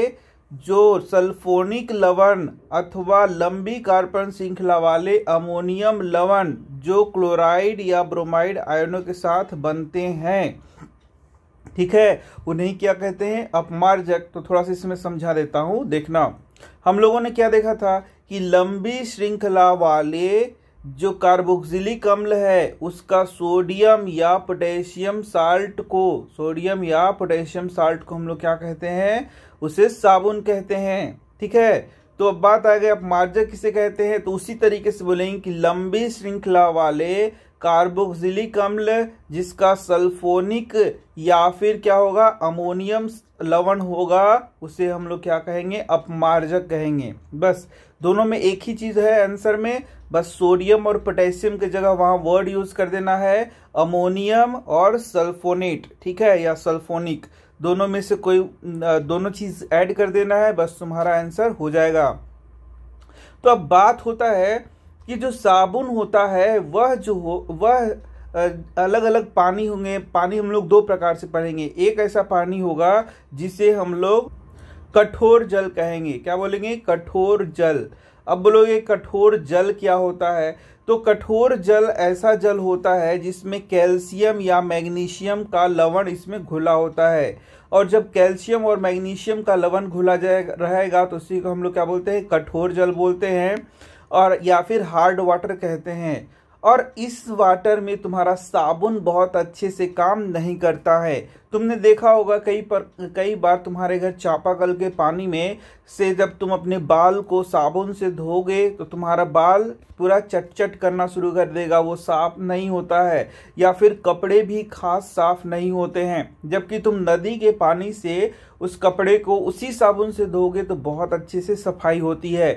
जो सल्फोनिक लवण अथवा लंबी कार्बन श्रृंखला वाले अमोनियम लवण जो क्लोराइड या ब्रोमाइड आयनों के साथ बनते हैं ठीक है उन्हें क्या कहते हैं अपमार्जक तो थोड़ा सा इसमें समझा देता हूं देखना हम लोगों ने क्या देखा था कि लंबी श्रृंखला वाले जो कार्बोक्सिलिक अम्ल है उसका सोडियम या पोटेशियम साल्ट को सोडियम या पोटेशियम साल्ट को हम लोग क्या कहते हैं उसे साबुन कहते हैं ठीक है तो अब बात आ गई अब मार्जक किसे कहते हैं तो उसी तरीके से बोलेंगे कि लंबी श्रृंखला वाले कार्बोक्सिलिक अम्ल जिसका सल्फोनिक या फिर क्या होगा अमोनियम लवण होगा उसे हम लोग क्या कहेंगे अपमार्जक कहेंगे बस दोनों में एक ही चीज है आंसर में बस सोडियम और पोटेशियम की जगह वहां वर्ड यूज कर देना है अमोनियम और सल्फोनेट ठीक है या सल्फोनिक दोनों में से कोई दोनों चीज ऐड कर देना है बस तुम्हारा आंसर हो जाएगा तो अब बात होता है कि जो साबुन होता है वह जो हो वह अलग अलग पानी होंगे पानी हम लोग दो प्रकार से पढ़ेंगे एक ऐसा पानी होगा जिसे हम लोग कठोर जल कहेंगे क्या बोलेंगे कठोर जल अब बोलोगे कठोर जल क्या होता है तो कठोर जल ऐसा जल होता है जिसमें कैल्शियम या मैग्नीशियम का लवण इसमें घुला होता है और जब कैल्शियम और मैग्नीशियम का लवण घुला जाए रहेगा तो उसी को हम लोग क्या बोलते हैं कठोर जल बोलते हैं और या फिर हार्ड वाटर कहते हैं और इस वाटर में तुम्हारा साबुन बहुत अच्छे से काम नहीं करता है तुमने देखा होगा कई पर कई बार तुम्हारे घर चापाकल के पानी में से जब तुम अपने बाल को साबुन से धोगे तो तुम्हारा बाल पूरा चटचट करना शुरू कर देगा वो साफ नहीं होता है या फिर कपड़े भी खास साफ नहीं होते हैं जबकि तुम नदी के पानी से उस कपड़े को उसी साबुन से धोगे तो बहुत अच्छे से सफाई होती है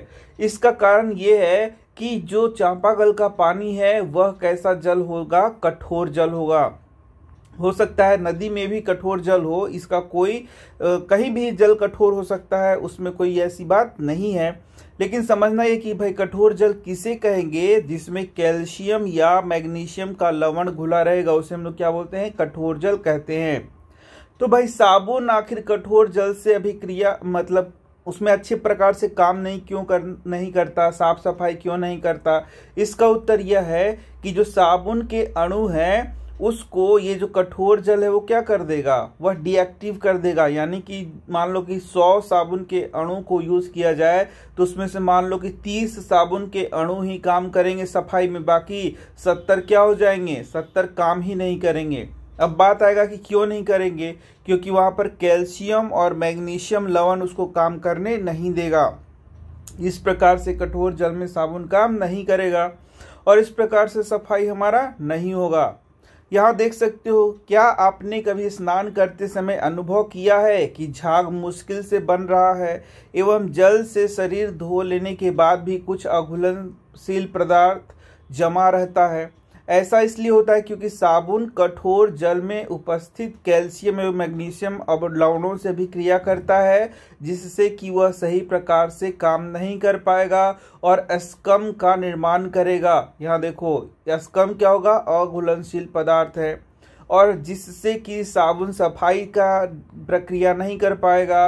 इसका कारण ये है कि जो चापागल का पानी है वह कैसा जल होगा कठोर जल होगा हो सकता है नदी में भी कठोर जल हो इसका कोई कहीं भी जल कठोर हो सकता है उसमें कोई ऐसी बात नहीं है लेकिन समझना ये कि भाई कठोर जल किसे कहेंगे जिसमें कैल्शियम या मैग्नीशियम का लवण घुला रहेगा उसे हम लोग क्या बोलते हैं कठोर जल कहते हैं तो भाई साबुन आखिर कठोर जल से अभिक्रिया मतलब उसमें अच्छे प्रकार से काम नहीं क्यों कर नहीं करता साफ सफाई क्यों नहीं करता इसका उत्तर यह है कि जो साबुन के अणु हैं उसको ये जो कठोर जल है वो क्या कर देगा वह डीएक्टिव कर देगा यानी कि मान लो कि 100 साबुन के अणु को यूज़ किया जाए तो उसमें से मान लो कि 30 साबुन के अणु ही काम करेंगे सफाई में बाकी 70 क्या हो जाएंगे 70 काम ही नहीं करेंगे अब बात आएगा कि क्यों नहीं करेंगे क्योंकि वहाँ पर कैल्शियम और मैग्नीशियम लवण उसको काम करने नहीं देगा इस प्रकार से कठोर जल में साबुन काम नहीं करेगा और इस प्रकार से सफाई हमारा नहीं होगा यहाँ देख सकते हो क्या आपने कभी स्नान करते समय अनुभव किया है कि झाग मुश्किल से बन रहा है एवं जल से शरीर धो लेने के बाद भी कुछ अघुलनशील पदार्थ जमा रहता है ऐसा इसलिए होता है क्योंकि साबुन कठोर जल में उपस्थित कैल्शियम एवं मैग्नीशियम और लवणों से भी क्रिया करता है जिससे कि वह सही प्रकार से काम नहीं कर पाएगा और स्कम का निर्माण करेगा यहाँ देखो स्कम क्या होगा अघुलनशील पदार्थ है और जिससे कि साबुन सफाई का प्रक्रिया नहीं कर पाएगा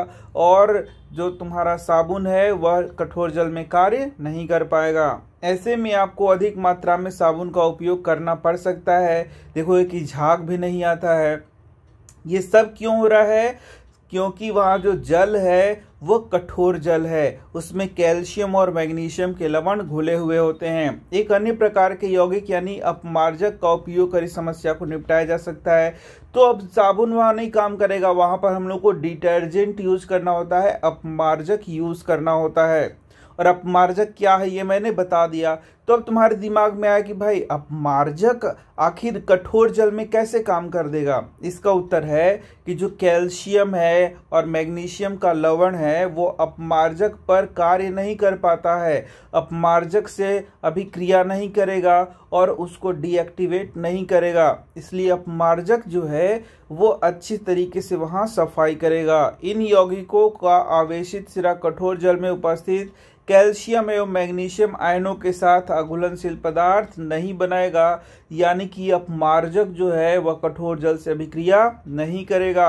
और जो तुम्हारा साबुन है वह कठोर जल में कार्य नहीं कर पाएगा ऐसे में आपको अधिक मात्रा में साबुन का उपयोग करना पड़ सकता है देखो कि झाग भी नहीं आता है ये सब क्यों हो रहा है क्योंकि वहाँ जो जल है वो कठोर जल है उसमें कैल्शियम और मैग्नीशियम के लवण घुले हुए होते हैं एक अन्य प्रकार के यौगिक यानी अपमार्जक का उपयोग कर इस समस्या को निपटाया जा सकता है तो अब साबुन वहाँ नहीं काम करेगा वहाँ पर हम लोग को डिटर्जेंट यूज करना होता है अपमार्जक यूज करना होता है और अपमार्जक क्या है ये मैंने बता दिया तो अब तुम्हारे दिमाग में आया कि भाई अपमार्जक आखिर कठोर जल में कैसे काम कर देगा इसका उत्तर है कि जो कैल्शियम है और मैग्नीशियम का लवण है वो अपमार्जक पर कार्य नहीं कर पाता है अपमार्जक से अभी क्रिया नहीं करेगा और उसको डीएक्टिवेट नहीं करेगा इसलिए अपमार्जक जो है वो अच्छी तरीके से वहाँ सफाई करेगा इन यौगिकों का आवेशित सिरा कठोर जल में उपस्थित कैल्शियम एवं मैग्नीशियम आयनों के साथ अघुलनशील पदार्थ नहीं बनाएगा यानी कि अपमार्जक जो है वह कठोर जल से अभिक्रिया नहीं करेगा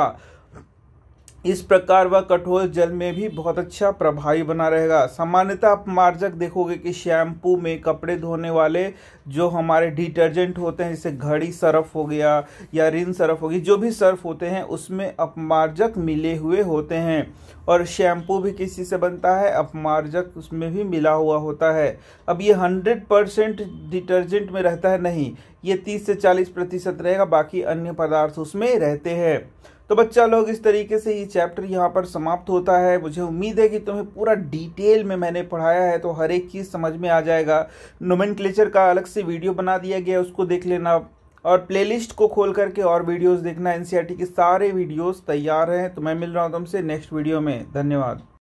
इस प्रकार वह कठोर जल में भी बहुत अच्छा प्रभावी बना रहेगा सामान्यतः आप मार्जक देखोगे कि शैम्पू में कपड़े धोने वाले जो हमारे डिटर्जेंट होते हैं जैसे घड़ी सर्फ हो गया या रिन सर्फ हो गई जो भी सर्फ होते हैं उसमें अपमार्जक मिले हुए होते हैं और शैम्पू भी किसी से बनता है अपमार्जक उसमें भी मिला हुआ होता है अब ये हंड्रेड परसेंट डिटर्जेंट में रहता है नहीं ये तीस से चालीस प्रतिशत रहेगा बाकी अन्य पदार्थ उसमें रहते हैं तो बच्चा लोग इस तरीके से ये चैप्टर यहाँ पर समाप्त होता है मुझे उम्मीद है कि तुम्हें पूरा डिटेल में मैंने पढ़ाया है तो हर एक चीज़ समझ में आ जाएगा नोमिन का अलग से वीडियो बना दिया गया उसको देख लेना और प्लेलिस्ट को खोल करके और वीडियोस देखना एनसीईआरटी e के सारे वीडियोस तैयार हैं तो मैं मिल रहा हूँ तुमसे नेक्स्ट वीडियो में धन्यवाद